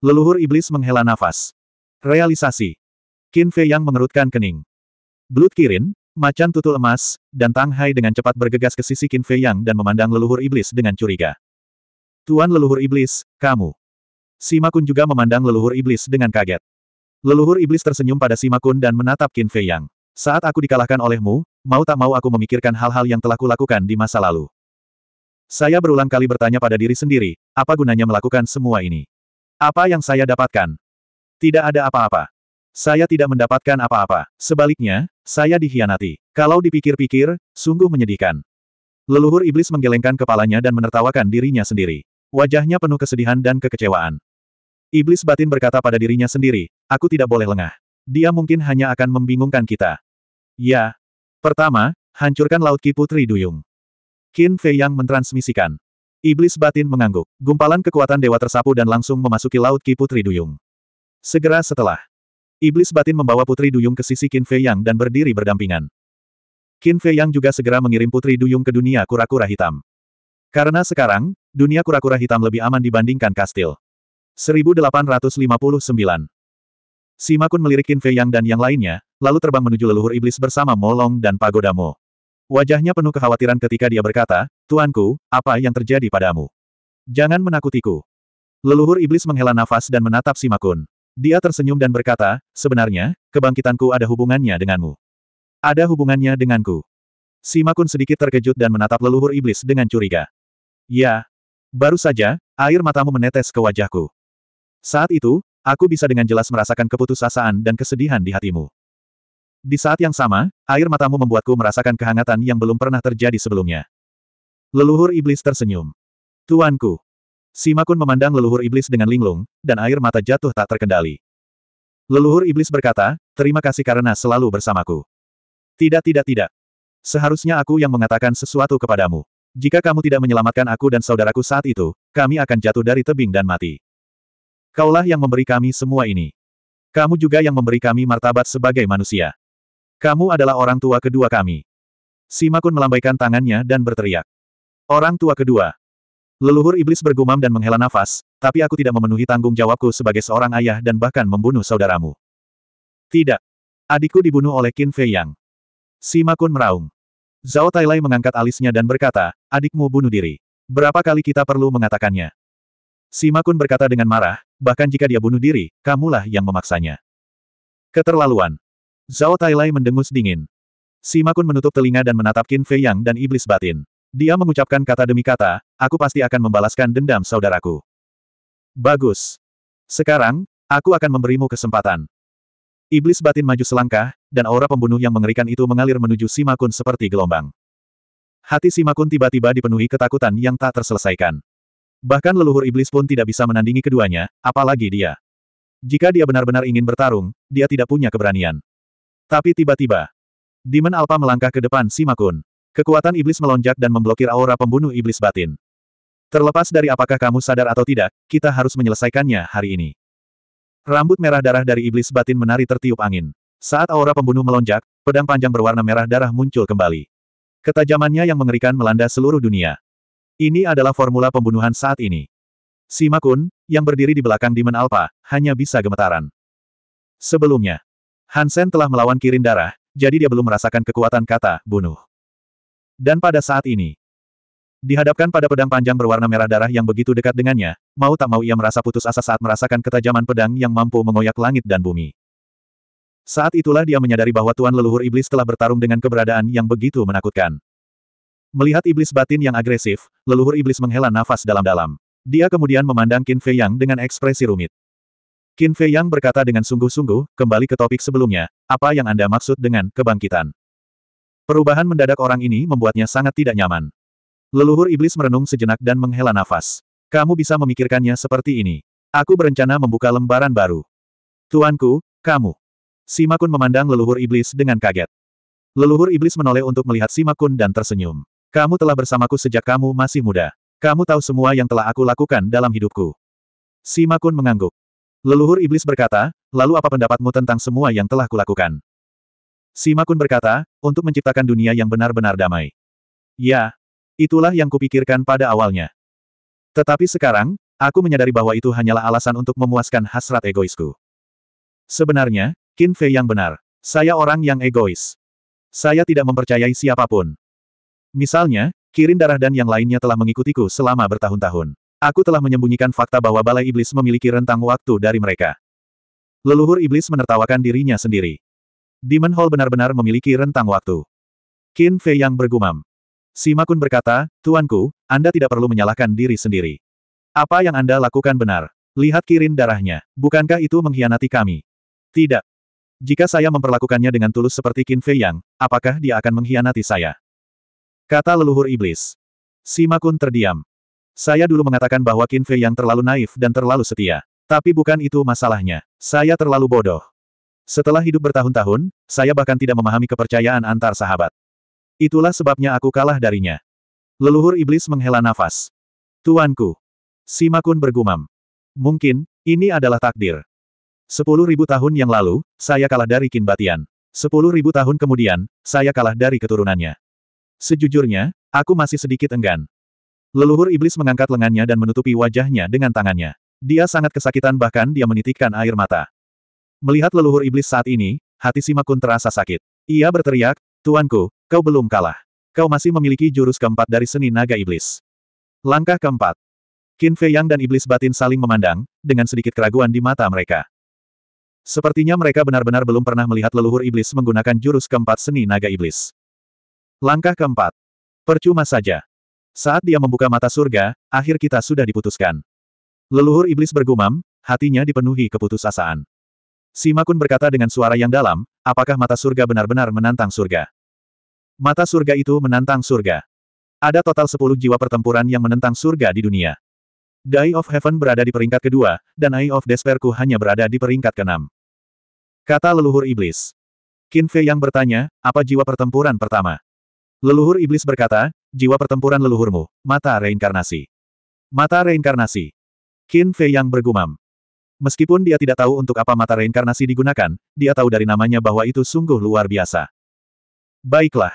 Leluhur iblis menghela nafas. Realisasi. Qin Fei yang mengerutkan kening. Blood Kirin, macan tutul emas, dan Tang Hai dengan cepat bergegas ke sisi Qin Fei Yang dan memandang leluhur iblis dengan curiga. Tuan leluhur iblis, kamu. Sima Kun juga memandang leluhur iblis dengan kaget. Leluhur iblis tersenyum pada Sima Kun dan menatap Qin Fei Yang. Saat aku dikalahkan olehmu, mau tak mau aku memikirkan hal-hal yang telah kulakukan di masa lalu. Saya berulang kali bertanya pada diri sendiri, apa gunanya melakukan semua ini? Apa yang saya dapatkan? Tidak ada apa-apa. Saya tidak mendapatkan apa-apa. Sebaliknya, saya dihianati. Kalau dipikir-pikir, sungguh menyedihkan. Leluhur iblis menggelengkan kepalanya dan menertawakan dirinya sendiri. Wajahnya penuh kesedihan dan kekecewaan. Iblis batin berkata pada dirinya sendiri, Aku tidak boleh lengah. Dia mungkin hanya akan membingungkan kita. Ya. Pertama, hancurkan Laut Ki Putri Duyung. Qin Fei Yang mentransmisikan. Iblis batin mengangguk. Gumpalan kekuatan dewa tersapu dan langsung memasuki Laut Ki Putri Duyung. Segera setelah. Iblis batin membawa Putri Duyung ke sisi Qin Fei Yang dan berdiri berdampingan. Qin Fei Yang juga segera mengirim Putri Duyung ke dunia kura-kura hitam. Karena sekarang, dunia kura-kura hitam lebih aman dibandingkan kastil. 1859 Sima Kun melirik Qin Fei Yang dan yang lainnya, lalu terbang menuju leluhur iblis bersama Molong dan Pagoda Wajahnya penuh kekhawatiran ketika dia berkata, Tuanku, apa yang terjadi padamu? Jangan menakutiku. Leluhur iblis menghela nafas dan menatap Sima Kun. Dia tersenyum dan berkata, sebenarnya, kebangkitanku ada hubungannya denganmu. Ada hubungannya denganku. Sima Kun sedikit terkejut dan menatap leluhur iblis dengan curiga. Ya. Baru saja, air matamu menetes ke wajahku. Saat itu, Aku bisa dengan jelas merasakan keputusasaan dan kesedihan di hatimu. Di saat yang sama, air matamu membuatku merasakan kehangatan yang belum pernah terjadi sebelumnya. Leluhur iblis tersenyum. Tuanku. Simakun memandang leluhur iblis dengan linglung, dan air mata jatuh tak terkendali. Leluhur iblis berkata, terima kasih karena selalu bersamaku. Tidak tidak tidak. Seharusnya aku yang mengatakan sesuatu kepadamu. Jika kamu tidak menyelamatkan aku dan saudaraku saat itu, kami akan jatuh dari tebing dan mati. Kaulah yang memberi kami semua ini. Kamu juga yang memberi kami martabat sebagai manusia. Kamu adalah orang tua kedua kami. Simakun melambaikan tangannya dan berteriak. Orang tua kedua. Leluhur iblis bergumam dan menghela nafas, tapi aku tidak memenuhi tanggung jawabku sebagai seorang ayah dan bahkan membunuh saudaramu. Tidak. Adikku dibunuh oleh Qin Fei Yang. Simakun meraung. Zhao Tailai mengangkat alisnya dan berkata, adikmu bunuh diri. Berapa kali kita perlu mengatakannya? Sima Kun berkata dengan marah, bahkan jika dia bunuh diri, kamulah yang memaksanya. Keterlaluan. Zhao Tailai mendengus dingin. Sima Kun menutup telinga dan menatap Qin Fei Yang dan iblis batin. Dia mengucapkan kata demi kata, aku pasti akan membalaskan dendam saudaraku. Bagus. Sekarang, aku akan memberimu kesempatan. Iblis batin maju selangkah, dan aura pembunuh yang mengerikan itu mengalir menuju Simakun seperti gelombang. Hati Simakun tiba-tiba dipenuhi ketakutan yang tak terselesaikan. Bahkan leluhur iblis pun tidak bisa menandingi keduanya, apalagi dia. Jika dia benar-benar ingin bertarung, dia tidak punya keberanian. Tapi tiba-tiba, Demon Alpha melangkah ke depan Simakun. Kekuatan iblis melonjak dan memblokir aura pembunuh iblis batin. Terlepas dari apakah kamu sadar atau tidak, kita harus menyelesaikannya hari ini. Rambut merah darah dari iblis batin menari tertiup angin. Saat aura pembunuh melonjak, pedang panjang berwarna merah darah muncul kembali. Ketajamannya yang mengerikan melanda seluruh dunia. Ini adalah formula pembunuhan saat ini. Sima Kun, yang berdiri di belakang Demon Alpha, hanya bisa gemetaran. Sebelumnya, Hansen telah melawan Kirin Darah, jadi dia belum merasakan kekuatan kata, bunuh. Dan pada saat ini, dihadapkan pada pedang panjang berwarna merah darah yang begitu dekat dengannya, mau tak mau ia merasa putus asa saat merasakan ketajaman pedang yang mampu mengoyak langit dan bumi. Saat itulah dia menyadari bahwa Tuan Leluhur Iblis telah bertarung dengan keberadaan yang begitu menakutkan. Melihat iblis batin yang agresif, leluhur iblis menghela nafas dalam-dalam. Dia kemudian memandang Qin Fei Yang dengan ekspresi rumit. Qin Fei Yang berkata dengan sungguh-sungguh, kembali ke topik sebelumnya, apa yang Anda maksud dengan kebangkitan? Perubahan mendadak orang ini membuatnya sangat tidak nyaman. Leluhur iblis merenung sejenak dan menghela nafas. Kamu bisa memikirkannya seperti ini. Aku berencana membuka lembaran baru. Tuanku, kamu. Simakun memandang leluhur iblis dengan kaget. Leluhur iblis menoleh untuk melihat Simakun dan tersenyum. Kamu telah bersamaku sejak kamu masih muda. Kamu tahu semua yang telah aku lakukan dalam hidupku. Sima Kun mengangguk. Leluhur iblis berkata, lalu apa pendapatmu tentang semua yang telah kulakukan? Sima Kun berkata, untuk menciptakan dunia yang benar-benar damai. Ya, itulah yang kupikirkan pada awalnya. Tetapi sekarang, aku menyadari bahwa itu hanyalah alasan untuk memuaskan hasrat egoisku. Sebenarnya, Qin Fei yang benar. Saya orang yang egois. Saya tidak mempercayai siapapun. Misalnya, Kirin Darah dan yang lainnya telah mengikutiku selama bertahun-tahun. Aku telah menyembunyikan fakta bahwa Balai Iblis memiliki rentang waktu dari mereka. Leluhur Iblis menertawakan dirinya sendiri. Demon Hall benar-benar memiliki rentang waktu. Qin Fei yang bergumam. Sima Kun berkata, Tuanku, Anda tidak perlu menyalahkan diri sendiri. Apa yang Anda lakukan benar. Lihat kirin darahnya. Bukankah itu mengkhianati kami? Tidak. Jika saya memperlakukannya dengan tulus seperti Qin Fei Yang, apakah dia akan mengkhianati saya? Kata leluhur iblis. Sima Kun terdiam. Saya dulu mengatakan bahwa Qin Fei yang terlalu naif dan terlalu setia. Tapi bukan itu masalahnya. Saya terlalu bodoh. Setelah hidup bertahun-tahun, saya bahkan tidak memahami kepercayaan antar sahabat. Itulah sebabnya aku kalah darinya. Leluhur iblis menghela nafas. Tuanku. Sima Kun bergumam. Mungkin, ini adalah takdir. Sepuluh ribu tahun yang lalu, saya kalah dari Qin Batian. Sepuluh ribu tahun kemudian, saya kalah dari keturunannya. Sejujurnya, aku masih sedikit enggan. Leluhur iblis mengangkat lengannya dan menutupi wajahnya dengan tangannya. Dia sangat kesakitan bahkan dia menitikkan air mata. Melihat leluhur iblis saat ini, hati Sima Kun terasa sakit. Ia berteriak, Tuanku, kau belum kalah. Kau masih memiliki jurus keempat dari seni naga iblis. Langkah keempat. Qin Fei Yang dan iblis batin saling memandang, dengan sedikit keraguan di mata mereka. Sepertinya mereka benar-benar belum pernah melihat leluhur iblis menggunakan jurus keempat seni naga iblis. Langkah keempat. Percuma saja. Saat dia membuka mata surga, akhir kita sudah diputuskan. Leluhur iblis bergumam, hatinya dipenuhi keputusasaan. Simakun berkata dengan suara yang dalam, apakah mata surga benar-benar menantang surga? Mata surga itu menantang surga. Ada total 10 jiwa pertempuran yang menentang surga di dunia. Day of Heaven berada di peringkat kedua, dan Eye of Despairku hanya berada di peringkat keenam. Kata leluhur iblis. Kinfe yang bertanya, apa jiwa pertempuran pertama? Leluhur iblis berkata, jiwa pertempuran leluhurmu, mata reinkarnasi. Mata reinkarnasi. Qin Fei yang bergumam. Meskipun dia tidak tahu untuk apa mata reinkarnasi digunakan, dia tahu dari namanya bahwa itu sungguh luar biasa. Baiklah.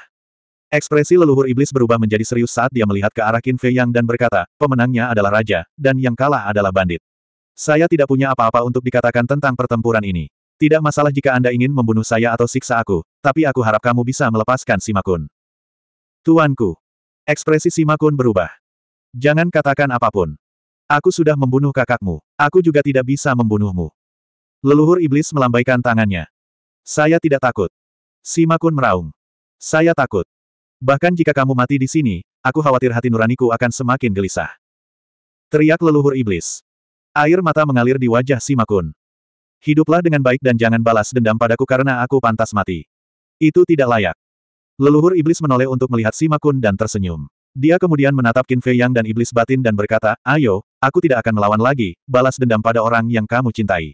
Ekspresi leluhur iblis berubah menjadi serius saat dia melihat ke arah Qin Fei yang dan berkata, pemenangnya adalah raja, dan yang kalah adalah bandit. Saya tidak punya apa-apa untuk dikatakan tentang pertempuran ini. Tidak masalah jika Anda ingin membunuh saya atau siksa aku, tapi aku harap kamu bisa melepaskan Simakun. Tuanku. Ekspresi Simakun berubah. Jangan katakan apapun. Aku sudah membunuh kakakmu. Aku juga tidak bisa membunuhmu. Leluhur iblis melambaikan tangannya. Saya tidak takut. Simakun meraung. Saya takut. Bahkan jika kamu mati di sini, aku khawatir hati nuraniku akan semakin gelisah. Teriak leluhur iblis. Air mata mengalir di wajah Simakun. Hiduplah dengan baik dan jangan balas dendam padaku karena aku pantas mati. Itu tidak layak. Leluhur iblis menoleh untuk melihat Sima Kun dan tersenyum. Dia kemudian menatap Qin Fei Yang dan iblis batin dan berkata, Ayo, aku tidak akan melawan lagi, balas dendam pada orang yang kamu cintai.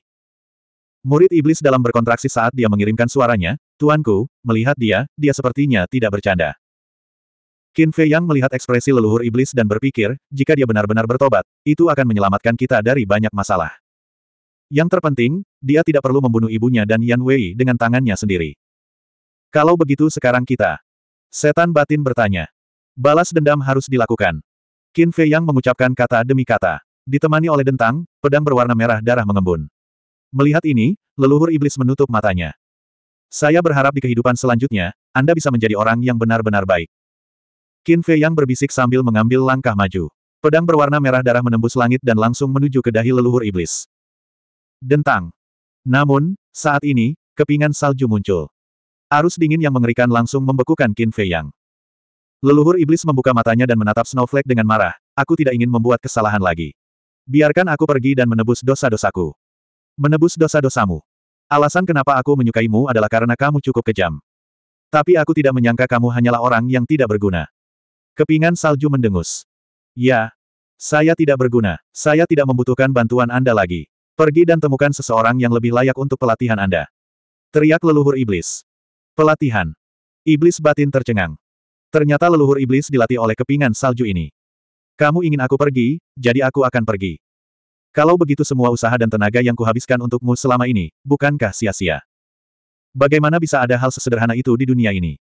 Murid iblis dalam berkontraksi saat dia mengirimkan suaranya, Tuanku, melihat dia, dia sepertinya tidak bercanda. Qin Fei Yang melihat ekspresi leluhur iblis dan berpikir, jika dia benar-benar bertobat, itu akan menyelamatkan kita dari banyak masalah. Yang terpenting, dia tidak perlu membunuh ibunya dan Yan Wei dengan tangannya sendiri. Kalau begitu sekarang kita. Setan batin bertanya. Balas dendam harus dilakukan. Qin Fei Yang mengucapkan kata demi kata. Ditemani oleh dentang, pedang berwarna merah darah mengembun. Melihat ini, leluhur iblis menutup matanya. Saya berharap di kehidupan selanjutnya, Anda bisa menjadi orang yang benar-benar baik. Qin Fei Yang berbisik sambil mengambil langkah maju. Pedang berwarna merah darah menembus langit dan langsung menuju ke dahi leluhur iblis. Dentang. Namun, saat ini, kepingan salju muncul. Arus dingin yang mengerikan langsung membekukan Qin Fei Yang. Leluhur iblis membuka matanya dan menatap Snowflake dengan marah, aku tidak ingin membuat kesalahan lagi. Biarkan aku pergi dan menebus dosa-dosaku. Menebus dosa-dosamu. Alasan kenapa aku menyukaimu adalah karena kamu cukup kejam. Tapi aku tidak menyangka kamu hanyalah orang yang tidak berguna. Kepingan salju mendengus. Ya, saya tidak berguna. Saya tidak membutuhkan bantuan Anda lagi. Pergi dan temukan seseorang yang lebih layak untuk pelatihan Anda. Teriak leluhur iblis. Pelatihan. Iblis batin tercengang. Ternyata leluhur iblis dilatih oleh kepingan salju ini. Kamu ingin aku pergi, jadi aku akan pergi. Kalau begitu semua usaha dan tenaga yang kuhabiskan untukmu selama ini, bukankah sia-sia? Bagaimana bisa ada hal sesederhana itu di dunia ini?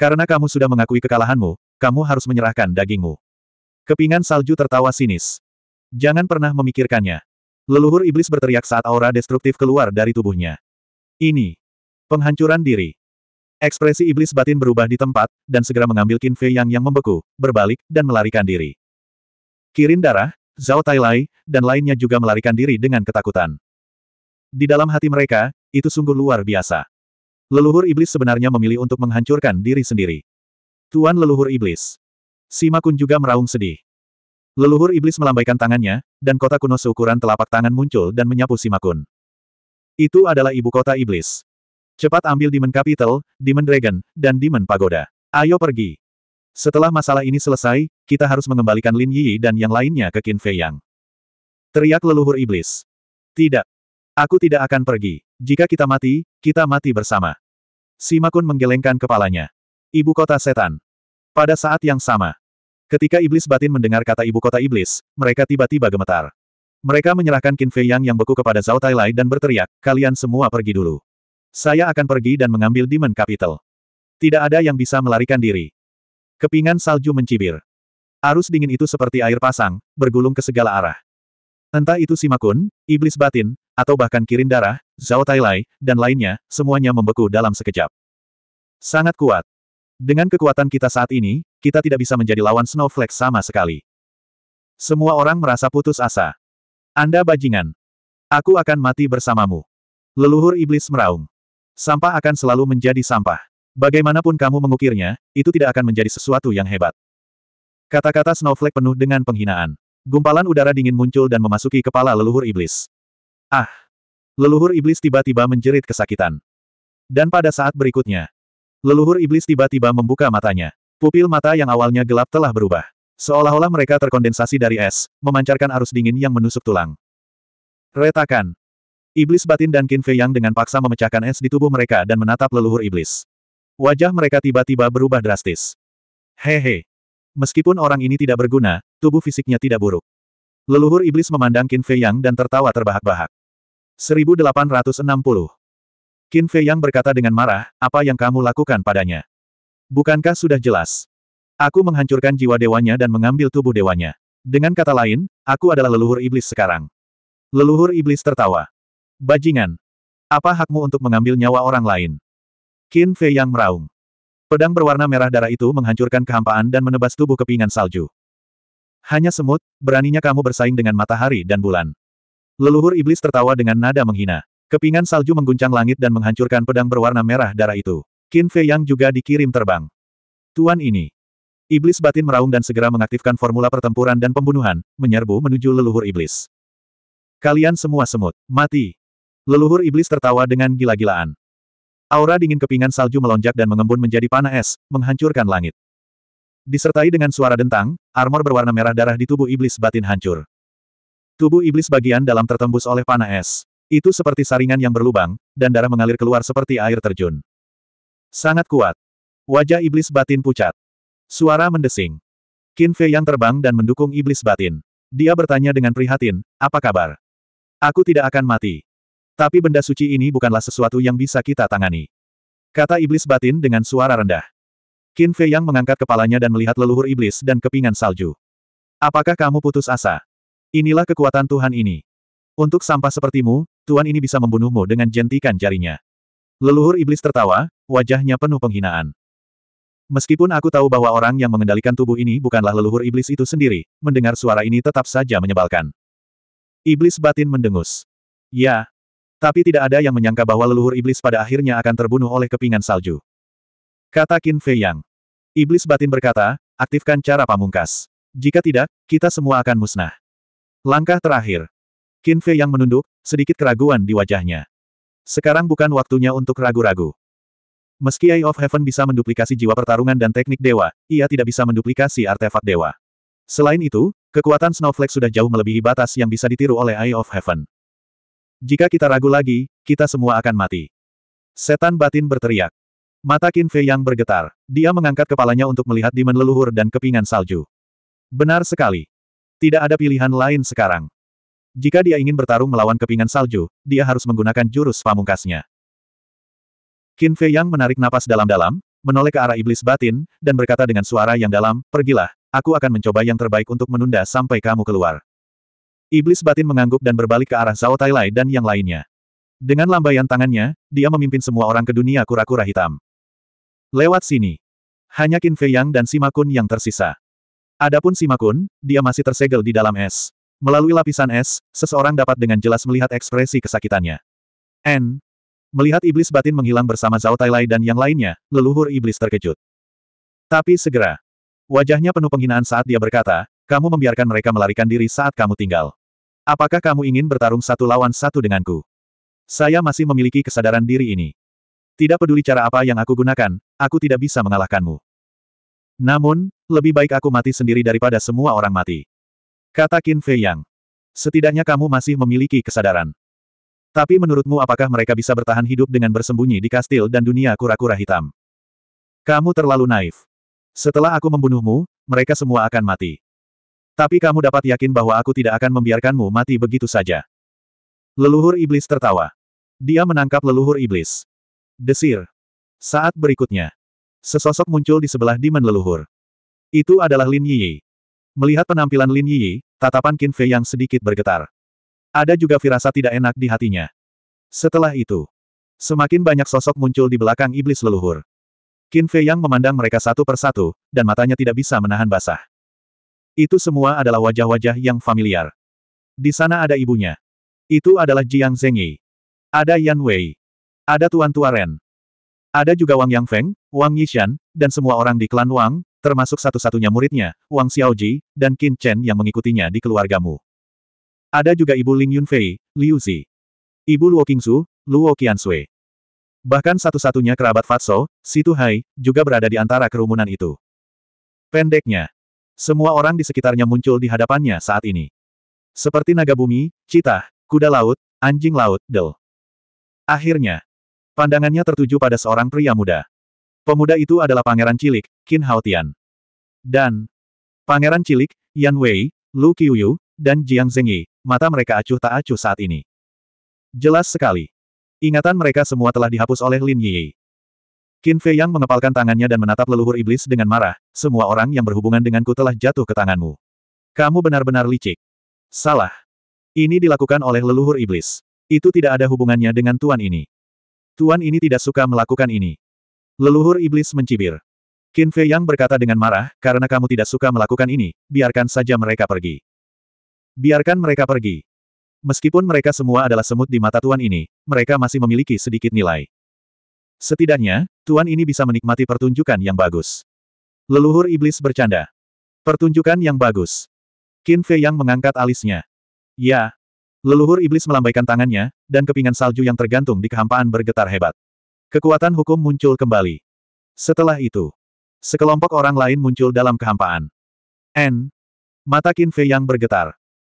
Karena kamu sudah mengakui kekalahanmu, kamu harus menyerahkan dagingmu. Kepingan salju tertawa sinis. Jangan pernah memikirkannya. Leluhur iblis berteriak saat aura destruktif keluar dari tubuhnya. Ini. Penghancuran diri. Ekspresi iblis batin berubah di tempat, dan segera mengambil Qin Fei Yang yang membeku, berbalik, dan melarikan diri. Kirin Darah, Zhao Tai Lai, dan lainnya juga melarikan diri dengan ketakutan. Di dalam hati mereka, itu sungguh luar biasa. Leluhur iblis sebenarnya memilih untuk menghancurkan diri sendiri. Tuan leluhur iblis. Sima Kun juga meraung sedih. Leluhur iblis melambaikan tangannya, dan kota kuno seukuran telapak tangan muncul dan menyapu Sima Kun. Itu adalah ibu kota iblis. Cepat ambil Demon Capital, Demon Dragon, dan Demon Pagoda. Ayo pergi. Setelah masalah ini selesai, kita harus mengembalikan Lin Yi dan yang lainnya ke Qin Fei Yang. Teriak leluhur iblis. Tidak. Aku tidak akan pergi. Jika kita mati, kita mati bersama. Sima Kun menggelengkan kepalanya. Ibu kota setan. Pada saat yang sama. Ketika iblis batin mendengar kata ibu kota iblis, mereka tiba-tiba gemetar. Mereka menyerahkan Qin Fei Yang yang beku kepada Zhao Lai dan berteriak, kalian semua pergi dulu. Saya akan pergi dan mengambil Demon Capital. Tidak ada yang bisa melarikan diri. Kepingan salju mencibir. Arus dingin itu seperti air pasang, bergulung ke segala arah. Entah itu Simakun, Iblis Batin, atau bahkan Kirin Darah, Zhao Tailai, dan lainnya, semuanya membeku dalam sekejap. Sangat kuat. Dengan kekuatan kita saat ini, kita tidak bisa menjadi lawan Snowflake sama sekali. Semua orang merasa putus asa. Anda bajingan. Aku akan mati bersamamu. Leluhur Iblis meraung. Sampah akan selalu menjadi sampah. Bagaimanapun kamu mengukirnya, itu tidak akan menjadi sesuatu yang hebat. Kata-kata Snowflake penuh dengan penghinaan. Gumpalan udara dingin muncul dan memasuki kepala leluhur iblis. Ah! Leluhur iblis tiba-tiba menjerit kesakitan. Dan pada saat berikutnya, leluhur iblis tiba-tiba membuka matanya. Pupil mata yang awalnya gelap telah berubah. Seolah-olah mereka terkondensasi dari es, memancarkan arus dingin yang menusuk tulang. Retakan. Iblis batin dan Qin Fei Yang dengan paksa memecahkan es di tubuh mereka dan menatap leluhur iblis. Wajah mereka tiba-tiba berubah drastis. Hehe. Meskipun orang ini tidak berguna, tubuh fisiknya tidak buruk. Leluhur iblis memandang Qin Fei Yang dan tertawa terbahak-bahak. 1860. Qin Fei Yang berkata dengan marah, apa yang kamu lakukan padanya? Bukankah sudah jelas? Aku menghancurkan jiwa dewanya dan mengambil tubuh dewanya. Dengan kata lain, aku adalah leluhur iblis sekarang. Leluhur iblis tertawa. Bajingan. Apa hakmu untuk mengambil nyawa orang lain? Qin Fei yang meraung. Pedang berwarna merah darah itu menghancurkan kehampaan dan menebas tubuh kepingan salju. Hanya semut, beraninya kamu bersaing dengan matahari dan bulan. Leluhur iblis tertawa dengan nada menghina. Kepingan salju mengguncang langit dan menghancurkan pedang berwarna merah darah itu. Qin Fei Yang juga dikirim terbang. Tuan ini. Iblis batin meraung dan segera mengaktifkan formula pertempuran dan pembunuhan, menyerbu menuju leluhur iblis. Kalian semua semut, mati. Leluhur iblis tertawa dengan gila-gilaan. Aura dingin kepingan salju melonjak dan mengembun menjadi panah es, menghancurkan langit. Disertai dengan suara dentang, armor berwarna merah darah di tubuh iblis batin hancur. Tubuh iblis bagian dalam tertembus oleh panah es. Itu seperti saringan yang berlubang, dan darah mengalir keluar seperti air terjun. Sangat kuat. Wajah iblis batin pucat. Suara mendesing. Qin Fei yang terbang dan mendukung iblis batin. Dia bertanya dengan prihatin, apa kabar? Aku tidak akan mati. Tapi benda suci ini bukanlah sesuatu yang bisa kita tangani. Kata iblis batin dengan suara rendah. Qin Fei Yang mengangkat kepalanya dan melihat leluhur iblis dan kepingan salju. Apakah kamu putus asa? Inilah kekuatan Tuhan ini. Untuk sampah sepertimu, Tuhan ini bisa membunuhmu dengan jentikan jarinya. Leluhur iblis tertawa, wajahnya penuh penghinaan. Meskipun aku tahu bahwa orang yang mengendalikan tubuh ini bukanlah leluhur iblis itu sendiri, mendengar suara ini tetap saja menyebalkan. Iblis batin mendengus. Ya, tapi tidak ada yang menyangka bahwa leluhur iblis pada akhirnya akan terbunuh oleh kepingan salju. Kata Qin Fei Yang. Iblis batin berkata, aktifkan cara pamungkas. Jika tidak, kita semua akan musnah. Langkah terakhir. Qin Fei Yang menunduk, sedikit keraguan di wajahnya. Sekarang bukan waktunya untuk ragu-ragu. Meski Eye of Heaven bisa menduplikasi jiwa pertarungan dan teknik dewa, ia tidak bisa menduplikasi artefak dewa. Selain itu, kekuatan Snowflake sudah jauh melebihi batas yang bisa ditiru oleh Eye of Heaven. Jika kita ragu lagi, kita semua akan mati. Setan batin berteriak. Mata Qin Fei yang bergetar. Dia mengangkat kepalanya untuk melihat di leluhur dan kepingan salju. Benar sekali. Tidak ada pilihan lain sekarang. Jika dia ingin bertarung melawan kepingan salju, dia harus menggunakan jurus pamungkasnya. Qin Fei Yang menarik napas dalam-dalam, menoleh ke arah iblis batin, dan berkata dengan suara yang dalam, Pergilah, aku akan mencoba yang terbaik untuk menunda sampai kamu keluar. Iblis batin mengangguk dan berbalik ke arah Zhao Tailai dan yang lainnya. Dengan lambaian tangannya, dia memimpin semua orang ke dunia kura-kura hitam. Lewat sini. Hanya Qin Fei Yang dan Sima Kun yang tersisa. Adapun Sima Kun, dia masih tersegel di dalam es. Melalui lapisan es, seseorang dapat dengan jelas melihat ekspresi kesakitannya. N. Melihat iblis batin menghilang bersama Zhao Tailai dan yang lainnya, leluhur iblis terkejut. Tapi segera. Wajahnya penuh penghinaan saat dia berkata, kamu membiarkan mereka melarikan diri saat kamu tinggal. Apakah kamu ingin bertarung satu lawan satu denganku? Saya masih memiliki kesadaran diri ini. Tidak peduli cara apa yang aku gunakan, aku tidak bisa mengalahkanmu. Namun, lebih baik aku mati sendiri daripada semua orang mati. Kata Qin Fei Yang. Setidaknya kamu masih memiliki kesadaran. Tapi menurutmu apakah mereka bisa bertahan hidup dengan bersembunyi di kastil dan dunia kura-kura hitam? Kamu terlalu naif. Setelah aku membunuhmu, mereka semua akan mati. Tapi kamu dapat yakin bahwa aku tidak akan membiarkanmu mati begitu saja. Leluhur iblis tertawa. Dia menangkap leluhur iblis. Desir. Saat berikutnya. Sesosok muncul di sebelah dimen leluhur. Itu adalah Lin Yi. Melihat penampilan Lin Yi, tatapan Qin Fei yang sedikit bergetar. Ada juga firasat tidak enak di hatinya. Setelah itu, semakin banyak sosok muncul di belakang iblis leluhur. Qin Fei yang memandang mereka satu persatu, dan matanya tidak bisa menahan basah. Itu semua adalah wajah-wajah yang familiar. Di sana ada ibunya. Itu adalah Jiang Zengyi. Ada Yan Wei. Ada Tuan Tua Ren. Ada juga Wang Yang Feng, Wang Yishan, dan semua orang di klan Wang, termasuk satu-satunya muridnya, Wang Xiaoji, dan Qin Chen yang mengikutinya di keluargamu. Ada juga ibu Ling Yunfei, Liu Zi. Ibu Luo Qingsu, Luo Qianshui. Bahkan satu-satunya kerabat Fatso, Situ Hai, juga berada di antara kerumunan itu. Pendeknya, semua orang di sekitarnya muncul di hadapannya saat ini. Seperti naga bumi, citah, kuda laut, anjing laut, del. Akhirnya, pandangannya tertuju pada seorang pria muda. Pemuda itu adalah pangeran cilik, Qin Haotian. Dan, pangeran cilik, Yan Wei, Lu Qiuyu, dan Jiang Zengyi, mata mereka acuh tak acuh saat ini. Jelas sekali. Ingatan mereka semua telah dihapus oleh Lin Yi. Qin Fei Yang mengepalkan tangannya dan menatap leluhur iblis dengan marah, semua orang yang berhubungan denganku telah jatuh ke tanganmu. Kamu benar-benar licik. Salah. Ini dilakukan oleh leluhur iblis. Itu tidak ada hubungannya dengan tuan ini. Tuan ini tidak suka melakukan ini. Leluhur iblis mencibir. Qin Fei Yang berkata dengan marah, karena kamu tidak suka melakukan ini, biarkan saja mereka pergi. Biarkan mereka pergi. Meskipun mereka semua adalah semut di mata tuan ini, mereka masih memiliki sedikit nilai. Setidaknya, Tuan ini bisa menikmati pertunjukan yang bagus. Leluhur iblis bercanda. Pertunjukan yang bagus. Qin Fei yang mengangkat alisnya. Ya. Leluhur iblis melambaikan tangannya, dan kepingan salju yang tergantung di kehampaan bergetar hebat. Kekuatan hukum muncul kembali. Setelah itu, sekelompok orang lain muncul dalam kehampaan. N. Mata Qin Fei yang bergetar.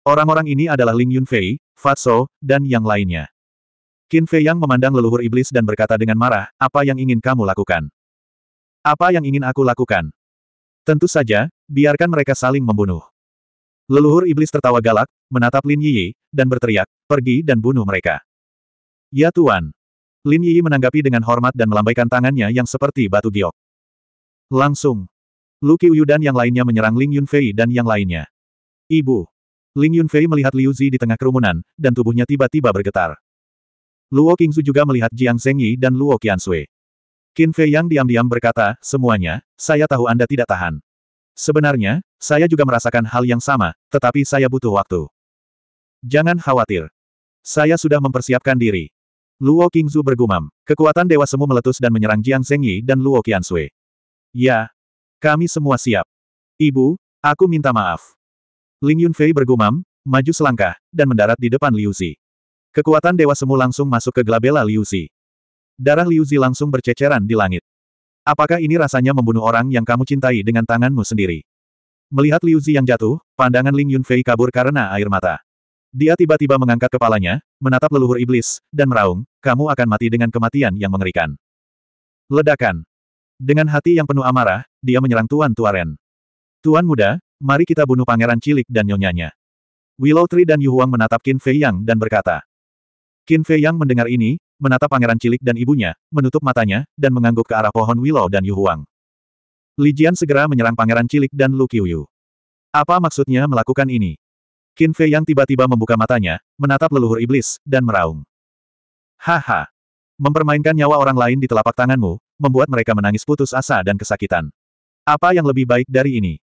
Orang-orang ini adalah Ling Yunfei, Fatso, dan yang lainnya. Qin Fei Yang memandang leluhur iblis dan berkata dengan marah, apa yang ingin kamu lakukan? Apa yang ingin aku lakukan? Tentu saja, biarkan mereka saling membunuh. Leluhur iblis tertawa galak, menatap Lin Yi, dan berteriak, pergi dan bunuh mereka. Ya Tuan. Lin Yi menanggapi dengan hormat dan melambaikan tangannya yang seperti batu giok. Langsung. Lu Qiuyu dan yang lainnya menyerang Ling Yunfei dan yang lainnya. Ibu. Ling Yunfei melihat Liu Zi di tengah kerumunan, dan tubuhnya tiba-tiba bergetar. Luo Qingzu juga melihat Jiang Zhengyi dan Luo Qiansui. Qin Fei yang diam-diam berkata, semuanya, saya tahu Anda tidak tahan. Sebenarnya, saya juga merasakan hal yang sama, tetapi saya butuh waktu. Jangan khawatir. Saya sudah mempersiapkan diri. Luo Qingzu bergumam. Kekuatan Dewa Semu meletus dan menyerang Jiang Zhengyi dan Luo Qiansui. Ya. Kami semua siap. Ibu, aku minta maaf. Ling Yunfei bergumam, maju selangkah, dan mendarat di depan Liu Zi. Kekuatan Dewa Semu langsung masuk ke Glabella Zi. Darah Liu Zi langsung berceceran di langit. Apakah ini rasanya membunuh orang yang kamu cintai dengan tanganmu sendiri? Melihat Liu Zi yang jatuh, pandangan Ling Yunfei kabur karena air mata. Dia tiba-tiba mengangkat kepalanya, menatap leluhur iblis, dan meraung, kamu akan mati dengan kematian yang mengerikan. Ledakan. Dengan hati yang penuh amarah, dia menyerang Tuan Tuaren. Tuan muda, mari kita bunuh pangeran cilik dan nyonyanya. Willow Tree dan Yu Huang menatap Qin Fei Yang dan berkata, Qin Fei Yang mendengar ini, menatap pangeran cilik dan ibunya, menutup matanya, dan mengangguk ke arah pohon Willow dan Yu Huang. Li Jian segera menyerang pangeran cilik dan Lu Qiuyu. Apa maksudnya melakukan ini? Qin Fei Yang tiba-tiba membuka matanya, menatap leluhur iblis, dan meraung. Haha! Mempermainkan nyawa orang lain di telapak tanganmu, membuat mereka menangis putus asa dan kesakitan. Apa yang lebih baik dari ini?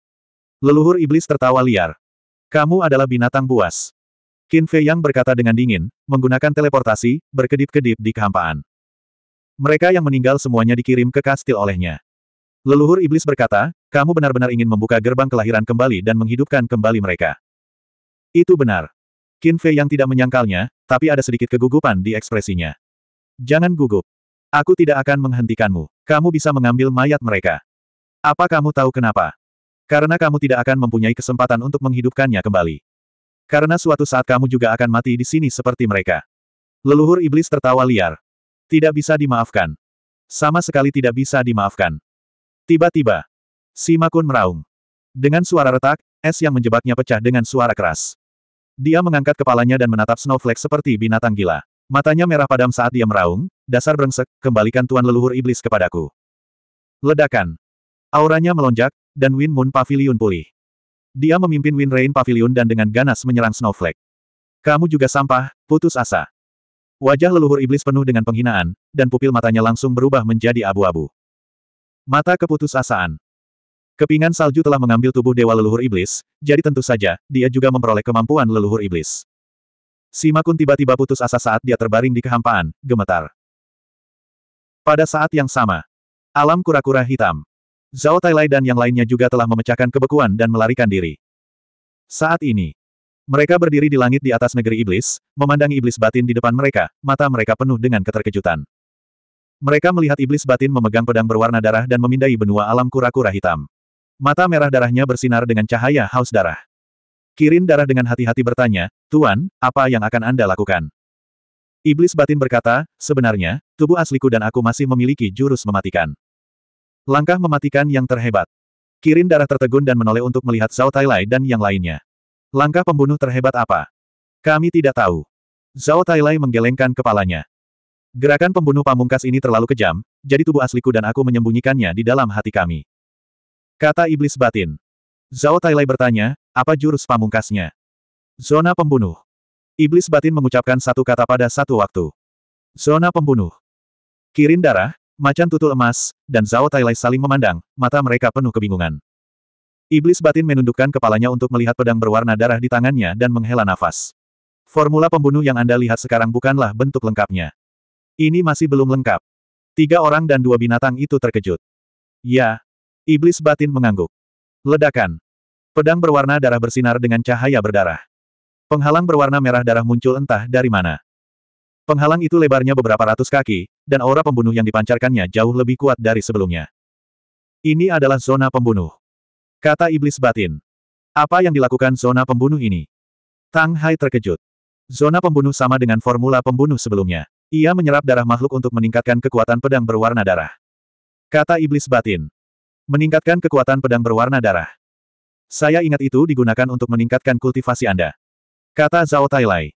Leluhur iblis tertawa liar. Kamu adalah binatang buas. Qin Fei Yang berkata dengan dingin, menggunakan teleportasi, berkedip-kedip di kehampaan. Mereka yang meninggal semuanya dikirim ke kastil olehnya. Leluhur iblis berkata, kamu benar-benar ingin membuka gerbang kelahiran kembali dan menghidupkan kembali mereka. Itu benar. Qin Fei yang tidak menyangkalnya, tapi ada sedikit kegugupan di ekspresinya. Jangan gugup. Aku tidak akan menghentikanmu. Kamu bisa mengambil mayat mereka. Apa kamu tahu kenapa? Karena kamu tidak akan mempunyai kesempatan untuk menghidupkannya kembali. Karena suatu saat kamu juga akan mati di sini seperti mereka. Leluhur iblis tertawa liar. Tidak bisa dimaafkan. Sama sekali tidak bisa dimaafkan. Tiba-tiba, Sima Kun meraung. Dengan suara retak, es yang menjebaknya pecah dengan suara keras. Dia mengangkat kepalanya dan menatap Snowflake seperti binatang gila. Matanya merah padam saat dia meraung, dasar brengsek, kembalikan tuan leluhur iblis kepadaku. Ledakan. Auranya melonjak, dan Win Moon Pavilion pulih. Dia memimpin Wind Rain Pavilion dan dengan ganas menyerang Snowflake. Kamu juga sampah, putus asa. Wajah leluhur iblis penuh dengan penghinaan, dan pupil matanya langsung berubah menjadi abu-abu. Mata keputus asaan. Kepingan salju telah mengambil tubuh dewa leluhur iblis, jadi tentu saja, dia juga memperoleh kemampuan leluhur iblis. Simakun tiba-tiba putus asa saat dia terbaring di kehampaan, gemetar. Pada saat yang sama, alam kura-kura hitam. Zhao Tailai dan yang lainnya juga telah memecahkan kebekuan dan melarikan diri. Saat ini, mereka berdiri di langit di atas negeri iblis, memandangi iblis batin di depan mereka, mata mereka penuh dengan keterkejutan. Mereka melihat iblis batin memegang pedang berwarna darah dan memindai benua alam kura-kura hitam. Mata merah darahnya bersinar dengan cahaya haus darah. Kirin darah dengan hati-hati bertanya, Tuan, apa yang akan Anda lakukan? Iblis batin berkata, sebenarnya, tubuh asliku dan aku masih memiliki jurus mematikan. Langkah mematikan yang terhebat. Kirin darah tertegun dan menoleh untuk melihat Zhao Tailai dan yang lainnya. Langkah pembunuh terhebat apa? Kami tidak tahu. Zhao Tailai menggelengkan kepalanya. Gerakan pembunuh pamungkas ini terlalu kejam, jadi tubuh asliku dan aku menyembunyikannya di dalam hati kami. Kata iblis batin. Zhao Tailai bertanya, apa jurus pamungkasnya? Zona pembunuh. Iblis batin mengucapkan satu kata pada satu waktu. Zona pembunuh. Kirin darah, Macan Tutul Emas, dan Zhao Tailai saling memandang, mata mereka penuh kebingungan. Iblis batin menundukkan kepalanya untuk melihat pedang berwarna darah di tangannya dan menghela nafas. Formula pembunuh yang Anda lihat sekarang bukanlah bentuk lengkapnya. Ini masih belum lengkap. Tiga orang dan dua binatang itu terkejut. Ya. Iblis batin mengangguk. Ledakan. Pedang berwarna darah bersinar dengan cahaya berdarah. Penghalang berwarna merah darah muncul entah dari mana. Penghalang itu lebarnya beberapa ratus kaki, dan aura pembunuh yang dipancarkannya jauh lebih kuat dari sebelumnya. Ini adalah zona pembunuh. Kata iblis batin. Apa yang dilakukan zona pembunuh ini? Tang Hai terkejut. Zona pembunuh sama dengan formula pembunuh sebelumnya. Ia menyerap darah makhluk untuk meningkatkan kekuatan pedang berwarna darah. Kata iblis batin. Meningkatkan kekuatan pedang berwarna darah. Saya ingat itu digunakan untuk meningkatkan kultivasi Anda. Kata Zhao Tailai.